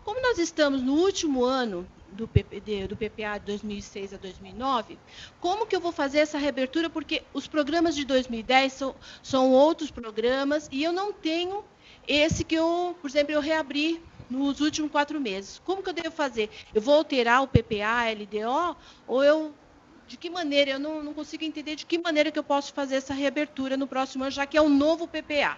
Como nós estamos no último ano do, do PPA de 2006 a 2009, como que eu vou fazer essa reabertura? Porque os programas de 2010 são, são outros programas e eu não tenho esse que eu, por exemplo, eu reabri nos últimos quatro meses. Como que eu devo fazer? Eu vou alterar o PPA, LDO, ou eu de que maneira, eu não, não, consigo entender de que maneira que eu posso fazer essa reabertura no próximo ano, já que é um novo PPA.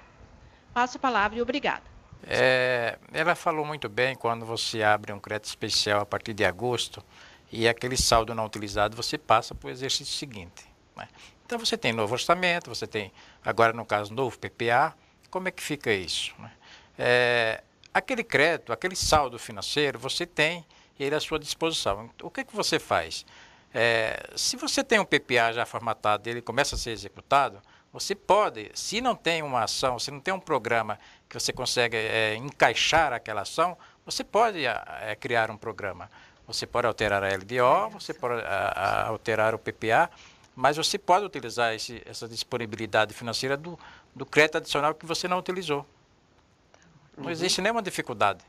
Passo a palavra e obrigada. É, ela falou muito bem quando você abre um crédito especial a partir de agosto e aquele saldo não utilizado você passa para o exercício seguinte. Né? Então você tem novo orçamento, você tem agora no caso novo PPA, como é que fica isso? Né? É, aquele crédito, aquele saldo financeiro você tem ele à sua disposição. O que, é que você faz? É, se você tem um PPA já formatado, ele começa a ser executado, você pode, se não tem uma ação, se não tem um programa que você consegue é, encaixar aquela ação, você pode é, é criar um programa. Você pode alterar a LDO, você pode a, a alterar o PPA, mas você pode utilizar esse, essa disponibilidade financeira do, do crédito adicional que você não utilizou. Não uhum. existe nenhuma dificuldade.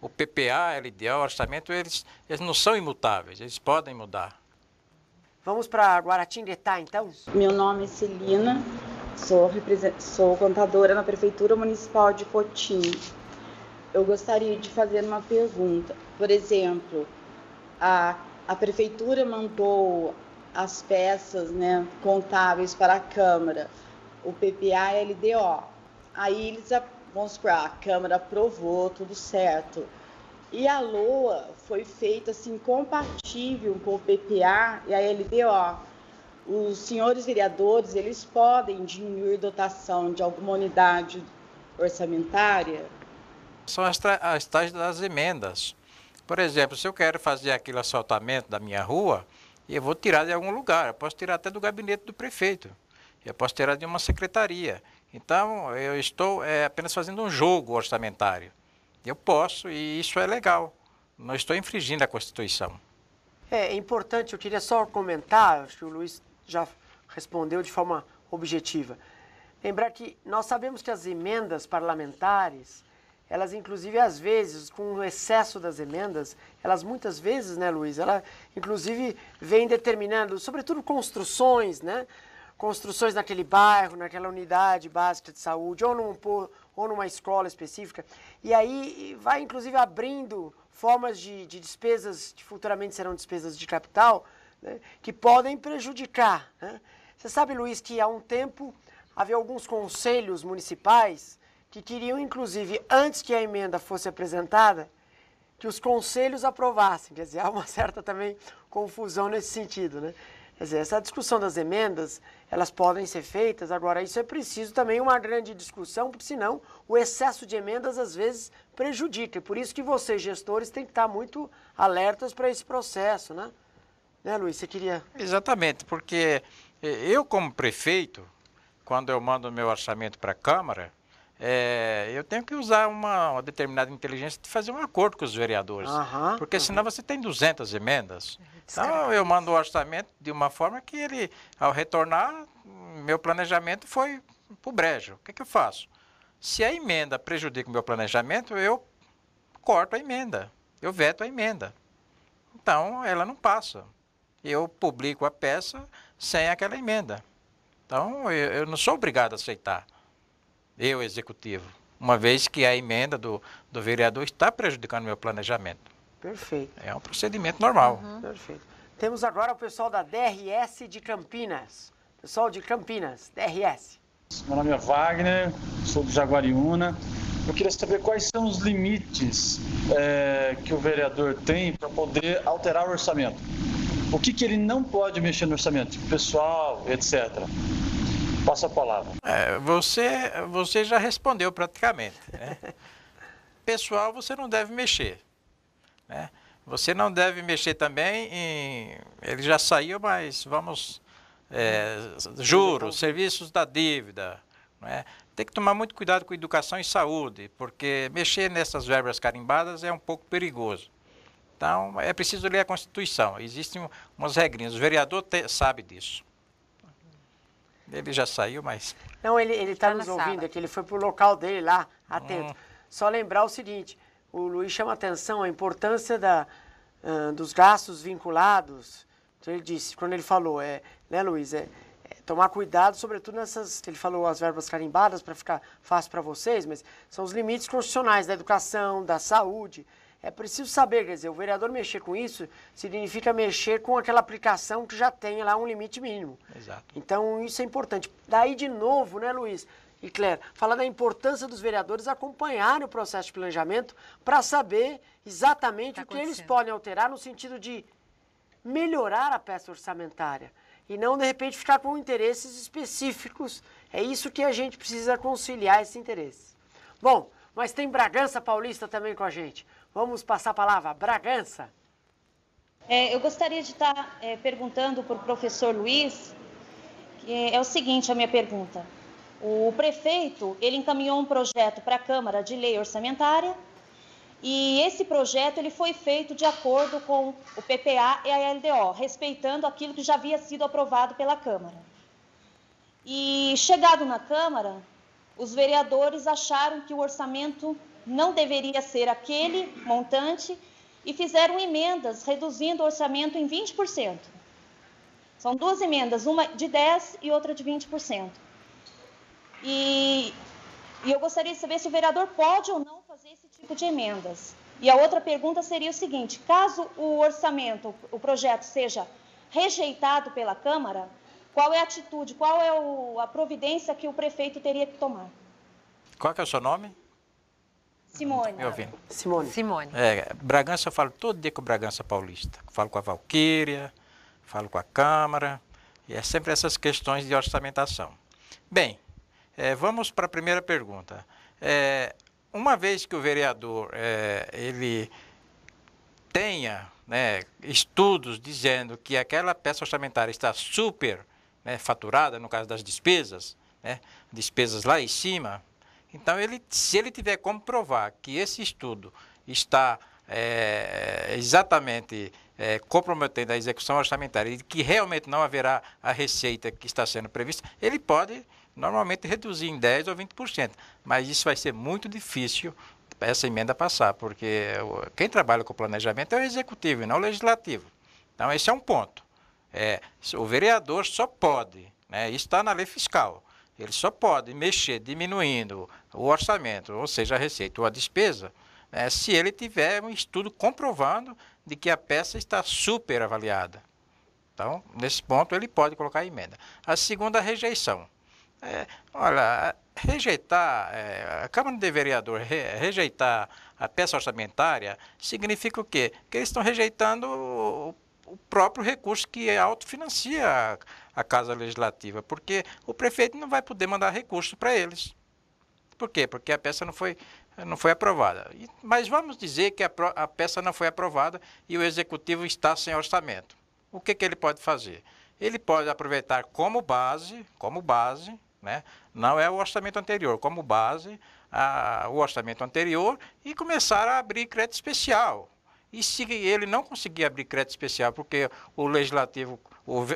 O PPA, LDO, o orçamento, eles, eles não são imutáveis, eles podem mudar. Vamos para Guaratinguetá, então? Meu nome é Celina, Sou, sou contadora na Prefeitura Municipal de Cotim. Eu gostaria de fazer uma pergunta. Por exemplo, a, a Prefeitura mandou as peças né, contábeis para a Câmara, o PPA e LDO. Aí eles, vamos supor, a Câmara aprovou, tudo certo. E a LOA foi feita assim compatível com o PPA e a LDO os senhores vereadores eles podem diminuir dotação de alguma unidade orçamentária? São as, as tais das emendas. Por exemplo, se eu quero fazer aquele assaltamento da minha rua, eu vou tirar de algum lugar. Eu posso tirar até do gabinete do prefeito. Eu posso tirar de uma secretaria. Então, eu estou é, apenas fazendo um jogo orçamentário. Eu posso e isso é legal. Não estou infringindo a Constituição. É, é importante, eu queria só comentar, acho que o Luiz já respondeu de forma objetiva. Lembrar que nós sabemos que as emendas parlamentares, elas inclusive às vezes, com o excesso das emendas, elas muitas vezes, né, Luiz, ela inclusive vem determinando, sobretudo construções, né? Construções naquele bairro, naquela unidade básica de saúde, ou, num, ou numa escola específica. E aí vai inclusive abrindo formas de, de despesas que futuramente serão despesas de capital, né, que podem prejudicar. Né? Você sabe, Luiz, que há um tempo havia alguns conselhos municipais que queriam, inclusive, antes que a emenda fosse apresentada, que os conselhos aprovassem. Quer dizer, há uma certa também confusão nesse sentido, né? Quer dizer, essa discussão das emendas, elas podem ser feitas, agora isso é preciso também uma grande discussão, porque senão o excesso de emendas às vezes prejudica. Por isso que vocês, gestores, têm que estar muito alertas para esse processo, né? Né, Luiz? Você queria. Exatamente, porque eh, eu, como prefeito, quando eu mando meu orçamento para a Câmara, é, eu tenho que usar uma, uma, determinada inteligência de fazer um acordo com os vereadores. Uhum, porque uhum. senão você tem 200 emendas. Então eu mando o orçamento de uma forma que ele, ao retornar, meu planejamento foi para o brejo. O que, é que eu faço? Se a emenda prejudica o meu planejamento, eu corto a emenda. Eu veto a emenda. Então ela não passa eu publico a peça sem aquela emenda. Então, eu, eu não sou obrigado a aceitar, eu, executivo, uma vez que a emenda do, do vereador está prejudicando meu planejamento. Perfeito. É um procedimento normal. Uhum. Perfeito. Temos agora o pessoal da DRS de Campinas. Pessoal de Campinas, DRS. Meu nome é Wagner, sou do Jaguariúna. Eu queria saber quais são os limites é, que o vereador tem para poder alterar o orçamento. O que, que ele não pode mexer no orçamento? Pessoal, etc. Passa a palavra. É, você, você já respondeu praticamente. Né? Pessoal, você não deve mexer. Né? Você não deve mexer também em. Ele já saiu, mas vamos. É, juros, serviços da dívida. Né? Tem que tomar muito cuidado com educação e saúde, porque mexer nessas verbas carimbadas é um pouco perigoso. Então, é preciso ler a Constituição. Existem umas regrinhas. O vereador te, sabe disso. Ele já saiu, mas. Não, ele está tá nos ouvindo sala. aqui, ele foi para o local dele lá, atento. Hum. Só lembrar o seguinte: o Luiz chama atenção a importância da, uh, dos gastos vinculados. Então, ele disse, quando ele falou, é, né, Luiz? É, é tomar cuidado, sobretudo nessas. Ele falou as verbas carimbadas para ficar fácil para vocês, mas são os limites constitucionais da educação, da saúde. É preciso saber, quer dizer, o vereador mexer com isso significa mexer com aquela aplicação que já tem lá um limite mínimo. Exato. Então isso é importante. Daí de novo, né, Luiz? E Claire, falar da importância dos vereadores acompanhar o processo de planejamento para saber exatamente tá o que eles podem alterar no sentido de melhorar a peça orçamentária e não de repente ficar com interesses específicos. É isso que a gente precisa conciliar esse interesse. Bom, mas tem Bragança Paulista também com a gente. Vamos passar a palavra. Bragança. É, eu gostaria de estar é, perguntando para o professor Luiz, é, é o seguinte a minha pergunta. O prefeito, ele encaminhou um projeto para a Câmara de Lei Orçamentária e esse projeto ele foi feito de acordo com o PPA e a LDO, respeitando aquilo que já havia sido aprovado pela Câmara. E chegado na Câmara, os vereadores acharam que o orçamento não deveria ser aquele montante e fizeram emendas reduzindo o orçamento em 20%. São duas emendas, uma de 10% e outra de 20%. E, e eu gostaria de saber se o vereador pode ou não fazer esse tipo de emendas. E a outra pergunta seria o seguinte: caso o orçamento, o projeto seja rejeitado pela Câmara, qual é a atitude, qual é o, a providência que o prefeito teria que tomar? Qual que é o seu nome? Simone. Me ouvindo. Simone. Simone. É, Bragança, eu falo todo dia com Bragança Paulista. Falo com a Valquíria, falo com a Câmara, e é sempre essas questões de orçamentação. Bem, é, vamos para a primeira pergunta. É, uma vez que o vereador é, ele tenha né, estudos dizendo que aquela peça orçamentária está super né, faturada, no caso das despesas, né, despesas lá em cima, então, ele, se ele tiver como provar que esse estudo está é, exatamente é, comprometendo a execução orçamentária e que realmente não haverá a receita que está sendo prevista, ele pode normalmente reduzir em 10% ou 20%. Mas isso vai ser muito difícil essa emenda passar, porque quem trabalha com planejamento é o executivo e não o legislativo. Então, esse é um ponto. É, o vereador só pode, né, isso está na lei fiscal, ele só pode mexer diminuindo o orçamento, ou seja, a receita ou a despesa, né, se ele tiver um estudo comprovando de que a peça está superavaliada. Então, nesse ponto, ele pode colocar a emenda. A segunda, a rejeição. É, olha, rejeitar, é, a Câmara de Vereador rejeitar a peça orçamentária significa o quê? Que eles estão rejeitando o, o próprio recurso que autofinancia a Casa Legislativa, porque o prefeito não vai poder mandar recurso para eles. Por quê? Porque a peça não foi, não foi aprovada. mas vamos dizer que a, a, peça não foi aprovada e o executivo está sem orçamento. O que, que ele pode fazer? Ele pode aproveitar como base, como base, né? não é o orçamento anterior, como base a, o orçamento anterior e começar a abrir crédito especial e se ele não conseguir abrir crédito especial, porque o legislativo,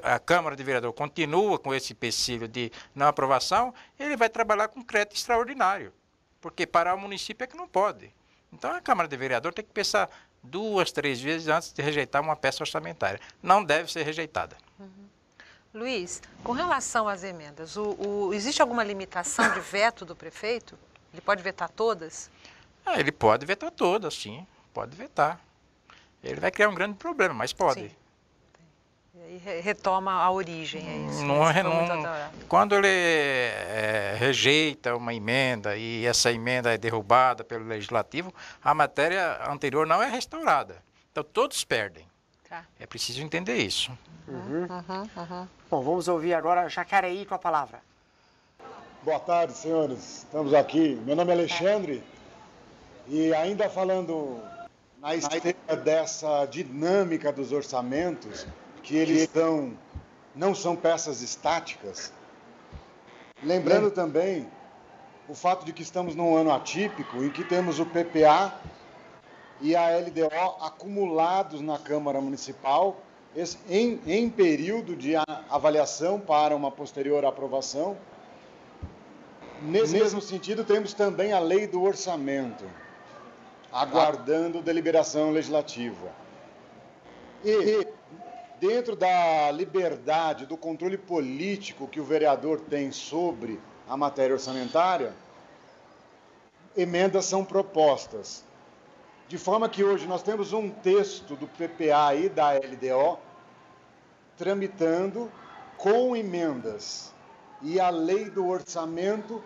a Câmara de Vereador continua com esse empecilho de não aprovação, ele vai trabalhar com crédito extraordinário, porque parar o município é que não pode. Então a Câmara de Vereador tem que pensar duas, três vezes antes de rejeitar uma peça orçamentária. Não deve ser rejeitada. Uhum. Luiz, com relação às emendas, o, o, existe alguma limitação de veto do prefeito? Ele pode vetar todas? Ah, ele pode vetar todas, sim. Pode vetar ele vai criar um grande problema, mas pode. Sim. E retoma a origem, é isso? Não, é não, quando ele é, rejeita uma emenda e essa emenda é derrubada pelo legislativo, a matéria anterior não é restaurada. Então todos perdem. Tá. É preciso entender isso. Uhum. Uhum, uhum. uhum. Bom, vamos ouvir agora Jacareí com a palavra. Boa tarde, senhores. Estamos aqui. Meu nome é Alexandre e ainda falando na esteira dessa dinâmica dos orçamentos, que eles dão, não são peças estáticas. Lembrando também o fato de que estamos num ano atípico em que temos o PPA e a LDO acumulados na Câmara Municipal em, em período de avaliação para uma posterior aprovação. Nesse mesmo sentido, temos também a lei do orçamento aguardando deliberação legislativa. E, dentro da liberdade, do controle político que o vereador tem sobre a matéria orçamentária, emendas são propostas. De forma que hoje nós temos um texto do PPA e da LDO tramitando com emendas. E a lei do orçamento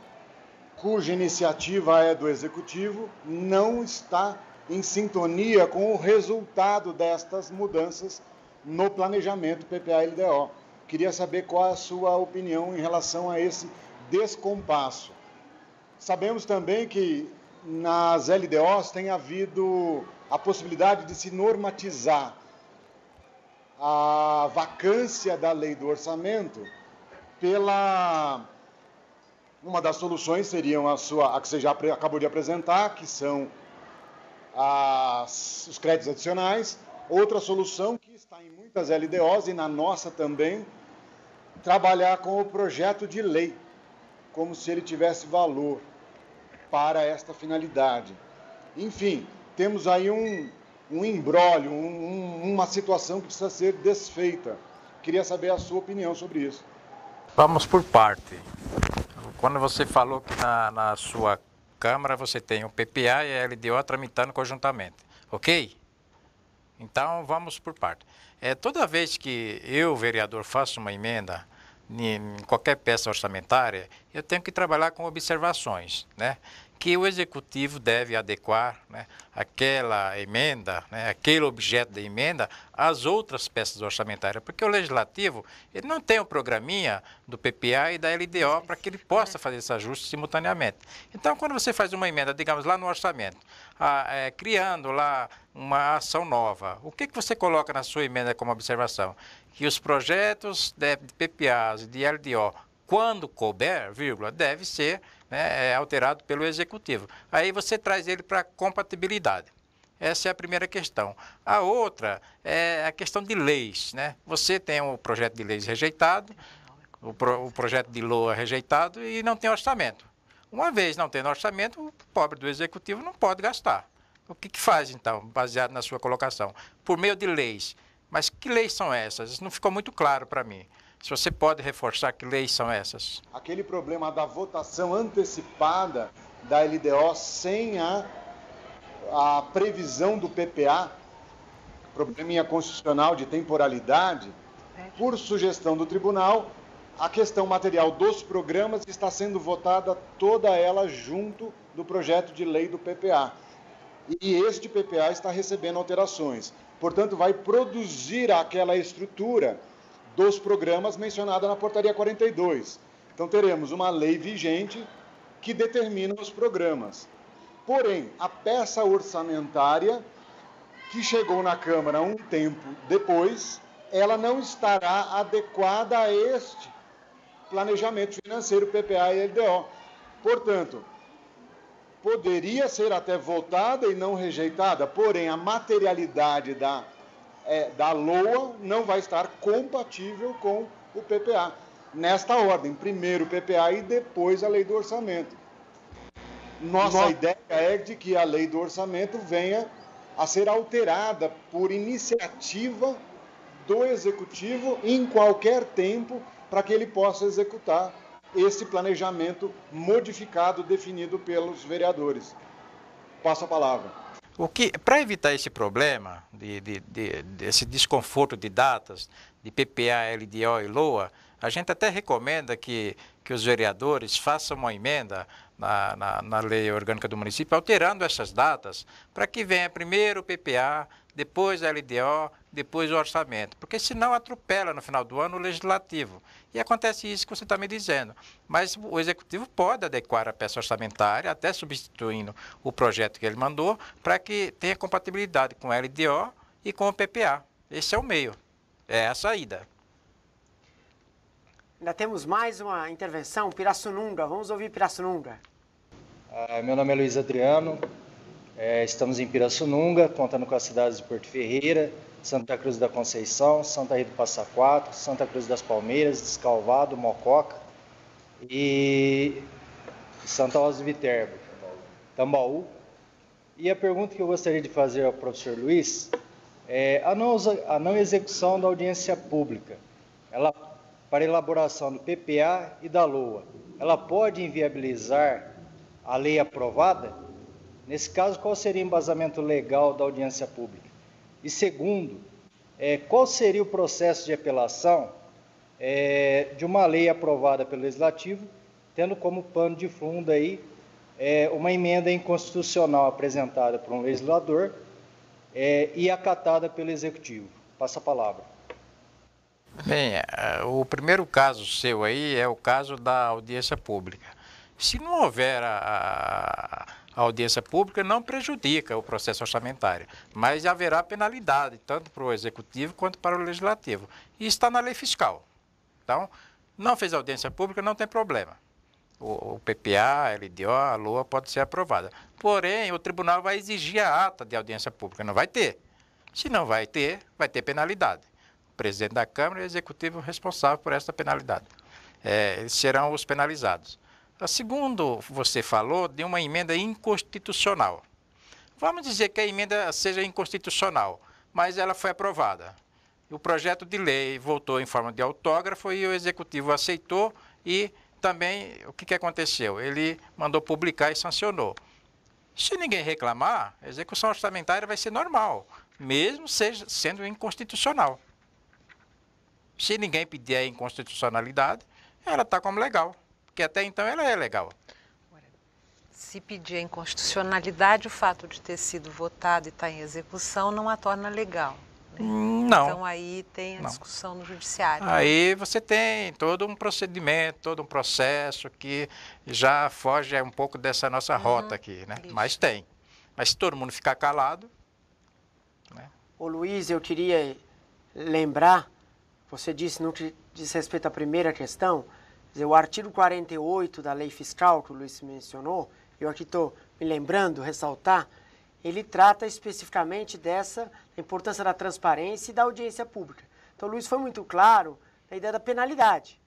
cuja iniciativa é do executivo, não está em sintonia com o resultado destas mudanças no planejamento PPA-LDO. Queria saber qual a sua opinião em relação a esse descompasso. Sabemos também que nas LDOs tem havido a possibilidade de se normatizar a vacância da lei do orçamento pela uma das soluções seriam a sua, a que você já acabou de apresentar, que são as, os créditos adicionais. Outra solução que está em muitas LDOs e na nossa também, trabalhar com o projeto de lei, como se ele tivesse valor para esta finalidade. Enfim, temos aí um, um embrólio, um, uma situação que precisa ser desfeita. Queria saber a sua opinião sobre isso. Vamos por parte. Quando você falou que na, na sua Câmara você tem o PPA e a LDO tramitando conjuntamente, ok? Então vamos por parte. É, toda vez que eu, vereador, faço uma emenda em qualquer peça orçamentária, eu tenho que trabalhar com observações, né? que o executivo deve adequar né, aquela emenda, né, aquele objeto da emenda, às outras peças orçamentárias, porque o legislativo ele não tem o programinha do PPA e da LDO para que ele possa fazer esse ajuste simultaneamente. Então, quando você faz uma emenda, digamos, lá no orçamento, a, é, criando lá uma ação nova, o que, que você coloca na sua emenda como observação? Que os projetos de PPAs e de LDO, quando couber, vírgula, deve ser né, é alterado pelo executivo. Aí você traz ele para compatibilidade. Essa é a primeira questão. A outra é a questão de leis. Né? Você tem o um projeto de leis rejeitado, o, pro, o projeto de LOA é rejeitado e não tem orçamento. Uma vez não tendo orçamento, o pobre do executivo não pode gastar. O que, que faz, então, baseado na sua colocação? Por meio de leis. Mas que leis são essas? Isso não ficou muito claro para mim. Se você pode reforçar que leis são essas? Aquele problema da votação antecipada da LDO sem a, a previsão do PPA, probleminha constitucional de temporalidade, por sugestão do tribunal, a questão material dos programas está sendo votada toda ela junto do projeto de lei do PPA. E este PPA está recebendo alterações. Portanto, vai produzir aquela estrutura dos programas mencionada na portaria 42. Então teremos uma lei vigente que determina os programas. Porém, a peça orçamentária que chegou na Câmara um tempo depois, ela não estará adequada a este planejamento financeiro PPA e LDO. Portanto, poderia ser até votada e não rejeitada, porém a materialidade da é, da LOA não vai estar compatível com o PPA. Nesta ordem, primeiro o PPA e depois a lei do orçamento. Nossa, ideia é de que a lei do orçamento venha a ser alterada por iniciativa do executivo em qualquer tempo para que ele possa executar esse planejamento modificado definido pelos vereadores. Passo a palavra. O que, para evitar esse problema, de, de, de, desse desconforto de datas, de PPA, LDO e LOA, a gente até recomenda que, que os vereadores façam uma emenda na, na, na lei orgânica do município, alterando essas datas, para que venha primeiro o PPA, depois a LDO, depois o orçamento, porque senão atropela no final do ano o legislativo. E acontece isso que você está me dizendo. Mas o executivo pode adequar a peça orçamentária, até substituindo o projeto que ele mandou, para que tenha compatibilidade com a LDO e com o PPA. Esse é o meio, é a saída. Ainda temos mais uma intervenção, Pirassununga. Vamos ouvir Pirassununga. Ah, meu nome é Luiz Adriano, é, estamos em Pirassununga, contando com as cidades de Porto Ferreira, Santa Cruz da Conceição, Santa Rita do Passa Quatro, Santa Cruz das Palmeiras, Descalvado, Mococa e Santa Rosa de Viterbo, Tambaú. E a pergunta que eu gostaria de fazer ao professor Luiz é a não, a não execução da audiência pública ela, para elaboração do PPA e da LOA. Ela pode inviabilizar a lei aprovada? Nesse caso, qual seria o embasamento legal da audiência pública? E segundo, é, qual seria o processo de apelação é, de uma lei aprovada pelo Legislativo, tendo como pano de fundo aí é, uma emenda inconstitucional apresentada por um legislador é, e acatada pelo Executivo? Passa a palavra. Bem, é, o primeiro caso seu aí é o caso da audiência pública. Se não houver a, a audiência pública não prejudica o processo orçamentário, mas haverá penalidade, tanto para o executivo quanto para o legislativo. E está na lei fiscal. Então, não fez audiência pública, não tem problema. O, o PPA, a LDO, a LOA pode ser aprovada. Porém, o tribunal vai exigir a ata de audiência pública, não vai ter. Se não vai ter, vai ter penalidade. O presidente da Câmara e o executivo responsável por essa penalidade. É, serão os penalizados. A ah, segundo você falou de uma emenda inconstitucional. Vamos dizer que a emenda seja inconstitucional, mas ela foi aprovada. O projeto de lei voltou em forma de autógrafo e o executivo aceitou e também o que, que aconteceu? Ele mandou publicar e sancionou. Se ninguém reclamar, a execução orçamentária vai ser normal, mesmo seja, sendo inconstitucional. Se ninguém pedir a inconstitucionalidade, ela está como legal porque até então ela é legal. Se pedir a inconstitucionalidade, o fato de ter sido votado e estar tá em execução não a torna legal. Né? Hum, não. Então aí tem a não. discussão no judiciário. Aí né? você tem todo um procedimento, todo um processo que já foge um pouco dessa nossa uhum, rota aqui, né? Isso. Mas tem. Mas se todo mundo ficar calado. Né? Ô Luiz, eu queria lembrar, você disse no que diz respeito à primeira questão, Dizer, o artigo 48 da lei fiscal que o Luiz mencionou, eu aqui estou me lembrando, ressaltar, ele trata especificamente dessa importância da transparência e da audiência pública. Então, o Luiz foi muito claro na ideia da penalidade.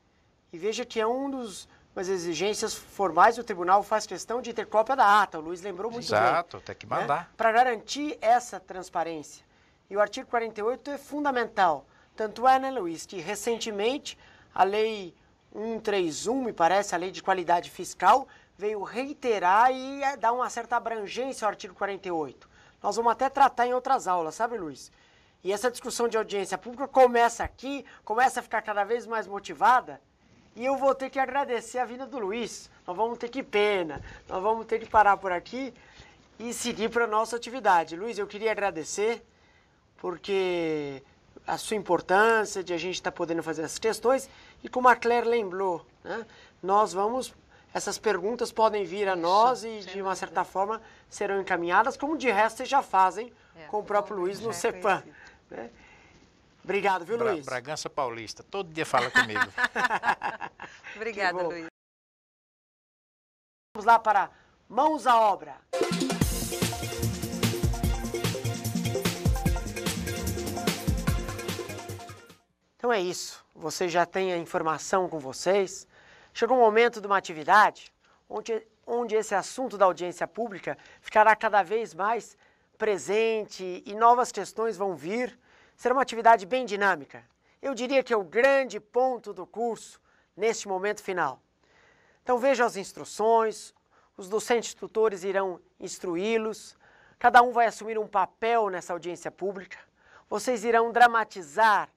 E veja que é um dos as exigências formais do tribunal faz questão de ter cópia da ata. O Luiz lembrou muito Exato, bem. Exato, tem que né? mandar. Né? Para garantir essa transparência. E o artigo 48 é fundamental. Tanto é, né, Luiz, que recentemente a lei 131, me parece, a Lei de Qualidade Fiscal, veio reiterar e eh, dar uma certa abrangência ao artigo 48. Nós vamos até tratar em outras aulas, sabe, Luiz? E essa discussão de audiência pública começa aqui, começa a ficar cada vez mais motivada. E eu vou ter que agradecer a vinda do Luiz. Nós vamos ter que pena, nós vamos ter que parar por aqui e seguir para a nossa atividade. Luiz, eu queria agradecer, porque a sua importância de a gente estar tá podendo fazer essas questões. E como a Claire lembrou, né, nós vamos. Essas perguntas podem vir a nós e, de uma certa dúvida. forma, serão encaminhadas, como de resto vocês já fazem é, com o próprio Luiz no é CEPAM. né? Obrigado, viu, Bra Luiz? Bragança Paulista, todo dia fala comigo. Obrigada, Luiz. Vamos lá para Mãos à Obra. Então é isso. Você já tem a informação com vocês. Chegou o um momento de uma atividade onde, onde esse assunto da audiência pública ficará cada vez mais presente e novas questões vão vir. Será uma atividade bem dinâmica. Eu diria que é o grande ponto do curso neste momento final. Então veja as instruções, os docentes tutores irão instruí-los, cada um vai assumir um papel nessa audiência pública. Vocês irão dramatizar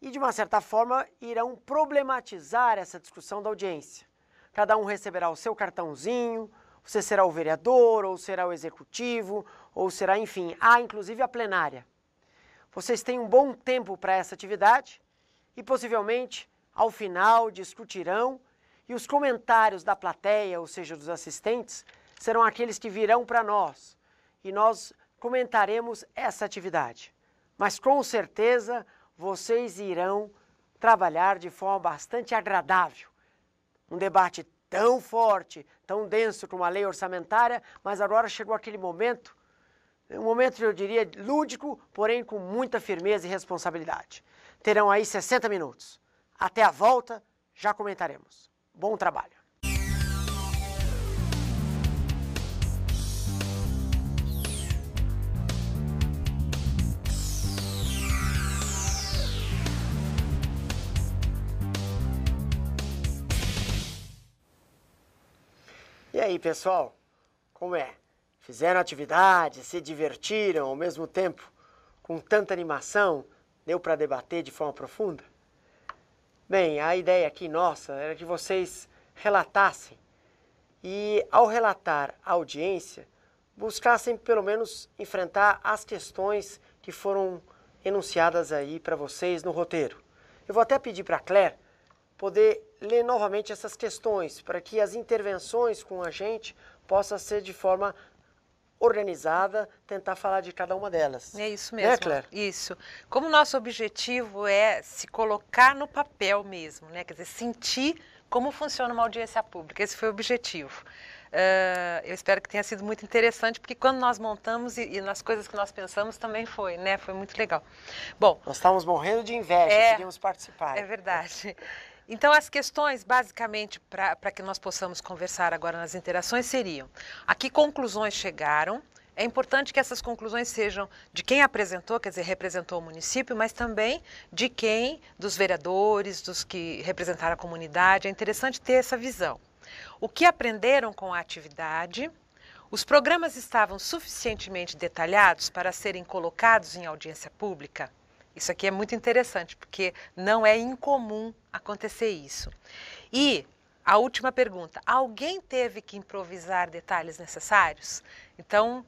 e, de uma certa forma, irão problematizar essa discussão da audiência. Cada um receberá o seu cartãozinho, você será o vereador, ou será o executivo, ou será, enfim, há inclusive a plenária. Vocês têm um bom tempo para essa atividade e possivelmente ao final discutirão e os comentários da plateia, ou seja, dos assistentes, serão aqueles que virão para nós e nós comentaremos essa atividade. Mas com certeza vocês irão trabalhar de forma bastante agradável. Um debate tão forte, tão denso como a lei orçamentária, mas agora chegou aquele momento, um momento, eu diria, lúdico, porém com muita firmeza e responsabilidade. Terão aí 60 minutos. Até a volta, já comentaremos. Bom trabalho. aí, pessoal? Como é? Fizeram atividade, se divertiram ao mesmo tempo, com tanta animação, deu para debater de forma profunda? Bem, a ideia aqui nossa era que vocês relatassem e, ao relatar a audiência, buscassem pelo menos enfrentar as questões que foram enunciadas aí para vocês no roteiro. Eu vou até pedir para a Claire poder ler novamente essas questões, para que as intervenções com a gente possam ser de forma organizada, tentar falar de cada uma delas. É isso né, mesmo. Né, Claire? Isso. Como nosso objetivo é se colocar no papel mesmo, né? quer dizer, sentir como funciona uma audiência pública. Esse foi o objetivo. Uh, eu espero que tenha sido muito interessante, porque quando nós montamos e, e, nas coisas que nós pensamos também foi, né? Foi muito legal. Bom, nós estávamos morrendo de inveja, é, queríamos participar. É verdade. Então, as questões, basicamente, para que nós possamos conversar agora nas interações seriam: a que conclusões chegaram? É importante que essas conclusões sejam de quem apresentou, quer dizer, representou o município, mas também de quem, dos vereadores, dos que representaram a comunidade. É interessante ter essa visão. O que aprenderam com a atividade? Os programas estavam suficientemente detalhados para serem colocados em audiência pública? Isso aqui é muito interessante, porque não é incomum acontecer isso. E a última pergunta: alguém teve que improvisar detalhes necessários? Então,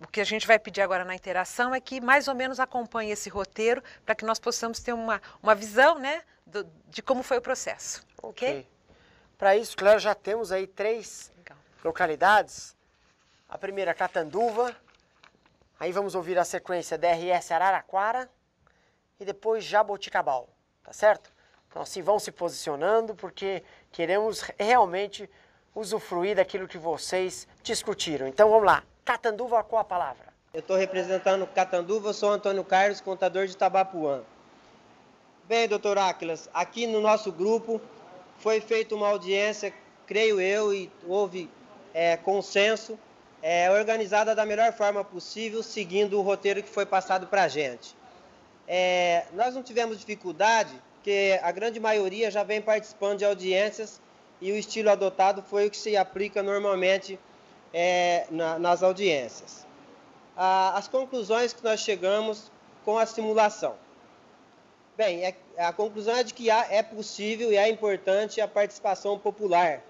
o que a gente vai pedir agora na interação é que mais ou menos acompanhe esse roteiro para que nós possamos ter uma, uma visão né, do, de como foi o processo. Ok? okay. Para isso, Cléo, já temos aí três Legal. localidades. A primeira, é Catanduva. Aí vamos ouvir a sequência DRS Araraquara e depois Jaboticabal, tá certo? Então assim, vão se posicionando porque queremos realmente usufruir daquilo que vocês discutiram. Então vamos lá, Catanduva, com a palavra? Eu estou representando Catanduva, sou Antônio Carlos, contador de Tabapuã. Bem, doutor Áquilas, aqui no nosso grupo foi feita uma audiência, creio eu, e houve é, consenso, é, organizada da melhor forma possível, seguindo o roteiro que foi passado para a gente. É, nós não tivemos dificuldade, porque a grande maioria já vem participando de audiências e o estilo adotado foi o que se aplica normalmente é, na, nas audiências. A, as conclusões que nós chegamos com a simulação. Bem, é, a conclusão é de que há, é possível e é importante a participação popular,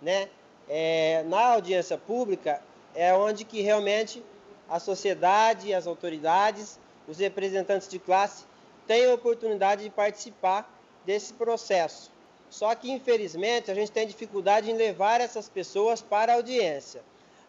né? É, na audiência pública é onde que realmente a sociedade, e as autoridades os representantes de classe têm a oportunidade de participar desse processo. Só que, infelizmente, a gente tem dificuldade em levar essas pessoas para a audiência.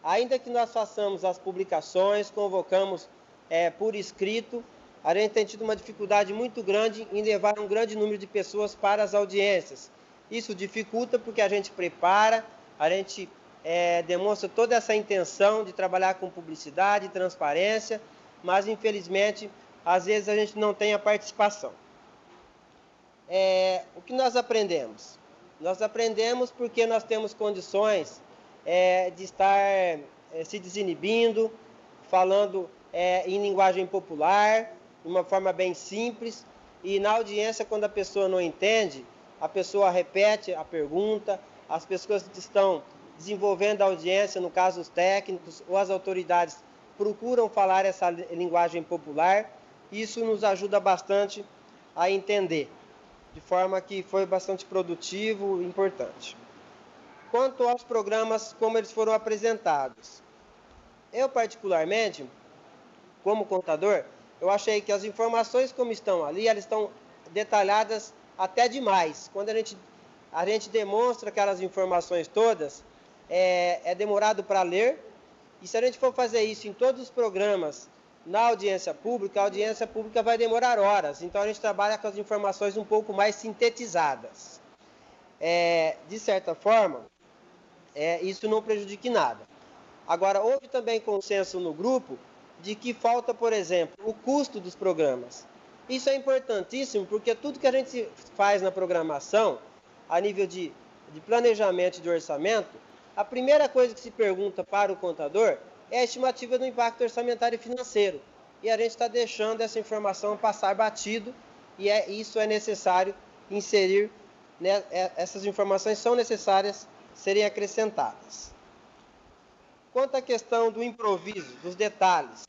Ainda que nós façamos as publicações, convocamos é, por escrito, a gente tem tido uma dificuldade muito grande em levar um grande número de pessoas para as audiências. Isso dificulta porque a gente prepara, a gente é, demonstra toda essa intenção de trabalhar com publicidade, transparência, mas infelizmente às vezes a gente não tem a participação. É, o que nós aprendemos? Nós aprendemos porque nós temos condições é, de estar é, se desinibindo, falando é, em linguagem popular, de uma forma bem simples. E na audiência, quando a pessoa não entende, a pessoa repete a pergunta, as pessoas que estão desenvolvendo a audiência, no caso os técnicos ou as autoridades procuram falar essa linguagem popular. Isso nos ajuda bastante a entender, de forma que foi bastante produtivo e importante. Quanto aos programas, como eles foram apresentados, eu particularmente, como contador, eu achei que as informações como estão ali, elas estão detalhadas até demais. Quando a gente, a gente demonstra aquelas informações todas, é, é demorado para ler, e se a gente for fazer isso em todos os programas na audiência pública, a audiência pública vai demorar horas. Então a gente trabalha com as informações um pouco mais sintetizadas. É, de certa forma, é, isso não prejudique nada. Agora, houve também consenso no grupo de que falta, por exemplo, o custo dos programas. Isso é importantíssimo porque tudo que a gente faz na programação, a nível de, de planejamento e de orçamento, a primeira coisa que se pergunta para o contador é a estimativa do impacto orçamentário e financeiro. E a gente está deixando essa informação passar batido e é, isso é necessário inserir, né, é, essas informações são necessárias serem acrescentadas. Quanto à questão do improviso, dos detalhes,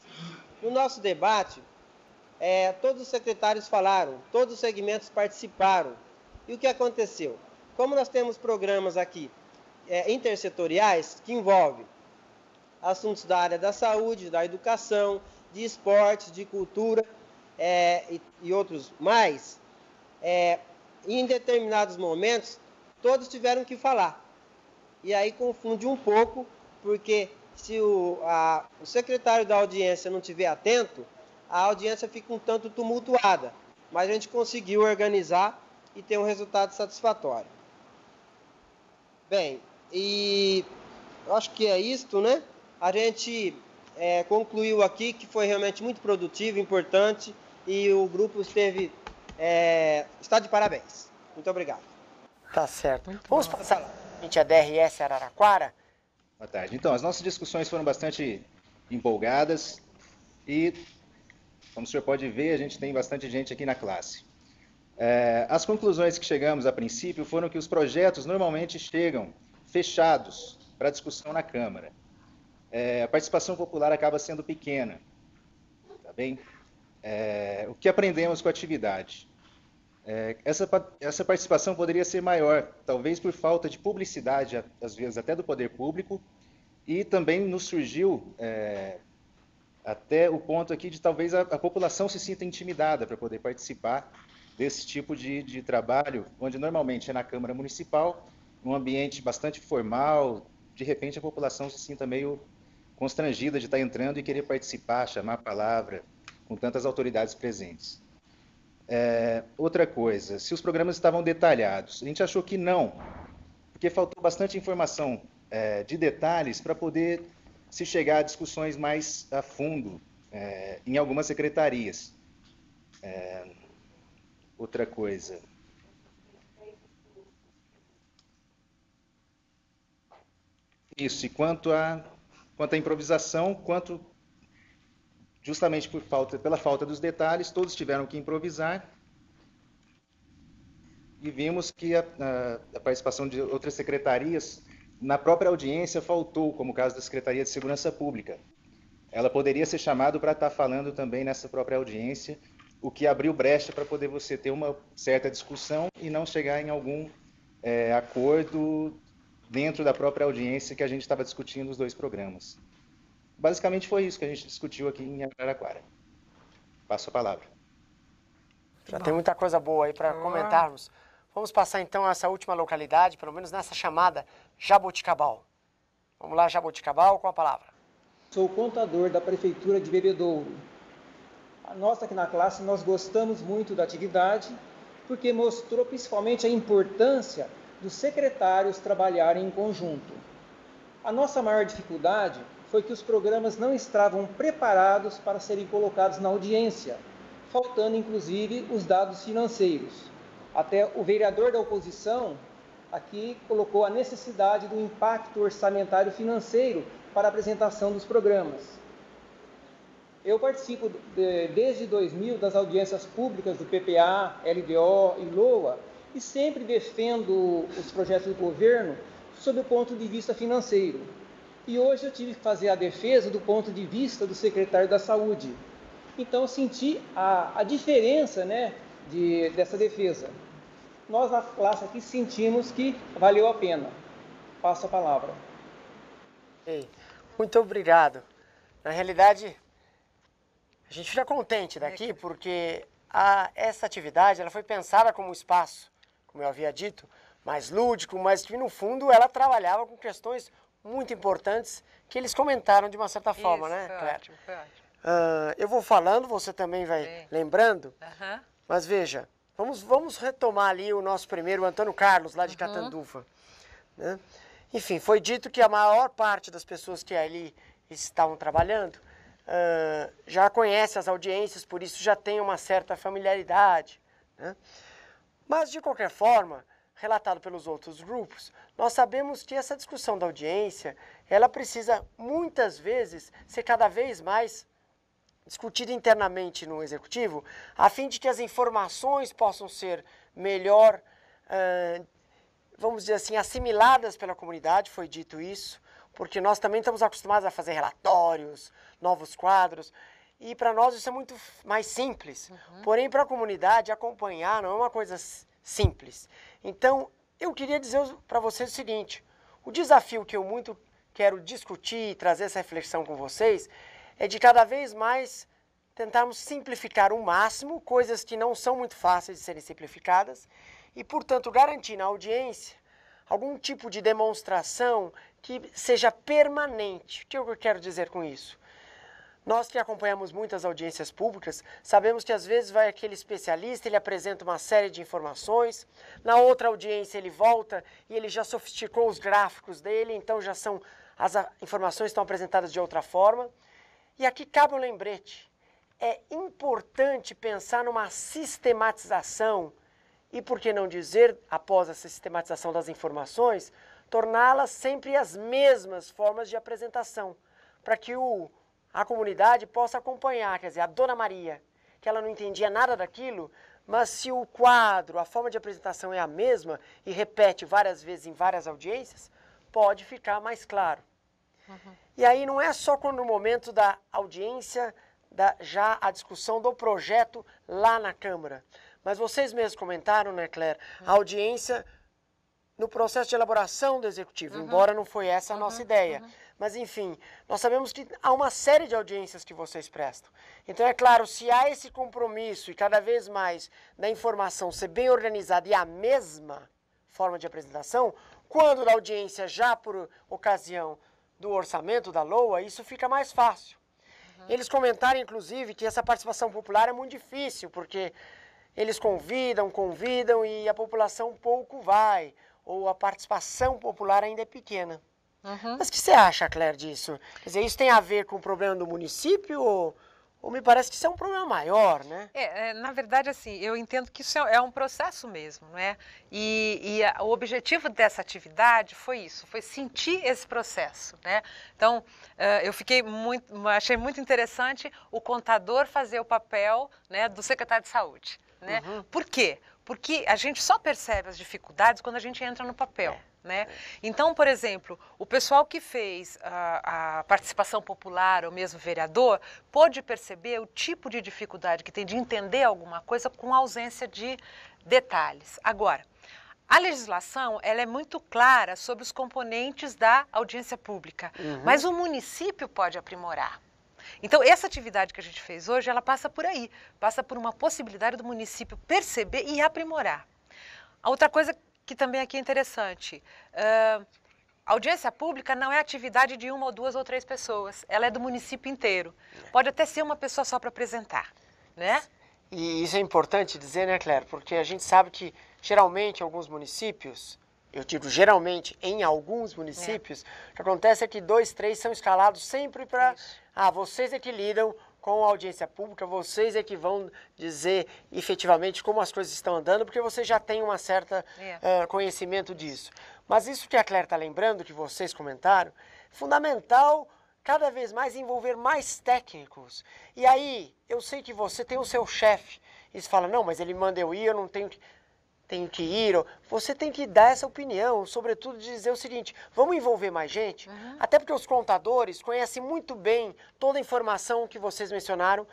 no nosso debate, é, todos os secretários falaram, todos os segmentos participaram. E o que aconteceu? Como nós temos programas aqui é, intersetoriais que envolve assuntos da área da saúde, da educação, de esportes, de cultura é, e, e, outros mais, é, em determinados momentos, todos tiveram que falar. E aí confunde um pouco, porque se o, a, o secretário da audiência não estiver atento, a audiência fica um tanto tumultuada. Mas a gente conseguiu organizar e ter um resultado satisfatório. Bem, e acho que é isto, né? A gente é, concluiu aqui que foi realmente muito produtivo, importante e o grupo esteve é, está de parabéns. Muito obrigado. Tá certo. Muito Vamos bom. passar gente a é DRS Araraquara. Boa tarde. Então, as nossas discussões foram bastante empolgadas e, como o senhor pode ver, a gente tem bastante gente aqui na classe. É, as conclusões que chegamos a princípio foram que os projetos normalmente chegam fechados para discussão na Câmara. É, a participação popular acaba sendo pequena. Tá bem? É, o que aprendemos com a atividade? É, essa, essa participação poderia ser maior, talvez por falta de publicidade, às vezes até do poder público, e também nos surgiu é, até o ponto aqui de talvez a, a população se sinta intimidada para poder participar desse tipo de, de trabalho, onde normalmente é na Câmara Municipal num ambiente bastante formal, de repente a população se sinta meio constrangida de estar entrando e querer participar, chamar a palavra, com tantas autoridades presentes. É, outra coisa, se os programas estavam detalhados, a gente achou que não, porque faltou bastante informação é, de detalhes para poder se chegar a discussões mais a fundo é, em algumas secretarias. É, outra coisa. Isso, e quanto à quanto à improvisação, quanto justamente por falta, pela falta dos detalhes, todos tiveram que improvisar. E vimos que a, a, participação de outras secretarias, na própria audiência, faltou, como o caso da Secretaria de Segurança Pública. Ela poderia ser chamada para estar falando também nessa própria audiência, o que abriu brecha para poder você ter uma certa discussão e não chegar em algum é, acordo dentro da própria audiência que a gente estava discutindo os dois programas. Basicamente foi isso que a gente discutiu aqui em Araraquara. Passo a palavra. Já tem muita coisa boa aí para ah. comentarmos. Vamos passar então a essa última localidade, pelo menos nessa chamada Jaboticabal. Vamos lá, Jaboticabal, com a palavra. Sou contador da Prefeitura de Bebedouro. Nossa, aqui na classe, nós gostamos muito da atividade, porque mostrou principalmente a importância dos secretários trabalharem em conjunto. A nossa maior dificuldade foi que os programas não estavam preparados para serem colocados na audiência, faltando inclusive os dados financeiros. Até o vereador da oposição aqui colocou a necessidade do impacto orçamentário financeiro para a apresentação dos programas. Eu participo de, desde 2000 das audiências públicas do PPA, LDO e LOA e sempre defendo os projetos do governo sob o ponto de vista financeiro. E hoje eu tive que fazer a defesa do ponto de vista do secretário da Saúde. Então eu senti a, a diferença né, de, dessa defesa. Nós na classe aqui sentimos que valeu a pena. Passo a palavra. Ei, muito obrigado. Na realidade, a gente fica contente daqui é. porque a, essa atividade ela foi pensada como um espaço como eu havia dito, mais lúdico, mas que no fundo ela trabalhava com questões muito importantes que eles comentaram de uma certa forma, né, foi Claire? Ótimo, foi ótimo. Uh, eu vou falando, você também vai Sim. lembrando. Mas veja, vamos, vamos retomar ali o nosso primeiro, Antônio Carlos, lá de uhum. Catanduva. Né? Enfim, foi dito que a maior parte das pessoas que ali estavam trabalhando uh, já conhece as audiências, por isso já tem uma certa familiaridade. Né? Mas, de qualquer forma, relatado pelos outros grupos, nós sabemos que essa discussão da audiência, ela precisa muitas vezes ser cada vez mais discutida internamente no executivo, a fim de que as informações possam ser melhor, vamos dizer assim, assimiladas pela comunidade, foi dito isso, porque nós também estamos acostumados a fazer relatórios, novos quadros, e para nós isso é muito mais simples. Uhum. Porém, para a comunidade, acompanhar não é uma coisa simples. Então, eu queria dizer para vocês o seguinte: o desafio que eu muito quero discutir e trazer essa reflexão com vocês é de cada vez mais tentarmos simplificar o máximo coisas que não são muito fáceis de serem simplificadas e, portanto, garantir na audiência algum tipo de demonstração que seja permanente. O que eu quero dizer com isso? Nós que acompanhamos muitas audiências públicas, sabemos que às vezes vai aquele especialista, ele apresenta uma série de informações, na outra audiência ele volta e ele já sofisticou os gráficos dele, então já são as informações estão apresentadas de outra forma. E aqui cabe um lembrete. É importante pensar numa sistematização e por que não dizer, após a sistematização das informações, torná-las sempre as mesmas formas de apresentação, para que o a comunidade possa acompanhar, quer dizer, a Dona Maria, que ela não entendia nada daquilo, mas se o quadro, a forma de apresentação é a mesma e repete várias vezes em várias audiências, pode ficar mais claro. Uhum. E aí não é só quando no momento da audiência, da, já a discussão do projeto lá na Câmara. Mas vocês mesmos comentaram, né, Claire, uhum. a audiência no processo de elaboração do executivo, uhum. embora não foi essa a nossa uhum. ideia. Uhum. Mas enfim, nós sabemos que há uma série de audiências que vocês prestam. Então é claro, se há esse compromisso e cada vez mais da informação ser bem organizada e a mesma forma de apresentação, quando da audiência já por ocasião do orçamento da LOA, isso fica mais fácil. Uhum. Eles comentaram, inclusive, que essa participação popular é muito difícil, porque eles convidam, convidam e a população pouco vai, ou a participação popular ainda é pequena. Uhum. Mas o que você acha, Claire, disso? Quer dizer, isso tem a ver com o problema do município ou, ou me parece que isso é um problema maior, né? É, é na verdade, assim, eu entendo que isso é, é um processo mesmo, não é? E, e a, o objetivo dessa atividade foi isso, foi sentir esse processo, né? Então, uh, eu fiquei muito, achei muito interessante o contador fazer o papel né, do secretário de saúde, né? Uhum. Por quê? Porque a gente só percebe as dificuldades quando a gente entra no papel. É. Né? Então, por exemplo, o pessoal que fez a, a, participação popular, ou mesmo vereador, pôde perceber o tipo de dificuldade que tem de entender alguma coisa com ausência de detalhes. Agora, a legislação ela é muito clara sobre os componentes da audiência pública, uhum. mas o município pode aprimorar. Então, essa atividade que a gente fez hoje, ela passa por aí, passa por uma possibilidade do município perceber e aprimorar. A outra coisa que também aqui é interessante. Uh, audiência pública não é atividade de uma ou duas ou três pessoas, ela é do município inteiro. Pode até ser uma pessoa só para apresentar, né? E isso é importante dizer, né, Claire? Porque a gente sabe que geralmente alguns municípios, eu digo geralmente em alguns municípios, é. o que acontece é que dois, três são escalados sempre para, ah, vocês é que lidam com a audiência pública, vocês é que vão dizer efetivamente como as coisas estão andando, porque você já tem uma certa é. uh, conhecimento disso. Mas isso que a Claire está lembrando, que vocês comentaram, fundamental cada vez mais envolver mais técnicos. E aí, eu sei que você tem o seu chefe, e você fala, não, mas ele manda eu ir, eu não tenho que tem que ir, ou, você tem que dar essa opinião, sobretudo dizer o seguinte, vamos envolver mais gente? Uhum. Até porque os contadores conhecem muito bem toda a informação que vocês mencionaram,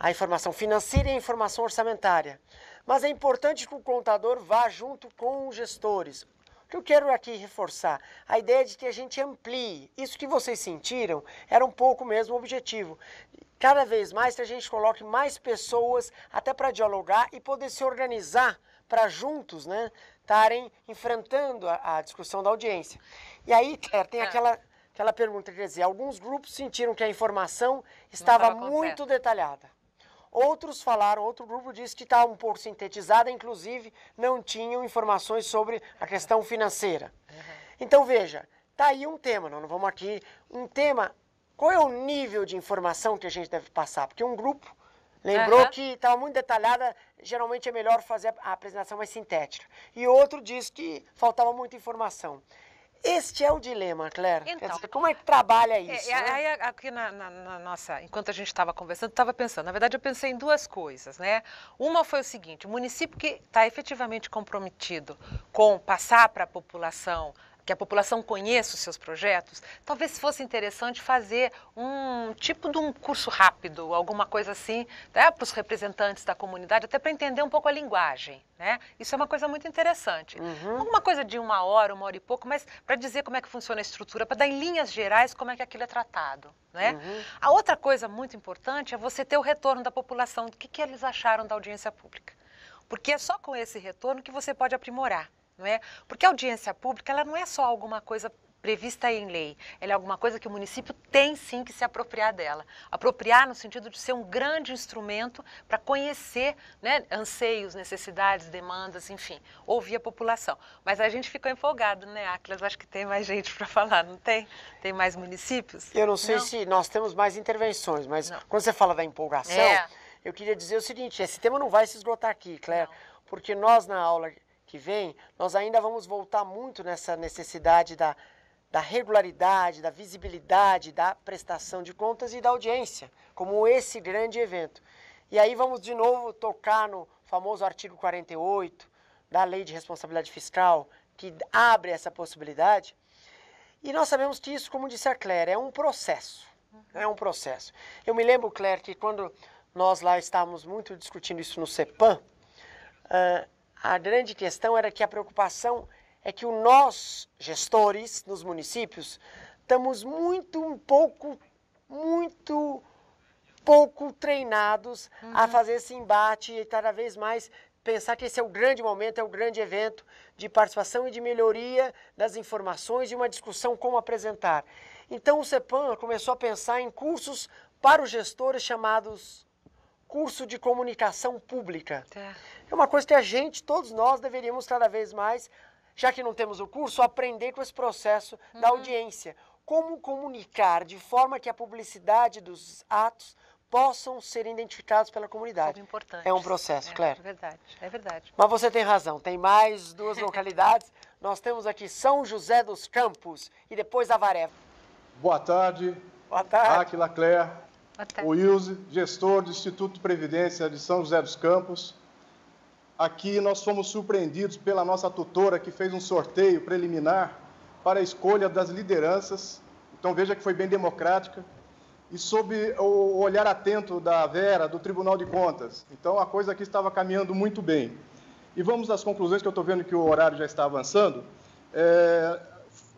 a informação financeira e a informação orçamentária. Mas é importante que o contador vá junto com os gestores. O que eu quero aqui reforçar? A ideia é de que a gente amplie. Isso que vocês sentiram era um pouco mesmo o objetivo. Cada vez mais que a gente coloque mais pessoas até para dialogar e poder se organizar para juntos, né, estarem enfrentando a, a, discussão da audiência. E aí, Claire, é, tem é. aquela aquela pergunta, quer dizer, alguns grupos sentiram que a informação estava muito detalhada. Outros falaram, outro grupo disse que estava um pouco sintetizada, inclusive não tinham informações sobre a questão financeira. Uhum. Então veja, tá aí um tema, não vamos aqui, um tema, qual é o nível de informação que a gente deve passar? Porque um grupo Lembrou uhum. que estava muito detalhada, geralmente é melhor fazer a apresentação mais sintética. E outro disse que faltava muita informação. Este é o dilema, Claire. Então, dizer, como é que trabalha é, isso? É, é, né? Aí, aqui na, na, na, nossa, enquanto a gente estava conversando, estava pensando. Na verdade, eu pensei em duas coisas, né? Uma foi o seguinte: o município que está efetivamente comprometido com passar para a população que a população conheça os seus projetos, talvez fosse interessante fazer um tipo de um curso rápido, alguma coisa assim, né, para os representantes da comunidade, até para entender um pouco a linguagem. Né? Isso é uma coisa muito interessante. Uhum. Alguma coisa de uma hora, uma hora e pouco, mas para dizer como é que funciona a estrutura, para dar em linhas gerais como é que aquilo é tratado. Né? Uhum. A outra coisa muito importante é você ter o retorno da população, o que, que eles acharam da audiência pública. Porque é só com esse retorno que você pode aprimorar não é? Porque a audiência pública ela não é só alguma coisa prevista em lei. Ela é alguma coisa que o município tem sim que se apropriar dela. Apropriar no sentido de ser um grande instrumento para conhecer né, anseios, necessidades, demandas, enfim, ouvir a população. Mas a gente ficou empolgado, né, Atlas? Acho que tem mais gente para falar, não tem? Tem mais municípios? Eu não sei não. se nós temos mais intervenções, mas não. quando você fala da empolgação, é. eu queria dizer o seguinte: esse tema não vai se esgotar aqui, Claire, não. porque nós na aula que vem, nós ainda vamos voltar muito nessa necessidade da, da regularidade, da visibilidade, da prestação de contas e da audiência, como esse grande evento. E aí vamos de novo tocar no famoso artigo 48 da Lei de Responsabilidade Fiscal, que abre essa possibilidade. E nós sabemos que isso, como disse a Claire, é um processo. É um processo. Eu me lembro, Claire, que quando nós lá estávamos muito discutindo isso no CEPAM, uh, a grande questão era que a preocupação é que nós, gestores nos municípios, estamos muito um pouco, muito pouco treinados uhum. a fazer esse embate e cada vez mais pensar que esse é o grande momento, é o grande evento de participação e de melhoria das informações e uma discussão como apresentar. Então o CEPAM começou a pensar em cursos para os gestores chamados curso de comunicação pública. É uma coisa que a gente, todos nós, deveríamos cada vez mais, já que não temos o curso, aprender com esse processo uhum. da audiência. Como comunicar de forma que a publicidade dos atos possam ser identificados pela comunidade. importante. É um processo, é, claro. É verdade, é verdade. Mas você tem razão, tem mais duas localidades. Nós temos aqui São José dos Campos e depois Avaré. Boa tarde. Boa tarde. Aquila Claire. Boa tarde. O Ilse, gestor do Instituto de Previdência de São José dos Campos. Aqui nós fomos surpreendidos pela nossa tutora que fez um sorteio preliminar para a escolha das lideranças. Então veja que foi bem democrática. E sob o olhar atento da Vera, do Tribunal de Contas. Então a coisa aqui estava caminhando muito bem. E vamos às conclusões, que eu estou vendo que o horário já está avançando. É,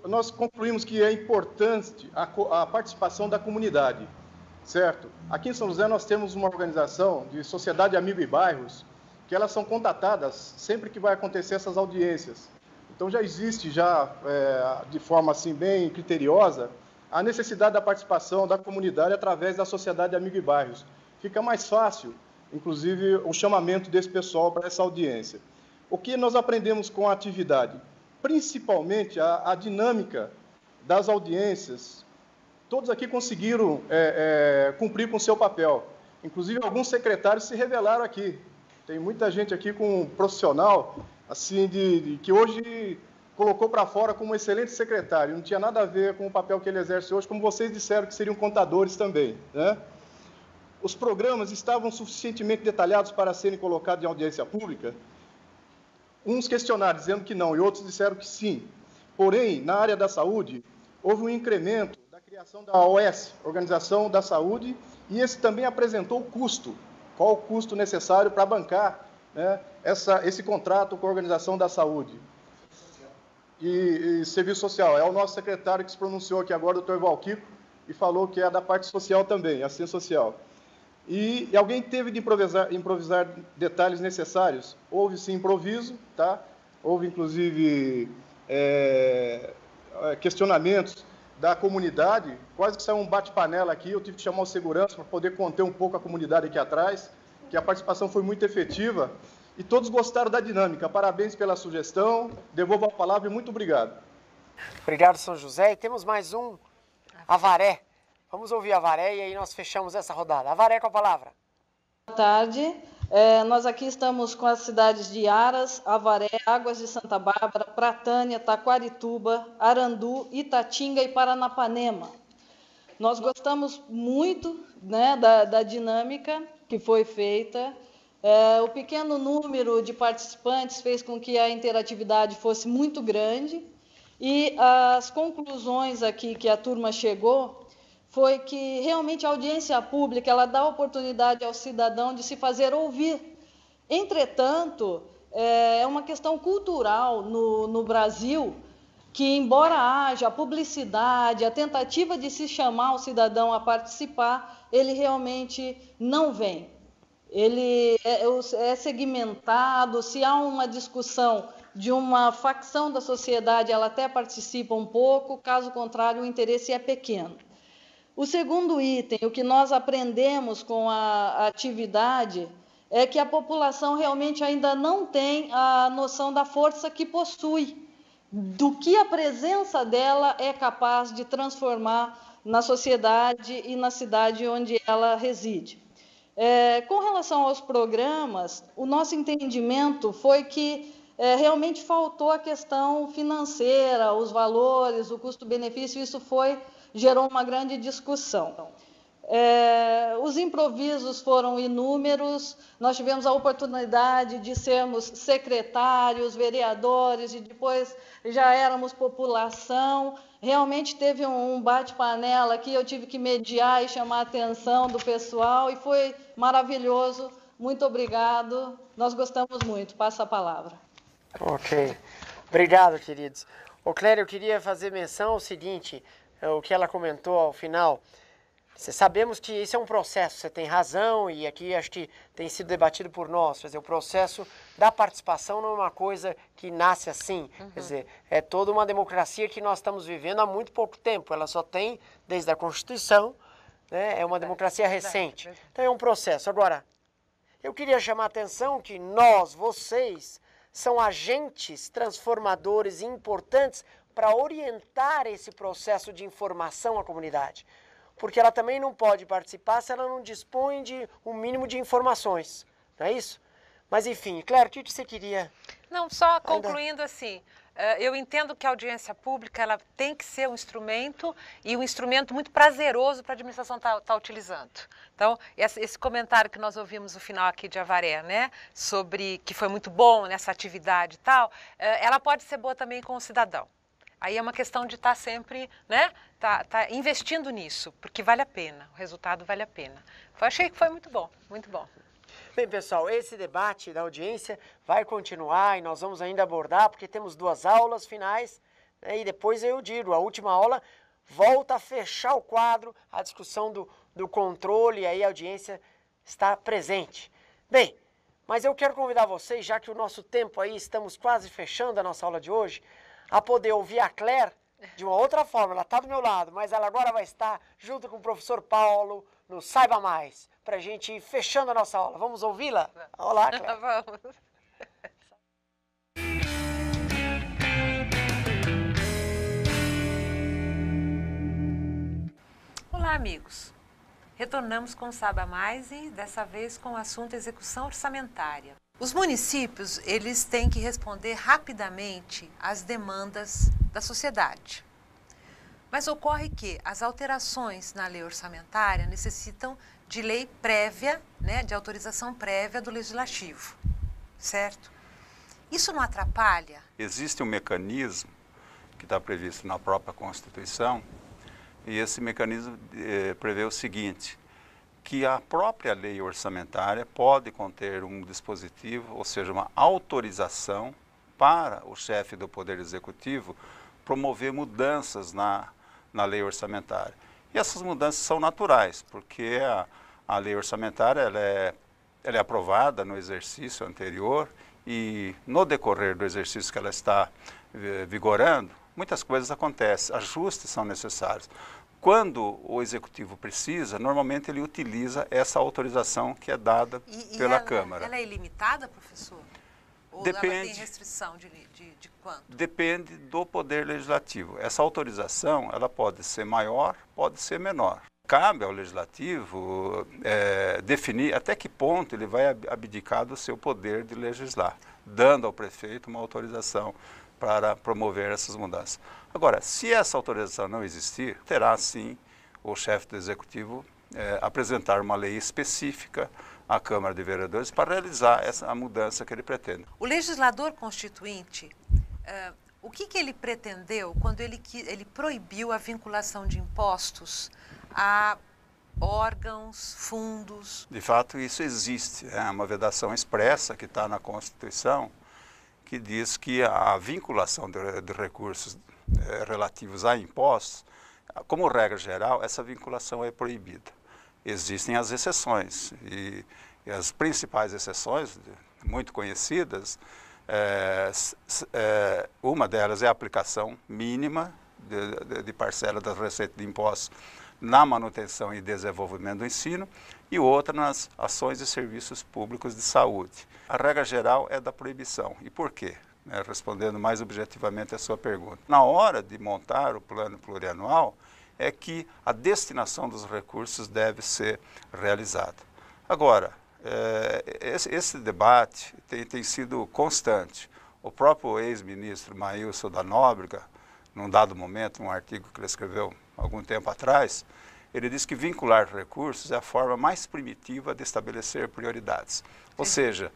nós concluímos que é importante a, a participação da comunidade, certo? Aqui em São José nós temos uma organização de Sociedade Amigo e Bairros, que elas são contatadas sempre que vai acontecer essas audiências. Então já existe já é, de forma assim bem criteriosa a necessidade da participação da comunidade através da sociedade amigo e bairros. Fica mais fácil, inclusive, o chamamento desse pessoal para essa audiência. O que nós aprendemos com a atividade? Principalmente a, a dinâmica das audiências. Todos aqui conseguiram é, é, cumprir com o seu papel. Inclusive, alguns secretários se revelaram aqui. Tem muita gente aqui com um profissional, assim, de, de que hoje colocou para fora como um excelente secretário. Não tinha nada a ver com o papel que ele exerce hoje, como vocês disseram que seriam contadores também, né? Os programas estavam suficientemente detalhados para serem colocados em audiência pública? Uns questionaram dizendo que não e outros disseram que sim. Porém, na área da saúde, houve um incremento da criação da OS, Organização da Saúde, e esse também apresentou custo qual o custo necessário para bancar né, essa, esse contrato com a Organização da Saúde? E, e, Serviço Social. É o nosso secretário que se pronunciou aqui agora, o doutor Valquico, e falou que é da parte social também, assistência social. E, e alguém teve de improvisar, improvisar detalhes necessários? Houve sim improviso, tá? Houve inclusive é, é questionamentos da comunidade, quase que saiu um bate-panela aqui, eu tive que chamar o segurança para poder conter um pouco a comunidade aqui atrás, que a participação foi muito efetiva e todos gostaram da dinâmica. Parabéns pela sugestão, devolvo a palavra e muito obrigado. Obrigado, São José. E temos mais um, Avaré. Vamos ouvir a Avaré e aí nós fechamos essa rodada. Avaré com a palavra. Boa tarde. É, nós aqui estamos com as cidades de Aras, Avaré, Águas de Santa Bárbara, Pratânia, Taquarituba, Arandu, Itatinga e Paranapanema. Nós gostamos muito né, da, da dinâmica que foi feita. É, o pequeno número de participantes fez com que a interatividade fosse muito grande e as conclusões aqui que a turma chegou foi que realmente a audiência pública ela dá oportunidade ao cidadão de se fazer ouvir. Entretanto, é, é uma questão cultural no, no Brasil que, embora haja a publicidade, a tentativa de se chamar o cidadão a participar, ele realmente não vem. Ele é, é, é segmentado, se há uma discussão de uma facção da sociedade, ela até participa um pouco, caso contrário, o interesse é pequeno. O segundo item, o que nós aprendemos com a atividade, é que a população realmente ainda não tem a noção da força que possui, do que a presença dela é capaz de transformar na sociedade e na cidade onde ela reside. É, com relação aos programas, o nosso entendimento foi que é, realmente faltou a questão financeira, os valores, o custo-benefício, isso foi gerou uma grande discussão. É, os improvisos foram inúmeros, nós tivemos a oportunidade de sermos secretários, vereadores, e depois já éramos população. Realmente teve um bate-panela que eu tive que mediar e chamar a atenção do pessoal, e foi maravilhoso. Muito obrigado, nós gostamos muito. Passa a palavra. Ok, obrigado, queridos. O Clério, eu queria fazer menção ao seguinte. É o que ela comentou ao final. Sabemos que isso é um processo, você tem razão, e aqui acho que tem sido debatido por nós. Quer dizer, o processo da participação não é uma coisa que nasce assim. Uhum. Quer dizer, é toda uma democracia que nós estamos vivendo há muito pouco tempo. Ela só tem desde a Constituição, né? é uma democracia recente. Então é um processo. Agora, eu queria chamar a atenção que nós, vocês, são agentes transformadores importantes para orientar esse processo de informação à comunidade. Porque ela também não pode participar se ela não dispõe de um mínimo de informações. Não é isso? Mas enfim, Claro, o que você queria? Não, só concluindo assim, eh, eu entendo que a audiência pública ela tem que ser um instrumento e um instrumento muito prazeroso para a administração estar tá, tá utilizando. Então, esse comentário que nós ouvimos no final aqui de Avaré, né, sobre que foi muito bom nessa atividade e tal, eh, ela pode ser boa também com o cidadão. Aí é uma questão de estar tá sempre, né? Tá, tá, investindo nisso, porque vale a pena, o resultado vale a pena. Eu achei que foi muito bom, muito bom. Bem, pessoal, esse debate da audiência vai continuar e nós vamos ainda abordar, porque temos duas aulas finais né? e depois eu digo, a última aula volta a fechar o quadro, a discussão do, do controle, e aí a audiência está presente. Bem, mas eu quero convidar vocês, já que o nosso tempo aí, estamos quase fechando a nossa aula de hoje, a poder ouvir a Claire de uma outra forma. Ela está do meu lado, mas ela agora vai estar junto com o professor Paulo no Saiba Mais, para a gente ir fechando a nossa aula. Vamos ouvi-la? Olá, Claire. Vamos. Olá, amigos. Retornamos com o Saiba Mais e dessa vez com o assunto execução orçamentária. Os municípios, eles têm que responder rapidamente às demandas da sociedade. Mas ocorre que as alterações na lei orçamentária necessitam de lei prévia, né, de autorização prévia do legislativo, certo? Isso não atrapalha? Existe um mecanismo que está previsto na própria Constituição e esse mecanismo eh, prevê o seguinte: que a própria lei orçamentária pode conter um dispositivo, ou seja, uma autorização para o chefe do Poder Executivo promover mudanças na, na lei orçamentária. E essas mudanças são naturais, porque a, a lei orçamentária ela é, ela é aprovada no exercício anterior e no decorrer do exercício que ela está eh, vigorando, muitas coisas acontecem, ajustes são necessários quando o executivo precisa, normalmente ele utiliza essa autorização que é dada e, pela ela, Câmara. Ela é ilimitada, professor? Ou depende, ela tem restrição de, de, de, quanto? Depende do Poder Legislativo. Essa autorização ela pode ser maior, pode ser menor. Cabe ao Legislativo é, definir até que ponto ele vai abdicar do seu poder de legislar, dando ao prefeito uma autorização para promover essas mudanças. Agora, se essa autorização não existir, terá sim o chefe do executivo eh, apresentar uma lei específica à Câmara de Vereadores para realizar essa, a mudança que ele pretende. O legislador constituinte, uh, o que, que, ele pretendeu quando ele, ele proibiu a vinculação de impostos a órgãos, fundos? De fato, isso existe. Né? É uma vedação expressa que está na Constituição que diz que a vinculação de, de recursos eh, relativos a impostos, como regra geral, essa vinculação é proibida. Existem as exceções, e, e as principais exceções, muito conhecidas, é, é, uma delas é a aplicação mínima de, de, de parcela da receita de impostos na manutenção e desenvolvimento do ensino e outra nas ações e serviços públicos de saúde. A regra geral é da proibição. E por quê? né, respondendo mais objetivamente a sua pergunta. Na hora de montar o plano plurianual, é que a destinação dos recursos deve ser realizada. Agora, é, esse, esse, debate tem, tem sido constante. O próprio ex-ministro Maílson da Nóbrega, num dado momento, num artigo que ele escreveu algum tempo atrás, ele disse que vincular recursos é a forma mais primitiva de estabelecer prioridades. Ou seja,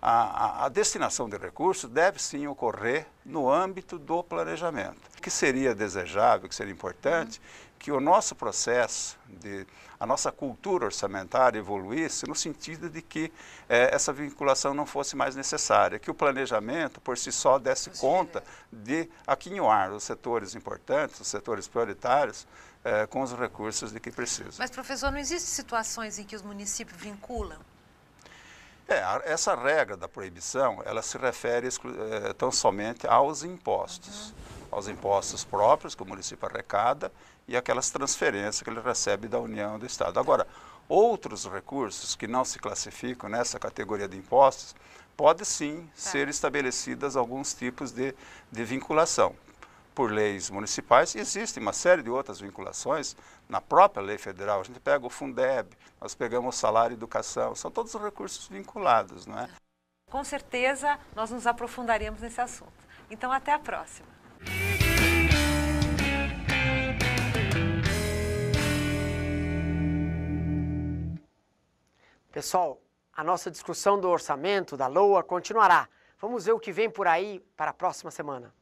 a, a, destinação de recursos deve sim ocorrer no âmbito do planejamento. O que seria desejável, que seria importante, uhum. que o nosso processo, de, a nossa cultura orçamentária evoluísse no sentido de que eh, essa vinculação não fosse mais necessária, que o planejamento por si só desse conta de aquinhoar os setores importantes, os setores prioritários, eh, com os recursos de que precisam. Mas, professor, não existem situações em que os municípios vinculam é, essa regra da proibição, ela se refere é, tão somente aos impostos, uhum. aos impostos próprios que o município arrecada e aquelas transferências que ele recebe da União do Estado. Agora, outros recursos que não se classificam nessa categoria de impostos, pode sim tá. ser estabelecidas alguns tipos de, de vinculação por leis municipais, existe uma série de outras vinculações na própria lei federal. A gente pega o Fundeb, nós pegamos salário, educação, são todos os recursos vinculados, né? Com certeza nós nos aprofundaremos nesse assunto. Então até a próxima. Pessoal, a nossa discussão do orçamento da LOA continuará. Vamos ver o que vem por aí para a próxima semana.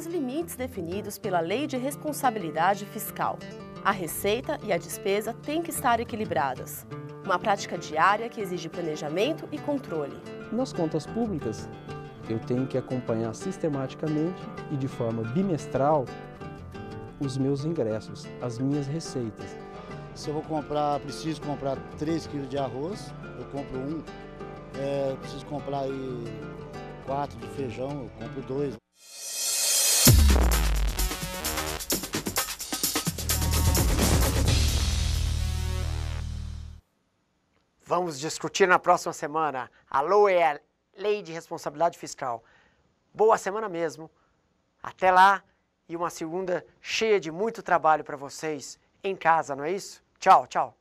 os limites definidos pela Lei de Responsabilidade Fiscal. A receita e a despesa têm que estar equilibradas. Uma prática diária que exige planejamento e controle. Nas contas públicas, eu tenho que acompanhar sistematicamente e de forma bimestral os meus ingressos, as minhas receitas. Se eu vou comprar, preciso comprar 3 quilos de arroz, eu compro um. É, preciso comprar aí 4 de feijão, eu compro dois. Vamos discutir na próxima semana. A é a Lei de Responsabilidade Fiscal. Boa semana mesmo. Até lá e uma segunda cheia de muito trabalho para vocês em casa, não é isso? Tchau, tchau.